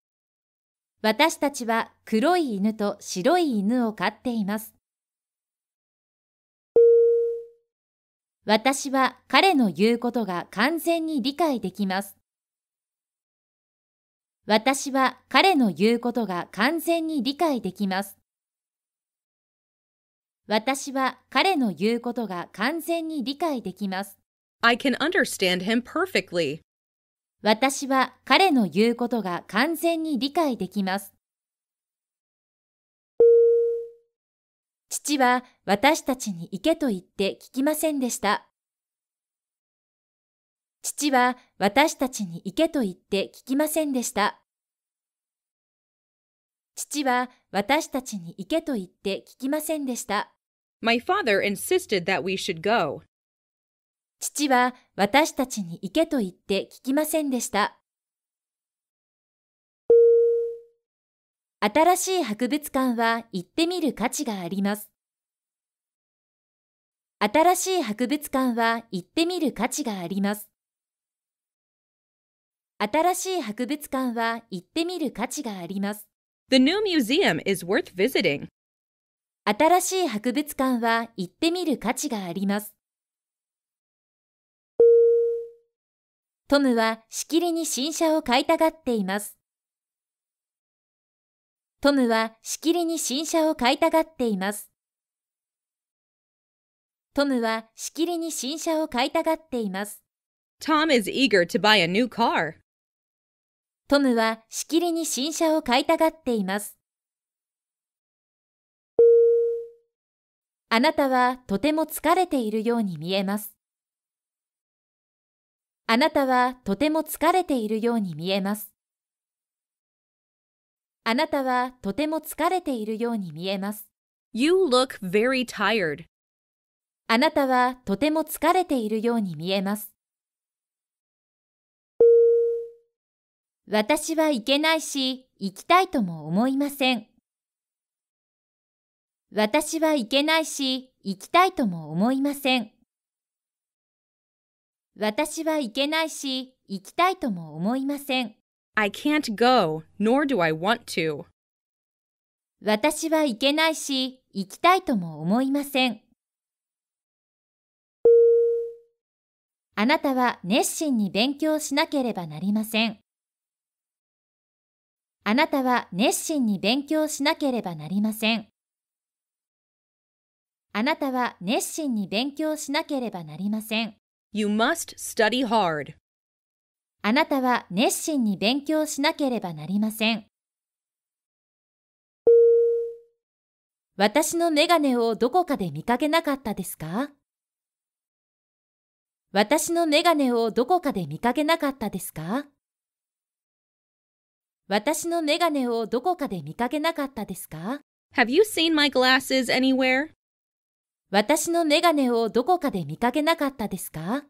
私たちは黒い犬と白い犬を飼っています。私は彼の言うことが完全に理解できます。私は彼の言うことが完全に理解できます。私は彼の言うことが完全に理解できます。I can understand him perfectly. 私は彼の言うことが完全に理解できます。父は私たちに行けと言って聞きませんでした。父は私たちに行けと言って聞きませんでした。父は私たちに行けと言って聞きませんでした。My father insisted that we should go. 父は私たちに行けと言って聞きませんでした。新しい博物館は行ってみる価値があります。新しい博物館は行ってみる価値があります。新しい博物館は行ってみる価値があります。The new museum is worth visiting. 新しい博物館は行ってみる価値があります。トムはしきりに新車を買いたがっています。トムはしきりに新車を買いたがっています。トムはしきりに新車を買いたがっています。Tom is eager to buy a new car. トムはしきりに新車を買いたがっています。あなたはとても疲れているように見えます。あなたはとても疲れているように見えます。あなたはとても疲れているように見えます。You look very tired. あなたはとても疲れているように見えます。私は行けないし、行きたいとも思いません。私は行けないし、行きたいとも思いません。私は行けないし、行きたいとも思いません。I can't go, nor do I want to. 私は行けないし、行きたいとも思いません。あなたは熱心に勉強しなければなりません。あなたは熱心に勉強しなければなりません。あなたは熱心に勉強しなければなりません。You must study hard. あなたは熱心に勉強しなければなりません。私のメガネをどこかで見かけなかったですか私のメガネをどこかで見かけなかったですか私のメガネをどこかで見かけなかったですか ?Have you seen my glasses anywhere? 私のメガネをどこかで見かけなかったですか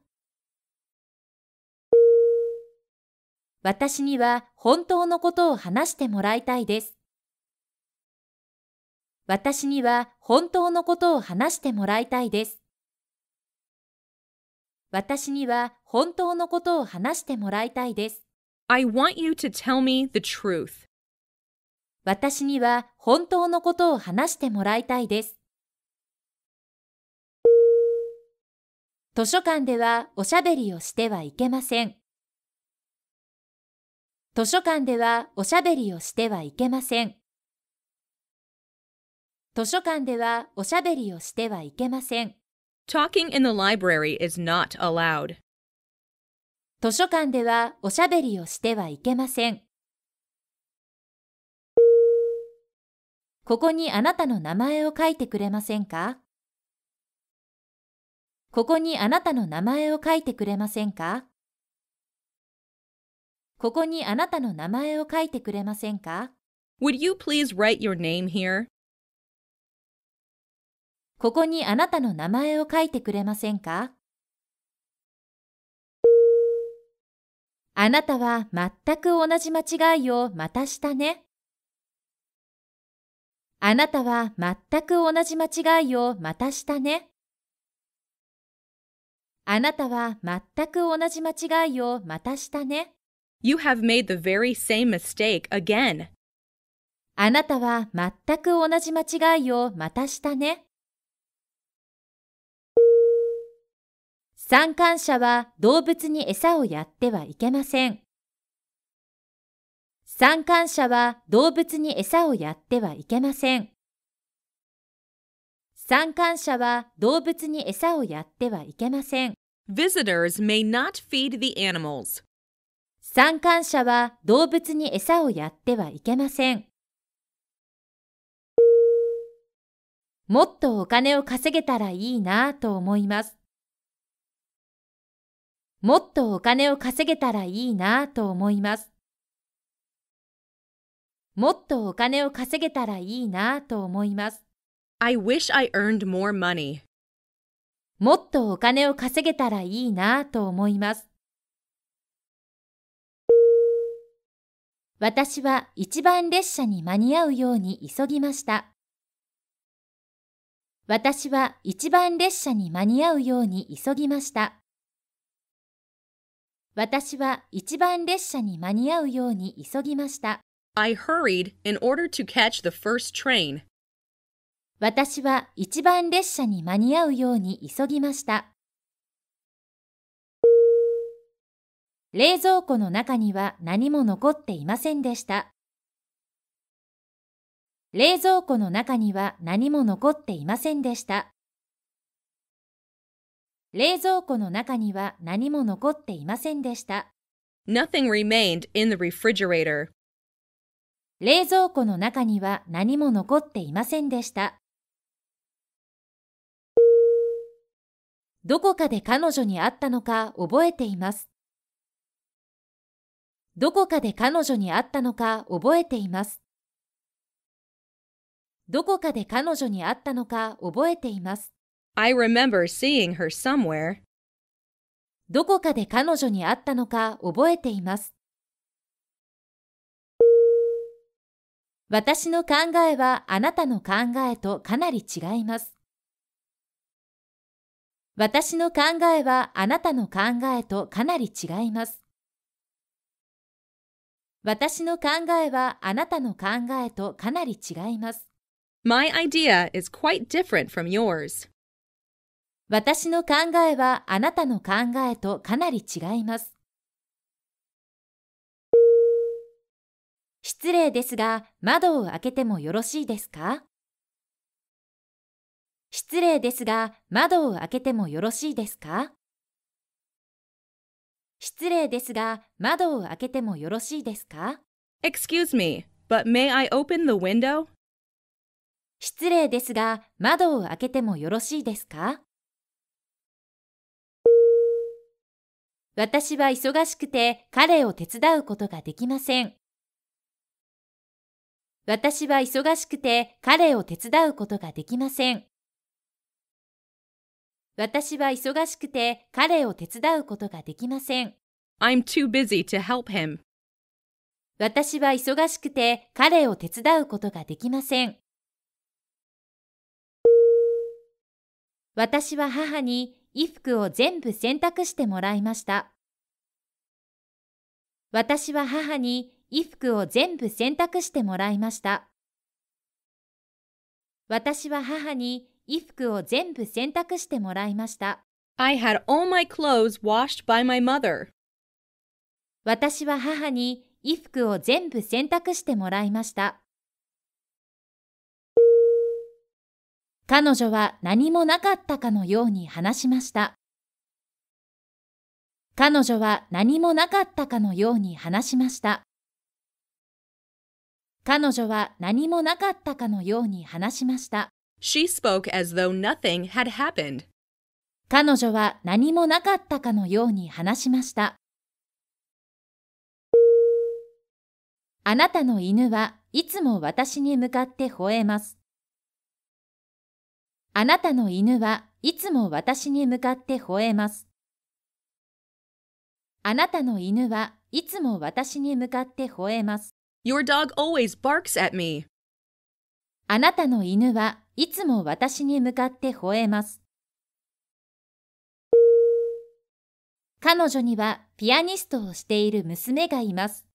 私には本当のことを話してもらいたいです。私には本当のことを話してもらいたいです。私には本当のことを話してもらいたいです。I want you to tell me the truth. 私には本当のことを話してもらいたいです。図書館ではおしゃべりをしてはいけません。図書館ではおしゃべりをしてはいけません。図書館ではおしゃべりをしてはいけません。Talking in the library is not allowed. 図書館ではおしゃべりをしてはいけません。ここにあなたの名前を書いてくれませんかここにあなたの名前を書いてくれませんかここにあなたの名前を書いてくれませんか Would you please write your name here? ここにあなたの名前を書いてくれませんかあなたは全く同じ間違いをまたしたね。あなたは全く同じ間違いをまたしたね。あなたは全く同じ間違いをまたしたね。You have made the very same mistake again. あなたは全く同じ間違いをまたしたね。参観者は動物に餌をやってはいけません。参観者は動物に餌をやってはいけません。参観者は動物に餌をやってはいけません。Visitors may not feed the animals. 参観者は動物に餌をやってはいけません。もっとお金を稼げたらいいなぁと思います。もっとお金を稼げたらいいなぁと思います。もっとお金を稼げたらいいなぁと思います。I wish I earned more money. もっとお金を稼げたらいいなぁと思います。私は一番列車に間に合うように急ぎました。私は一番列車に間に合うように急ぎました。私は一番列車に間に合うように急ぎました。I hurried in order to catch the first train. 私は一番列車に間に合うように急ぎました。冷蔵庫の中には何も残っていませんでした。冷蔵庫の中には何も残っていませんでした。冷蔵庫の中には何も残っていませんでした。Nothing remained in the refrigerator. 冷蔵庫の中には何も残っていませんでした。どこかで彼女に会ったのか覚えています。どこかで彼女に会ったのか覚えています。どこかで彼女に会ったのか覚えています。I remember seeing her somewhere. どこかで彼女に会ったのか覚えています。私の考えはあなたの考えとかなり違います。私の考えはあなたの考えとかなり違います。私の考えはあなたの考えとかなり違います。My idea is quite different from yours. 私の考えはあなたの考えとかなり違います。失礼ですが、窓を開けてもよろしいですか失礼ですが、窓を開けてもよろしいですか失礼ですが、窓を開けてもよろしいですか ?Excuse me, but may I open the window? 失礼ですが、窓を開けてもよろしいですか私は忙しくて彼を手伝うことができません。私は忙しくて彼を手伝うことができません。私は忙しくて彼を手伝うことができません。I'm too busy to help him. 私は忙しくて彼を手伝うことができません。私は母に衣服を全部洗濯してもらいました。私は母に衣服を全部洗濯してもらいました。私は母に衣服を全部洗濯してもらいました。I had all my clothes washed by my mother. 私は母に衣服を全部洗濯してもらいました。彼女は何もなかったかのように話しました。彼女は何もなかったかのように話しました。彼女は何もなかったかのように話しました。She spoke as though nothing had happened. 彼女は何もなかったかのように話しました。あなたの犬はいつも私に向かって吠えます。あなたの犬はいつも私に向かって吠えます。あなたの犬はいつも私に向かって吠えます。Your dog always barks at me. あなたの犬はいつも私に向かって吠えます。彼女にはピアニストをしている娘がいます。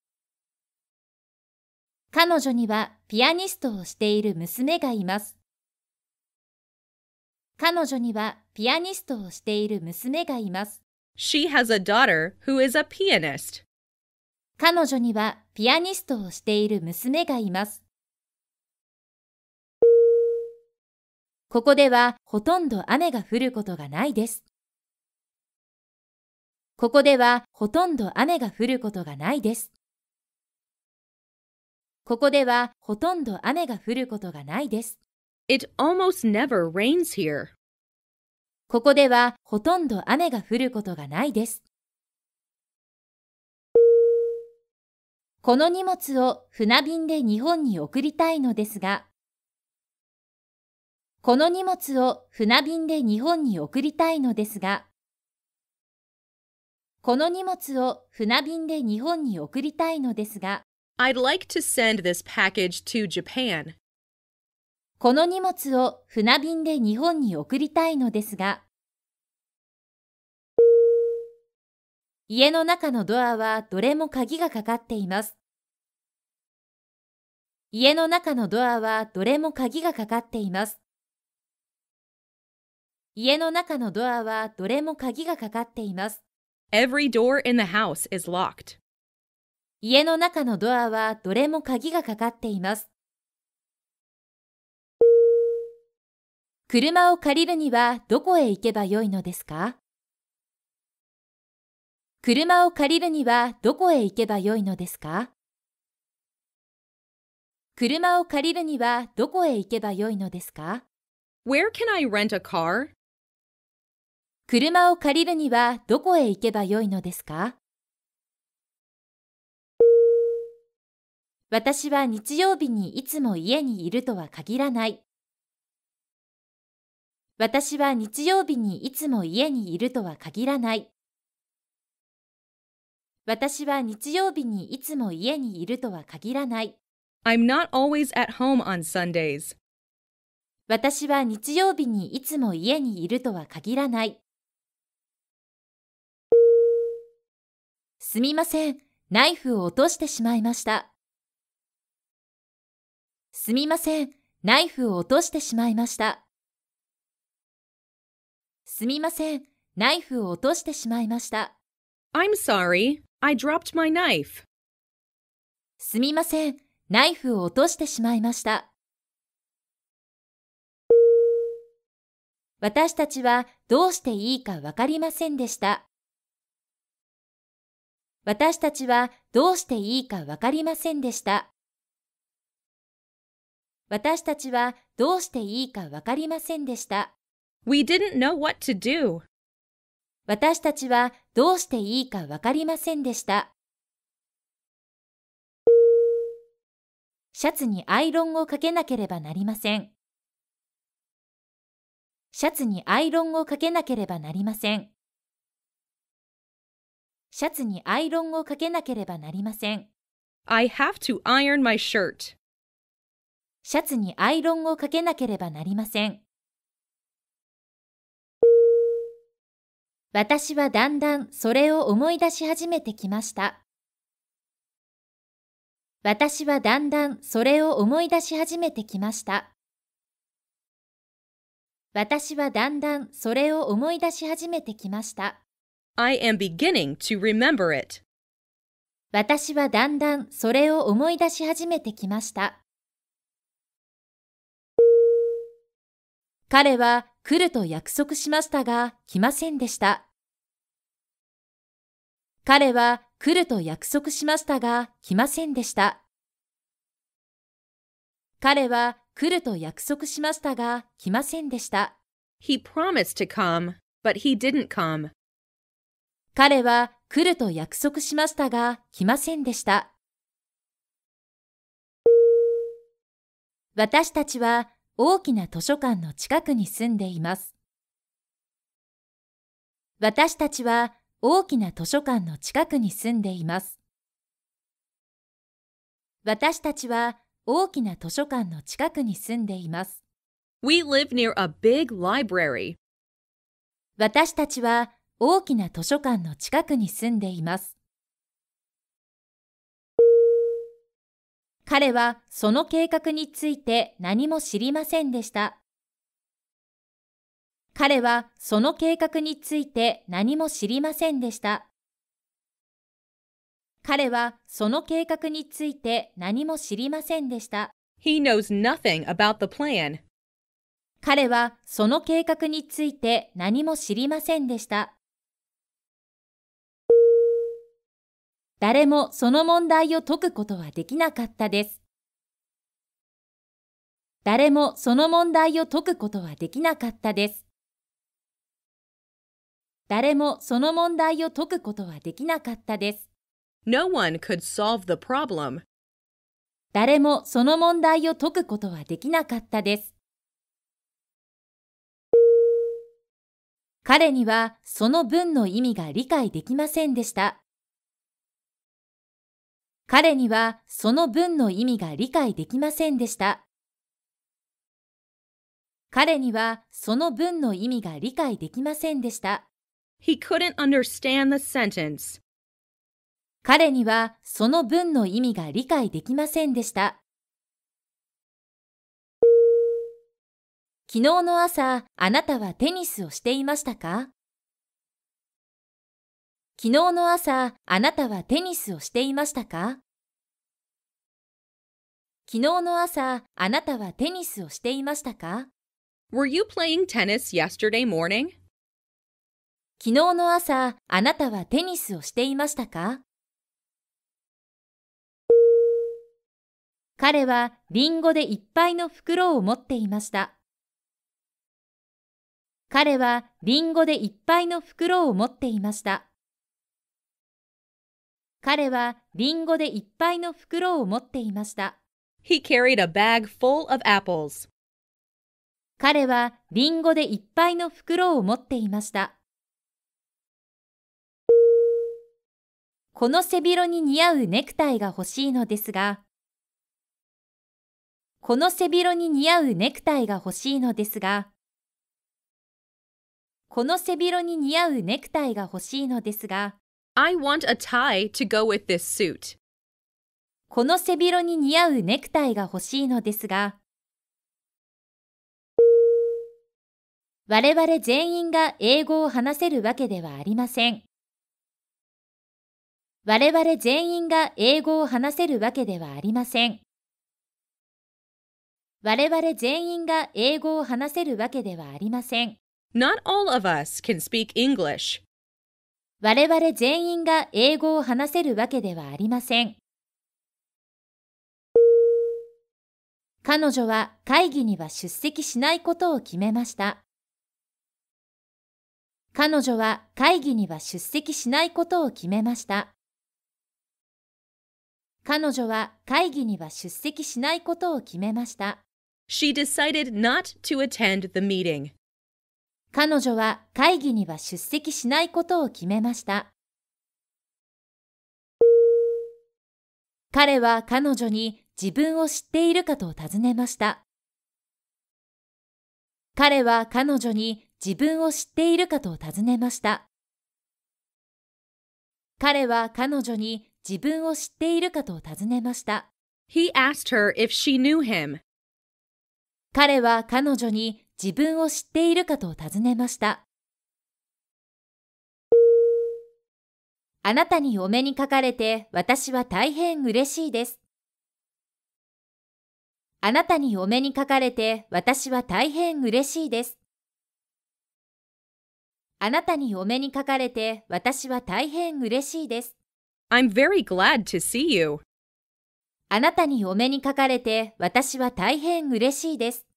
彼女にはピアニストをしている娘がいます。彼女にはピアニストをしている娘がいます。She has a daughter who is a pianist. 彼女にはピアニストをしている娘がいます。ここではほとんど雨が降ることがないです。ここではほとんど雨が降ることがないです。ここではほとんど雨が降ることがないです。It almost never rains here. ここではほとんど雨が降ることがないです。この荷物を船便で日本に送りたいのですが、この荷物を船便で日本に送りたいのですが、この荷物を船便で日本に送りたいのですが、I'd like to send this package to Japan. この荷物を船便で日本に送りたいのですが、家の中のドアはどれも鍵がかかっています。家の中のドアはどれも鍵がかかっています。家の中のドアはどれも鍵がかかっています。Every door in the house is locked. 家の中のドアはどれも鍵がかかっています。車を借りるにはどこへ行けばよいのですか車を借りるにはどこへ行けばよいのですか車を借りるにはどこへ行けばよいのですか Where can I rent a car? 車を借りるにはどこへ行けばよいのですか私は日曜日にいつも家にいるとは限らない。私は日曜日にいつも家にいるとは限らない。私は日曜日にいつも家にいるとは限らない。I'm not always at home on Sundays. 私は日曜日にいつも家にいるとは限らない。すみません、ナイフを落としてしまいました。すみません、ナイフを落としてしまいました。すみません、ナイフを落としてしまいました。I'm sorry, I dropped my knife. すみません、ナイフを落としてしまいました。私たちはどうしていいかわかりませんでした。私たちはどうしていいかわかりませんでした。私たちはどうしていいかわかりませんでした。We didn't know what to do. 私たちはどうしていいかわかりませんでした。シャツにアイロンをかけなければなりません。シャツにアイロンをかけなければなりません。シャツにアイロンをかけなければなりません。I have to iron my shirt. シャツにアイロンをかけなければなりません。私はだんだんそれを思い出し始めてきました。私はだんだんそれを思い出し始めてきました。私はだんだんそれを思い出し始めてきました。I am beginning to remember it. 私はだんだんそれを思い出し始めてきました。彼は来ると約束しましたが来ませんでした。彼は来ると約束しましたが来ませんでした。彼は来ると約束しましたが来ませんでした。He promised to come, but he didn't come. 彼は来ると約束しましたが来ませんでした。私たちは大きな図書館の近くに住んでいます。私たちは大きな図書館の近くに住んでいます。私たちは大きな図書館の近くに住んでいます。We live near a big library. 私たちは大きな図書館の近くに住んでいます。彼はその計画について何も知りませんでした。彼はその計画について何も知りませんでした。彼はその計画について何も知りませんでした。He knows nothing about the plan. 彼はその計画について何も知りませんでした。誰もその問題を解くことはできなかったです。誰もその問題を解くことはできなかったです。誰もその問題を解くことはできなかったです。No one could solve the problem. 誰もその問題を解くことはできなかったです。彼にはその文の意味が理解できませんでした。彼にはその文の意味が理解できませんでした。彼にはその文の意味が理解できませんでした。He couldn't understand the sentence. 彼にはその文の意味が理解できませんでした。昨日の朝、あなたはテニスをしていましたか昨日の朝、あなたはテニスをしていましたか昨日の朝、あなたはテニスをしていましたか Were you playing tennis yesterday morning? 昨日の朝、あなたはテニスをしていましたか彼はリンゴでいっぱいの袋を持っていました。彼はリンゴでいっぱいの袋を持っていました。彼はリンゴでいっぱいの袋を持っていました。He carried a bag full of apples. 彼はリンゴでいっぱいの袋を持っていました。この背広に似合うネクタイが欲しいのですが、この背広に似合うネクタイが欲しいのですが、この背広に似合うネクタイが欲しいのですが、I want a tie to go with this suit. この背広に似合うネクタイが欲しいのですが、我々全員が英語を話せるわけではありません。我々全員が英語を話せるわけではありません。我々全員が英語を話せるわけではありません。Not all of us can speak English. 我々全員が英語を話せるわけではありません。彼女は会議には出席しないことを決めました。彼女は会議には出席しないことを決めました。彼女は会議には出席しないことを決めました。She decided not to attend the meeting. 彼女は会議には出席しないことを決めました。彼は彼女に自分を知っているかと尋ねました。彼は彼女に自分を知っているかと尋ねました。彼は彼女に自分を知っているかと尋ねました。He asked her if she knew him. 彼は彼女に自分を知っているかと尋ねました。あなたにお目にかかれて私は大変嬉しいです。あなたにお目にかかれて私は大変嬉しいです。あなたにお目にかかれて私は大変嬉しいです。I'm very glad to see you. あなたにお目にかかれて私は大変嬉しいです。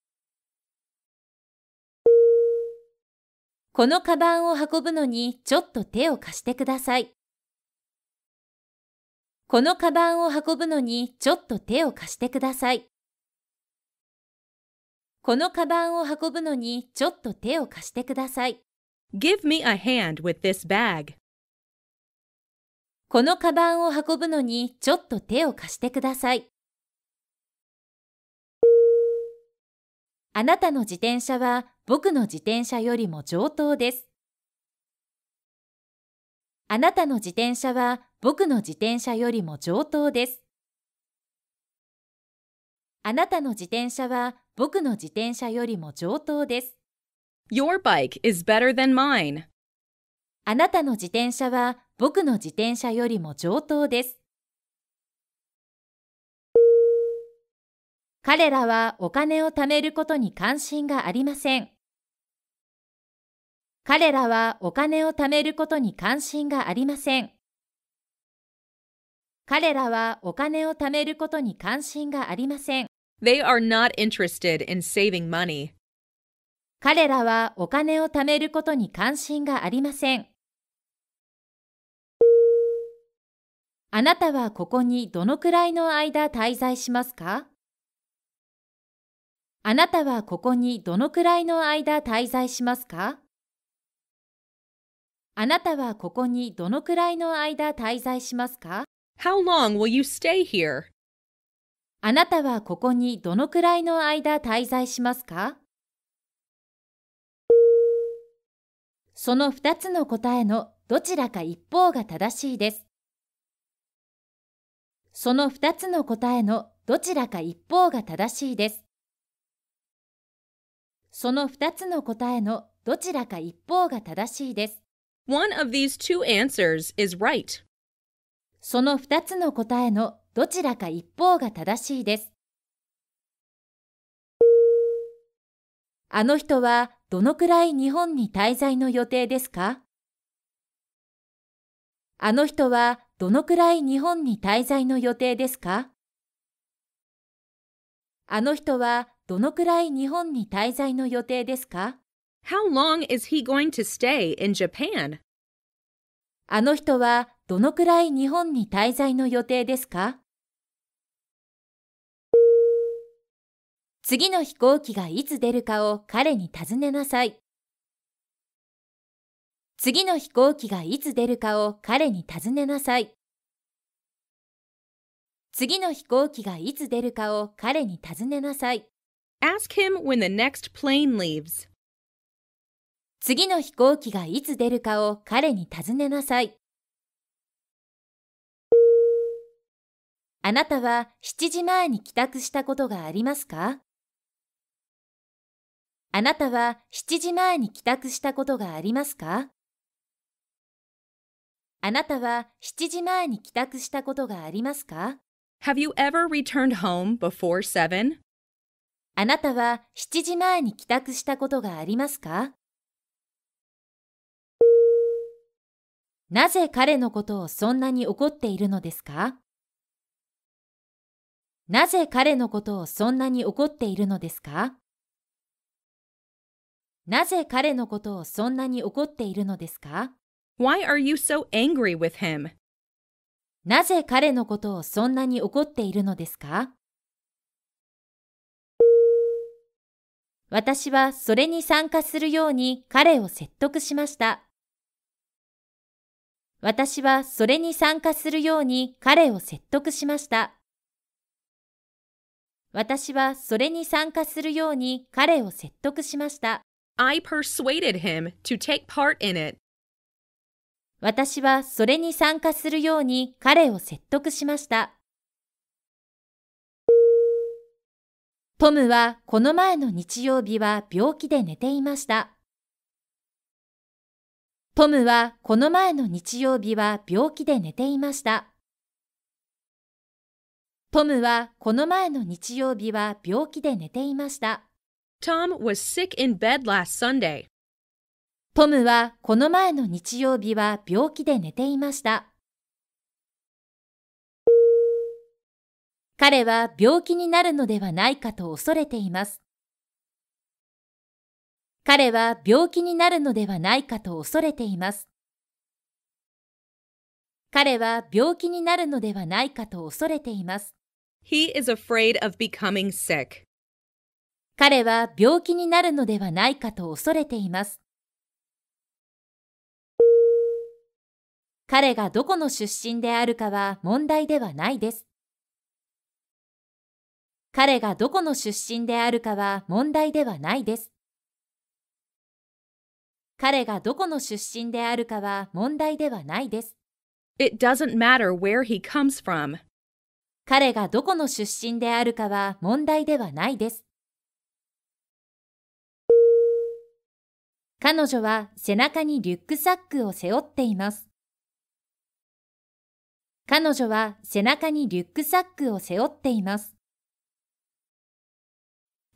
このカバンを運ぶのにちょっと手を貸してください。このカバンを運ぶのにちょっと手を貸してください。このカバンを運ぶのにちょっと手を貸してください。Give me a hand with this bag. このカバンを運ぶのにちょっと手を貸してください。あなたの自転車は僕の自転車よりも上等です。あなたの自転車は僕の自転車よりも上等です。あなたの自転車は僕の自転車よりも上等です。Your bike is better than mine. あなたの自転車は僕の自転車よりも上等です。彼らはお金を貯めることに関心がありません。彼らはお金を貯めることに関心がありません。彼らはお金を貯めることに関心がありません。They are not interested in saving money. 彼らはお金を貯めることに関心がありません。あなたはここにどのくらいの間滞在しますかあなたはここにどのくらいの間滞在しますかあなたはここにどのくらいの間滞在しますか How long will you stay here? あなたはここにどのくらいの間滞在しますかその二つの答えのどちらか一方が正しいです。その二つの答えのどちらか一方が正しいです。その2つの答えのどちらか一方が正しいです。One of these two answers is right. その2つの答えのどちらか一方が正しいです。あの人はどのくらい日本に滞在の予定ですかあの人はどのくらい日本に滞在の予定ですかあの人はどのくらい日本に滞在の予定ですか ?How long is he going to stay in Japan? あの人はどのくらい日本に滞在の予定ですか次の飛行機がいつ出るかを彼に尋ねなさい。次の飛行機がいつ出るかを彼に尋ねなさい。次の飛行機がいつ出るかを彼に尋ねなさい。Ask him when the next plane leaves. 次の飛行機がいつ出るかを彼に尋ねなさい。あなたは7時前に帰宅したことがありますかあなたは7時前に帰宅したことがありますかあなたは7時前に帰宅したことがありますか ?Have you ever returned home before seven? あなたは7時前に帰宅したことがありますかなぜ彼のことをそんなに怒っているのですかなぜ彼のことをそんなに怒っているのですかなぜ彼のことをそんなに怒っているのですか Why are you so angry with him? なぜ彼のことをそんなに怒っているのですか私はそれに参加するように彼を説得しました。私はそれに参加するように彼を説得しました。私はそれに参加するように彼を説得しました。I persuaded him to take part in it. 私はそれに参加するように彼を説得しました。トムはこの前の日曜日は病気で寝ていました。トムはこの前の日曜日は病気で寝ていました。トムはこの前の日曜日は病気で寝ていました。Tom w a トムはこの前の日曜日は病気で寝ていました。彼は病気になるのではないかと恐れています。彼は病気になるのではないかと恐れています。彼は病気になるのではないかと恐れています。He is afraid of becoming sick. 彼は病気になるのではないかと恐れています。彼がどこの出身であるかは問題ではないです。彼がどこの出身であるかは問題ではないです。彼がどこの出身であるかは問題ではないです。It doesn't matter where he comes from. 彼がどこの出身であるかは問題ではないです。彼女は背中にリュックサックを背負っています。彼女は背中にリュックサックを背負っています。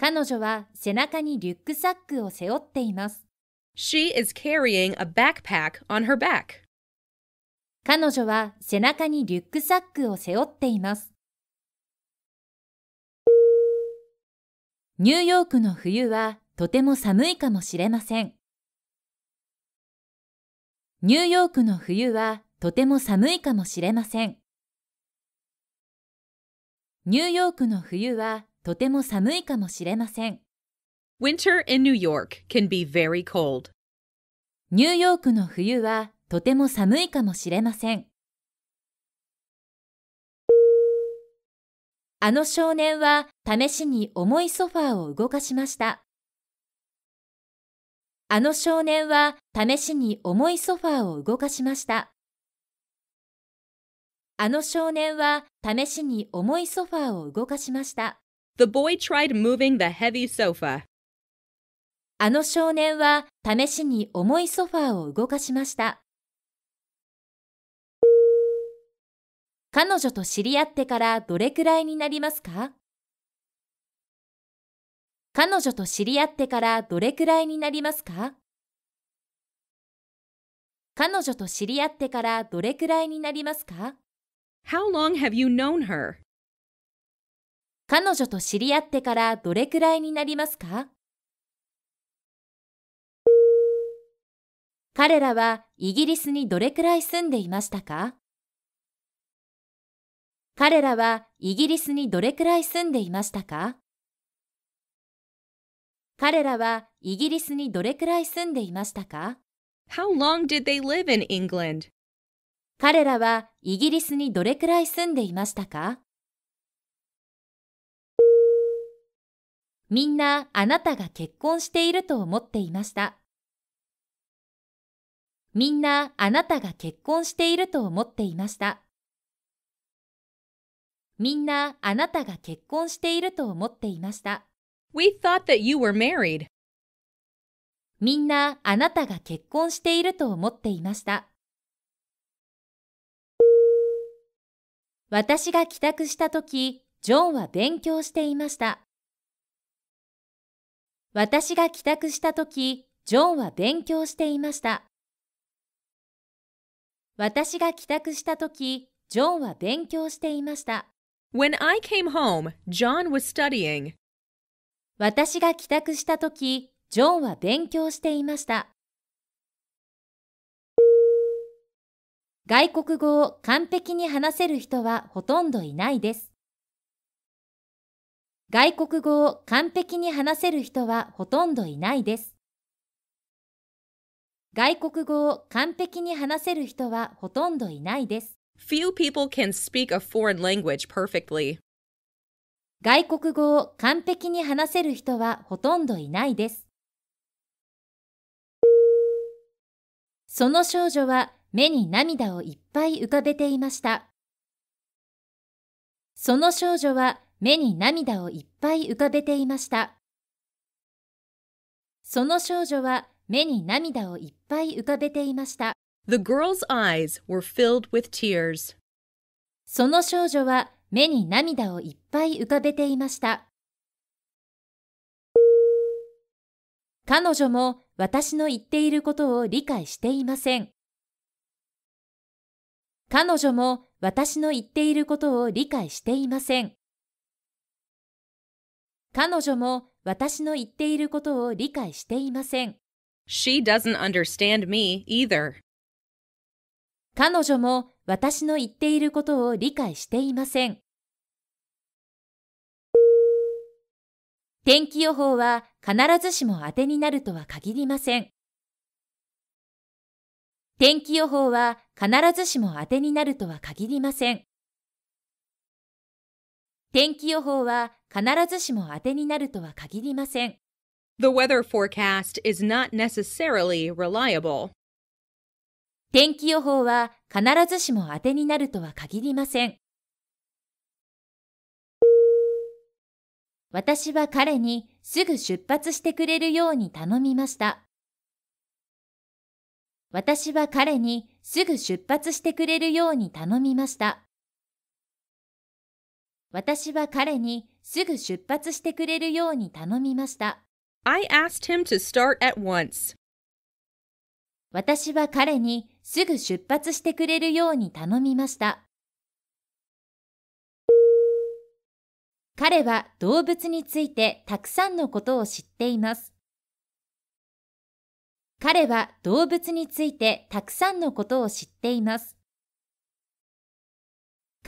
彼女は背中にリュックサックを背負っています。She is carrying a backpack on her back. 彼女は背中にリュックサックを背負っています。ニューヨークの冬はとても寒いかもしれません。ニューヨークの冬はとても寒いかもしれません。ニューヨークの冬はとても寒いかもしれません。Winter in New York can be very cold. ニューヨークの冬はとても寒いかもしれません。あの少年は試しに重いソファーを動かしました。あの少年は試しに重いソファーを動かしました。あの少年は試しに重いソファーを動かしました。The boy tried moving the heavy sofa. あの少年は試しに重いソファーを動かしました。彼女と知り合ってからどれくらいになりますか彼女と知り合ってからどれくらいになりますか彼女と知り合ってからどれくらいになりますか ?How long have you known her? 彼女と知り合ってからどれくらいになりますか彼らはイギリスにどれくらい住んでいましたか彼らはイギリスにどれくらい住んでいましたか彼らはイギリスにどれくらい住んでいましたか How long did they live in England? 彼らはイギリスにどれくらい住んでいましたかみんなあなたが結婚していると思っていました。みんなあなたが結婚していると思っていました。みんなあなたが結婚していると思っていました。We thought that you were married. みんなあなたが結婚していると思っていました。私が帰宅した時、ジョンは勉強していました。私が帰宅した時、ジョンは勉強していました。私が帰宅したジョンは勉強していました。When I came home, John was studying. 私が帰宅したジョンは勉強していました。外国語を完璧に話せる人はほとんどいないです。外国語を完璧に話せる人はほとんどいないです。外国語を完璧に話せる人はほとんどいないです。Few people can speak a foreign language perfectly. 外国語を完璧に話せる人はほとんどいないです。その少女は目に涙をいっぱい浮かべていました。その少女は目に涙をいっぱい浮かべていました。その少女は目に涙をいっぱい浮かべていました。The girl's eyes were filled with tears. その少女は目に涙をいっぱい浮かべていました。彼女も私の言っていることを理解していません。彼女も私の言っていることを理解していません。彼女も私の言っていることを理解していません。She doesn't understand me either. 彼女も私の言っていることを理解していません。天気予報は必ずしも当てになるとは限りません。天気予報は必ずしも当てになるとは限りません。天気予報は必ずしも当てになるとは限りません。The weather forecast is not necessarily reliable. 天気予報は必ずしも当てになるとは限りません。私は彼にすぐ出発してくれるように頼みました。私は彼にすぐ出発してくれるように頼みました。私は彼にすぐ出発してくれるように頼みました。I asked him to start at once. 私は彼にすぐ出発してくれるように頼みました。彼は動物についてたくさんのことを知っています。彼は動物についてたくさんのことを知っています。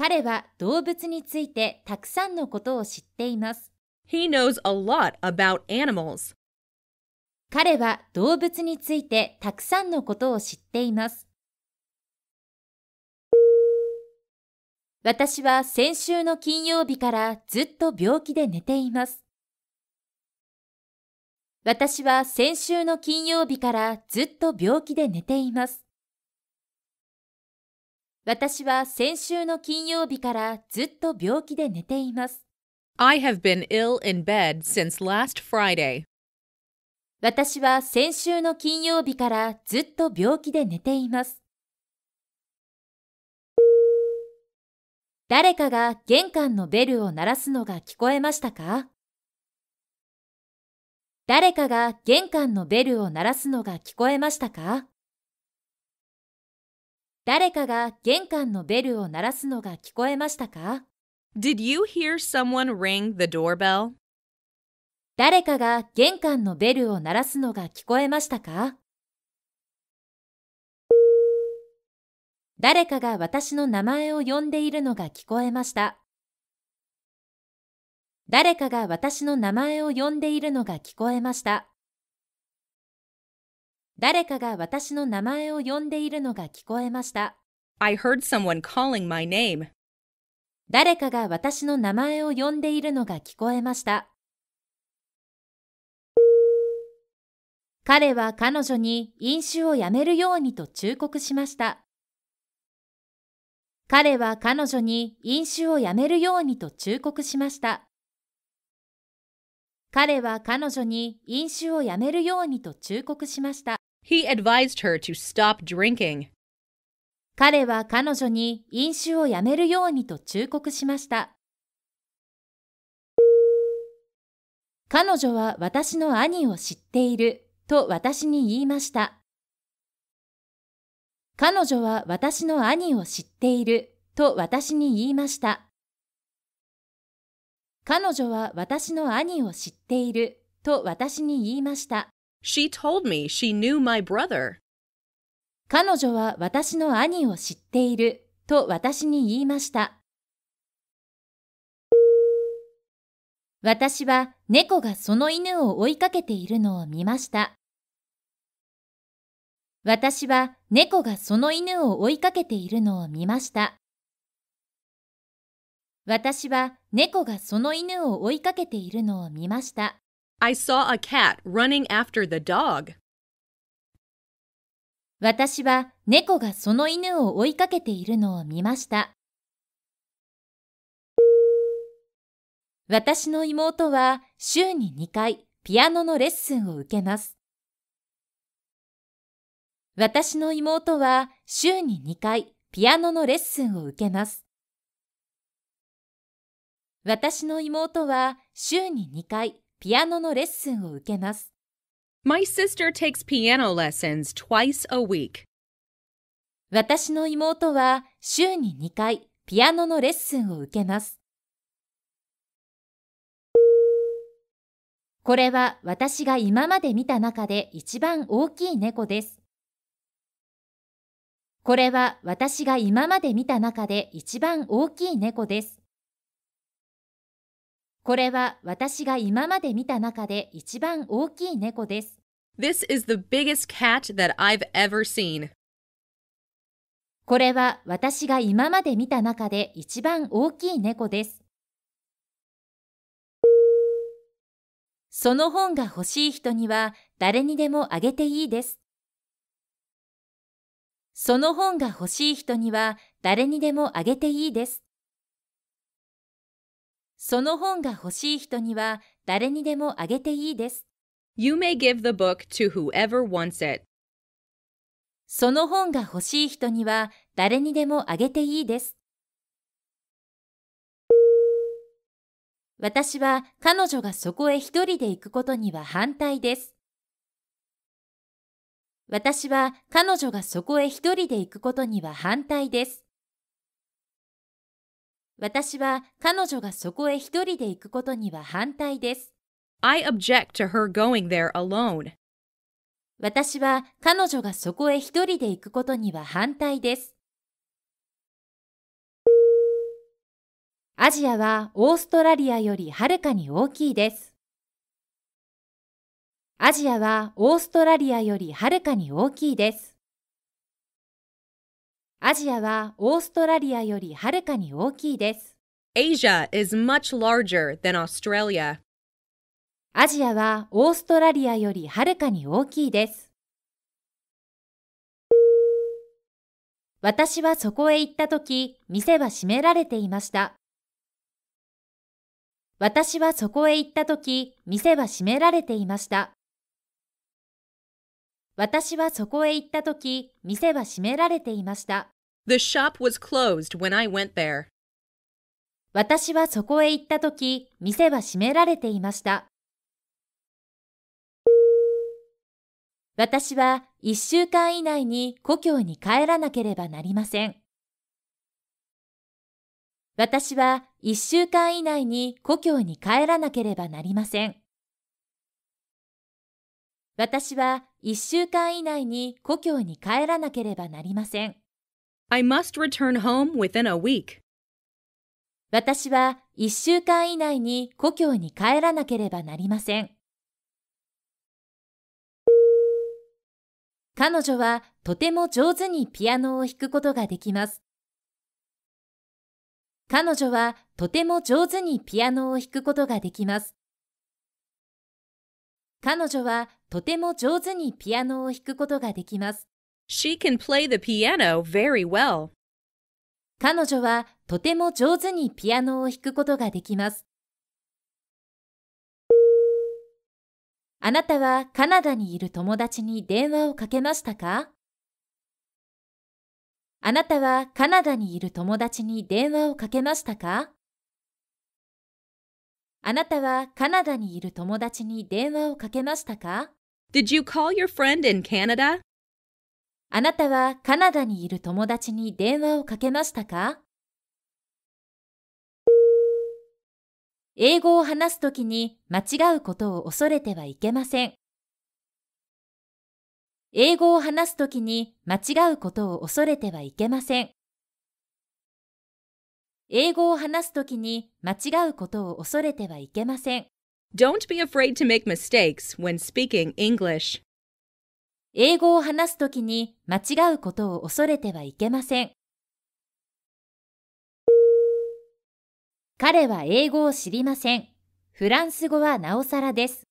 彼は動物についてたくさんのことを知っています。He knows a lot about animals. 彼は動物についてたくさんのことを知っています。私は先週の金曜日からずっと病気で寝ています。私は先週の金曜日からずっと病気で寝ています。私は先週の金曜日からずっと病気で寝ています。I have been ill in bed since last Friday. 私は先週の金曜日からずっと病気で寝ています。誰かが玄関のベルを鳴らすのが聞こえましたか誰かが玄関のベルを鳴らすのが聞こえましたか誰かが玄関のベルを鳴らすのが聞こえましたか Did you hear someone ring the doorbell? 誰かが玄関のベルを鳴らすのが聞こえましたか誰かが私の名前を呼んでいるのが聞こえました。誰かが私の名前を呼んでいるのが聞こえました。誰かが私の名前を呼んでいるのが聞こえました。I heard someone calling my name. 誰かが私の名前を呼んでいるのが聞こえました。彼は彼女に飲酒をやめるようにと忠告しました。彼は彼女に飲酒をやめるようにと忠告しました。彼は彼女に飲酒をやめるようにと忠告しました。He advised her to stop drinking. 彼は彼女に飲酒をやめるようにと忠告しました。彼女は私の兄を知っていると私に言いました。彼女は私の兄を知っていると私に言いました。彼女は私の兄を知っていると私に言いました。She told me she knew my brother. 彼女は私の兄を知っていると私に言いました。私は猫がその犬を追いかけているのを見ました。私は猫がその犬を追いかけているのを見ました。私は猫がその犬を追いかけているのを見ました。I saw a cat running after the dog. 私は猫がその犬を追いかけているのを見ました。私の妹は週に2回ピアノのレッスンを受けます。私の妹は週に2回ピアノのレッスンを受けます。私の妹は週に2回ピアノのレッスンを受けます。My sister takes piano lessons twice a week. 私の妹は週に2回ピアノのレッスンを受けます。これは私が今まで見た中で一番大きい猫です。これは私が今まで見た中で一番大きい猫です。これは私が今まで見た中で一番大きい猫です。This is the biggest cat that I've ever seen. これは私が今まで見た中で一番大きい猫です。その本が欲しい人には誰にでもあげていいです。その本が欲しい人には誰にでもあげていいです。その本が欲しい人には誰にでもあげていいです。You may give the book to whoever wants it. その本が欲しい人には誰にでもあげていいです。私は彼女がそこへ一人で行くことには反対です。私は彼女がそこへ一人で行くことには反対です。私は彼女がそこへ一人で行くことには反対です。I object to her going there alone. 私は彼女がそこへ一人で行くことには反対です。アジアはオーストラリアよりはるかに大きいです。アジアはオーストラリアよりはるかに大きいです。アジアはオーストラリアよりはるかに大きいです。Asia is much larger than Australia. アジアはオーストラリアよりはるかに大きいです。私はそこへ行ったとき、店は閉められていました。私はそこへ行ったとき、店は閉められていました。私はそこへ行った時、店は閉められていました。The shop was closed when I went there. 私はそこへ行った時、店は閉められていました。私は一週間以内に故郷に帰らなければなりません。私は一週間以内に故郷に帰らなければなりません。私は1週間以内に故郷に帰らなければなりません。I must return home within a week. 私は1週間以内に故郷に帰らなければなりません。彼女はとても上手にピアノを弾くことができます。彼女はとても上手にピアノを弾くことができます。彼女はとても上手にピアノを弾くことができます。She can play the piano very well. 彼女はとても上手にピアノを弾くことができます。あなたはカナダにいる友達に電話をかけましたかあなたはカナダにいる友達に電話をかけましたかあなたはカナダにいる友達に電話をかけましたか Did you call your friend in Canada? あなたはカナダにいる友達に電話をかけましたか英語を話すときに間違うことを恐れてはいけません。英語を話すときに間違うことを恐れてはいけません。英語を話すときに間違うことを恐れてはいけません。Don't be afraid to make mistakes when speaking English. 英語を話すときに間違うことを恐れてはいけません。彼は英語を知りません。フランス語はなおさらです。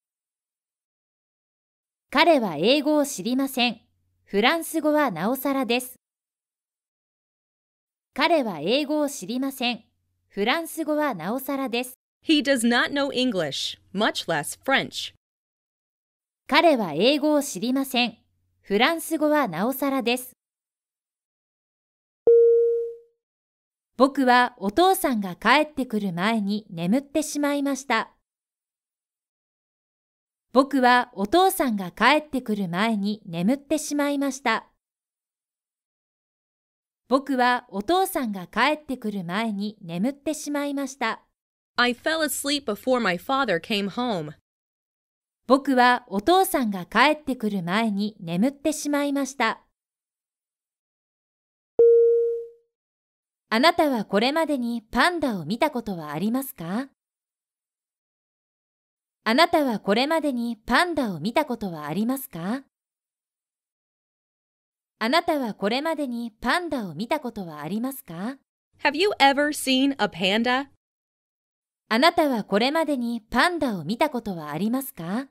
彼は英語を知りません。フランス語はなおさらです。彼は英語を知りません。フランス語はなおさらです。He does not know English, much less French. 彼は英語を知りません。フランス語はなおさらです。僕はお父さんが帰ってくる前に眠ってしまいました。僕はお父さんが帰ってくる前に眠ってしまいました。僕はお父さんが帰ってくる前に眠ってしまいました。I fell asleep before my father came home. 僕はお父さんが帰ってくる前に眠ってしまいました。あなたはこれまでにパンダを見たことはありますかあなたはこれまでにパンダを見たことはありますかあなたはこれまでにパンダを見たことはありますか ?Have you ever seen a panda? あなたはこれまでにパンダを見たことはありますか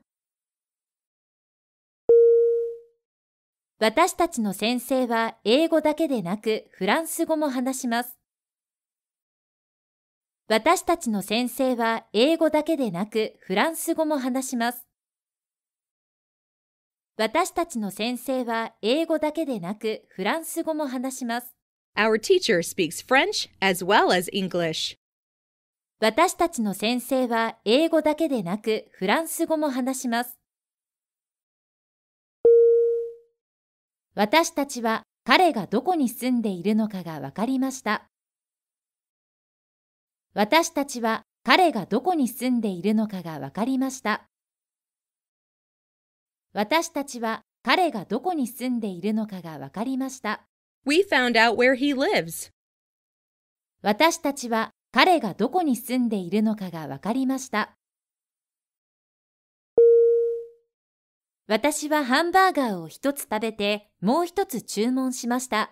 私たちの先生は英語だけでなくフランス語も話します。私たちの先生は英語だけでなくフランス語も話します。私たちの先生は英語だけでなくフランス語も話します。Our teacher speaks French as well as English. 私たちの先生は英語だけでなくフランス語も話します。私たちは彼がどこに住んでいるのかがわかりました。私たちは彼がどこに住んでいるのかがわかりました。私たちは彼がどこに住んでいるのかがわかりました。We found out where he lives. 私たちは彼がどこに住んでいるのかが分かりました。私はハンバーガーを一つ食べてもう一つ注文しました。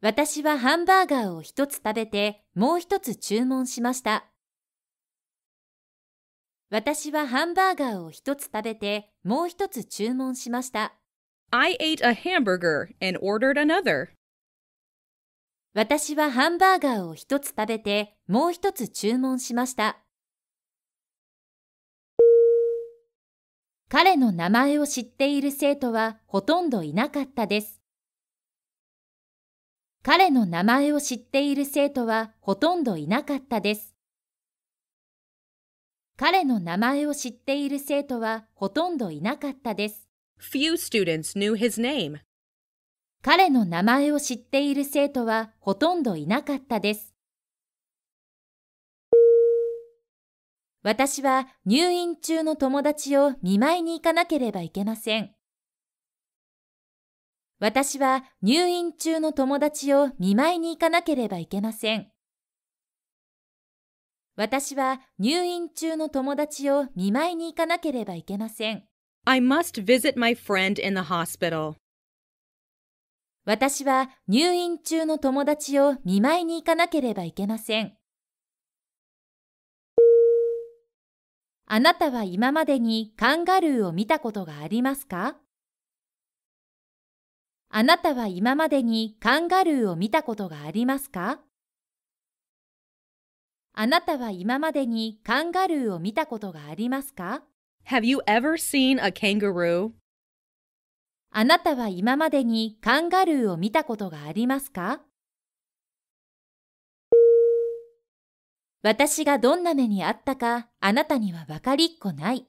私はハンバーガーを一つ食べてもう一つ注文しました。私はハンバーガーを一つ食べてもう一つ注文しました。I ate a hamburger and ordered another. 私はハンバーガーを一つ食べて、もう一つ注文しました。彼の名前を知っている生徒はほとんどいなかったです。彼の名前を知っている生徒はほとんどいなかったです。彼の名前を知っている生徒はほとんどいなかったです。Few students knew his name. 彼の名前を知っている生徒はほとんどいなかったです。私は入院中の友達を見舞いに行かなければいけません。私は入院中の友達を見舞いに行かなければいけません。私は入院中の友達を見舞いに行かなければいけません。I must visit my friend in the hospital. 私は入院中の友達を見舞いに行かなければいけません。あなたは今までにカンガルーを見たことがありますかあなたは今までにカンガルーを見たことがありますかあなたは今までにカンガルーを見たことがありますか Have you ever seen a kangaroo? あなたは今までにカンガルーを見たことがありますか私がどんな目にあったかあなたにはわかりっこない。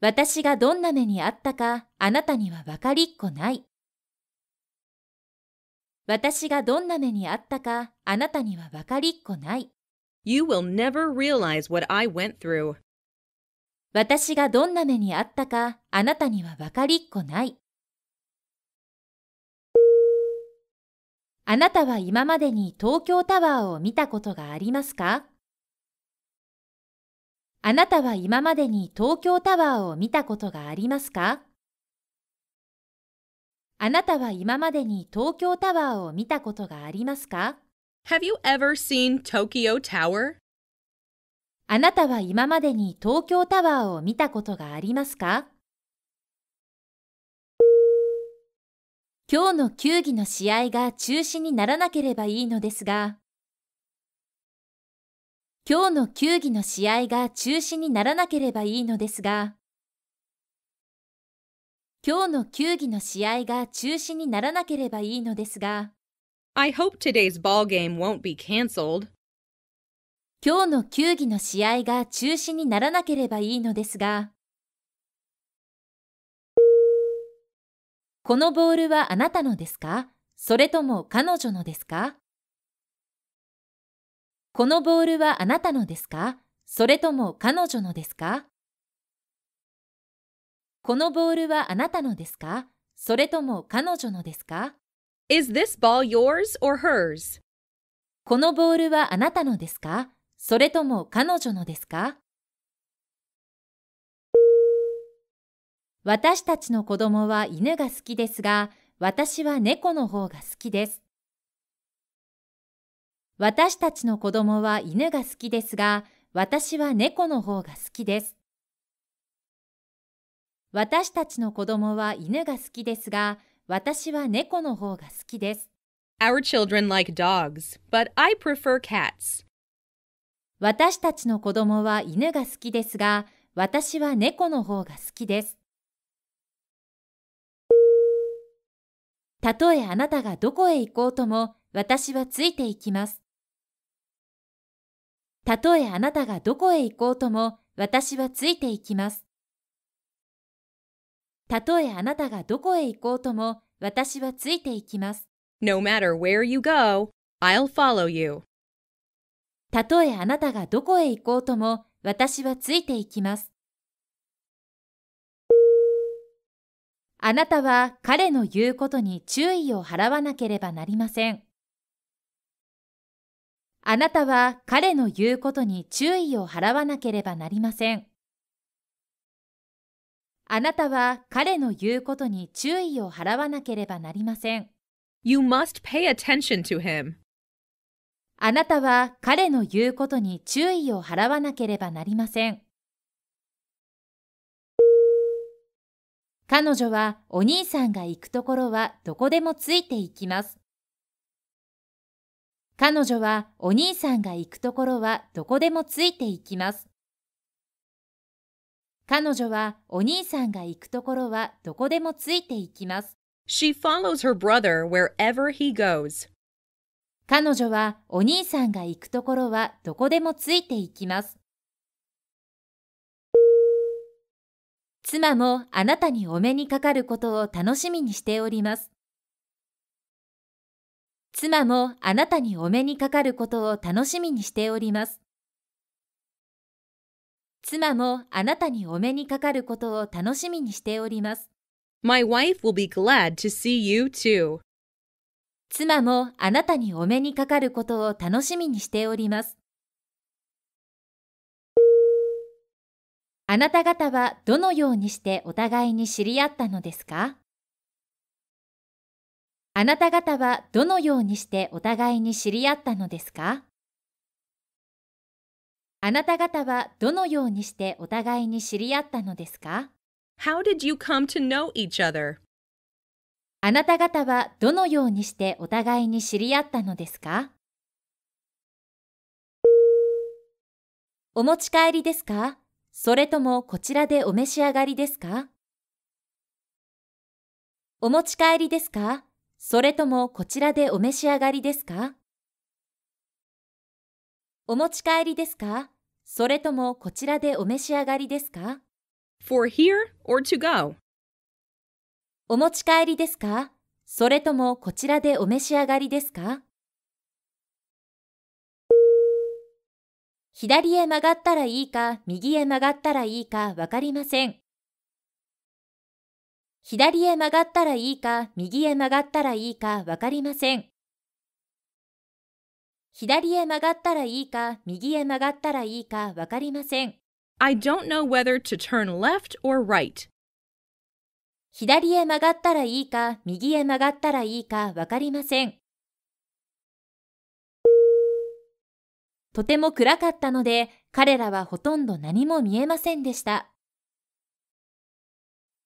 私がどんな目にあったかあなたにはわかりっこない。私がどんな目にあったかあなたにはわかりっこない。You will never realize what I went through. 私がどんな目にあったかあなたには分かりっこない。あなたは今までに東京タワーを見たことがありますかあなたは今までに東京タワーを見たことがありますかあなたは今までに東京タワーを見たことがありますか Have you ever seen Tokyo Tower? あなたは今までに東京タワーを見たことがありますか今日の球技の試合が中止にならなければいいのですが、今日の球技の試合が中止にならなければいいのですが、今日の球技の試合が中止にならなければいいのですが、I hope today's ball game won't be cancelled. 今日の球技の試合が中止にならなければいいのですが、このボールはあなたのですかそれとも彼女のですかこのボールはあなたのですかそれとも彼女のですかこのボールはあなたのですかそれとも彼女のですか Is this ball yours or hers? このボールはあなたのですかそれとも彼女のですか私たちの子供は犬が好きですが、私は猫の方が好きです。私たちの子供は犬が好きですが、私は猫の方が好きです。私たちの子供は犬が好きですが、私は猫の方が好きです。Our children like dogs, but I prefer cats. 私たちの子供は犬が好きですが、私は猫の方が好きです。たとえあなたがどこへ行こうとも、私はついていきます。たとえあなたがどこへ行こうとも、私はついていきます。たとえあなたがどこへ行こうとも、私はついていきます。No matter where you go, I'll follow you. たとえあなたがどこへ行こうとも私はついていきます。あなたは彼の言うことに注意を払わなければなりません。あなたは彼の言うことに注意を払わなければなりません。あなたは彼の言うことに注意を払わなければなりません。You must pay attention to him. あなたは彼の言うことに注意を払わなければなりません。彼女はお兄さんが行くところはどこでもついていきます。彼女はお兄さんが行くところはどこでもついていきます。彼女はお兄さんが行くところはどこでもついていきます。She follows her brother wherever he goes. 彼女はお兄さんが行くところはどこでもついていきます。妻もあなたにお目にかかることを楽しみにしております。妻もあなたにお目にかかることを楽しみにしております。妻もあなたにお目にかかることを楽しみにしております。My wife will be glad to see you too. 妻もあなたにお目にかかることを楽しみにしております。あなた方はどのようにしてお互いに知り合ったのですかあなた方はどのようにしてお互いに知り合ったのですかあなた方はどのようにしてお互いに知り合ったのですか How did you come to know each other? あなた方はどのようにしてお互いに知り合ったのですかお持ち帰りですかそれともこちらでお召し上がりですかお持ち帰りですかそれともこちらでお召し上がりですかお持ち帰りですかそれともこちらでお召し上がりですか ?for here or to go お持ち帰りですかそれともこちらでお召し上がりですか左へ曲がったらいいか、右へ曲がったらいいかわかりません。左へ曲がったらいいか、右へ曲がったらいいかわかりません。左へ曲がったらいいか、右へ曲がったらいいかわかりません。I don't know whether to turn left or right. 左へ曲がったらいいか、右へ曲がったらいいかわかりません。とても暗かったので、彼らはほとんど何も見えませんでした。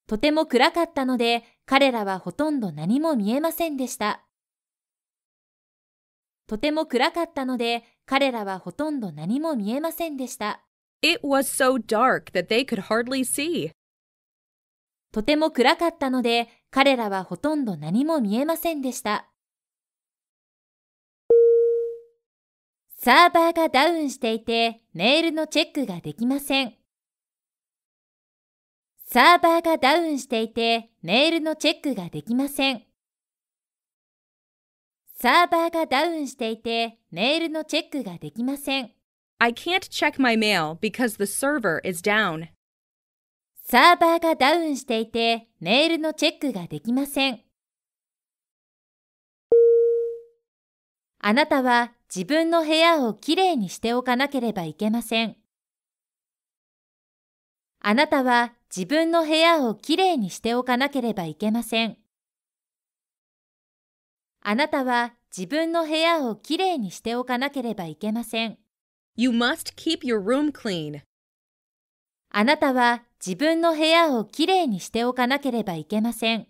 とても暗かったので、彼らはほとんど何も見えませんでした。とても暗かったので、彼らはほとんど何も見えませんでした。It was so dark that they could hardly see. とても暗かったので、彼らはほとんど何も見えませんでした。サーバーがダウンしていて、メールのチェックができません。サーバーがダウンしていて、メールのチェックができません。サーバーがダウンしていて、メールのチェックができません。I can't check my mail because the server is down. サーバーがダウンしていてメールのチェックができません。あなたは自分の部屋をきれいにしておかなければいけません。あなたは自分の部屋をきれいにしておかなければいけません。あなたは自分の部屋をきれいにしておかなければいけません。You must keep your room clean. あなたは自分の部屋をきれいにしておかなければいけません。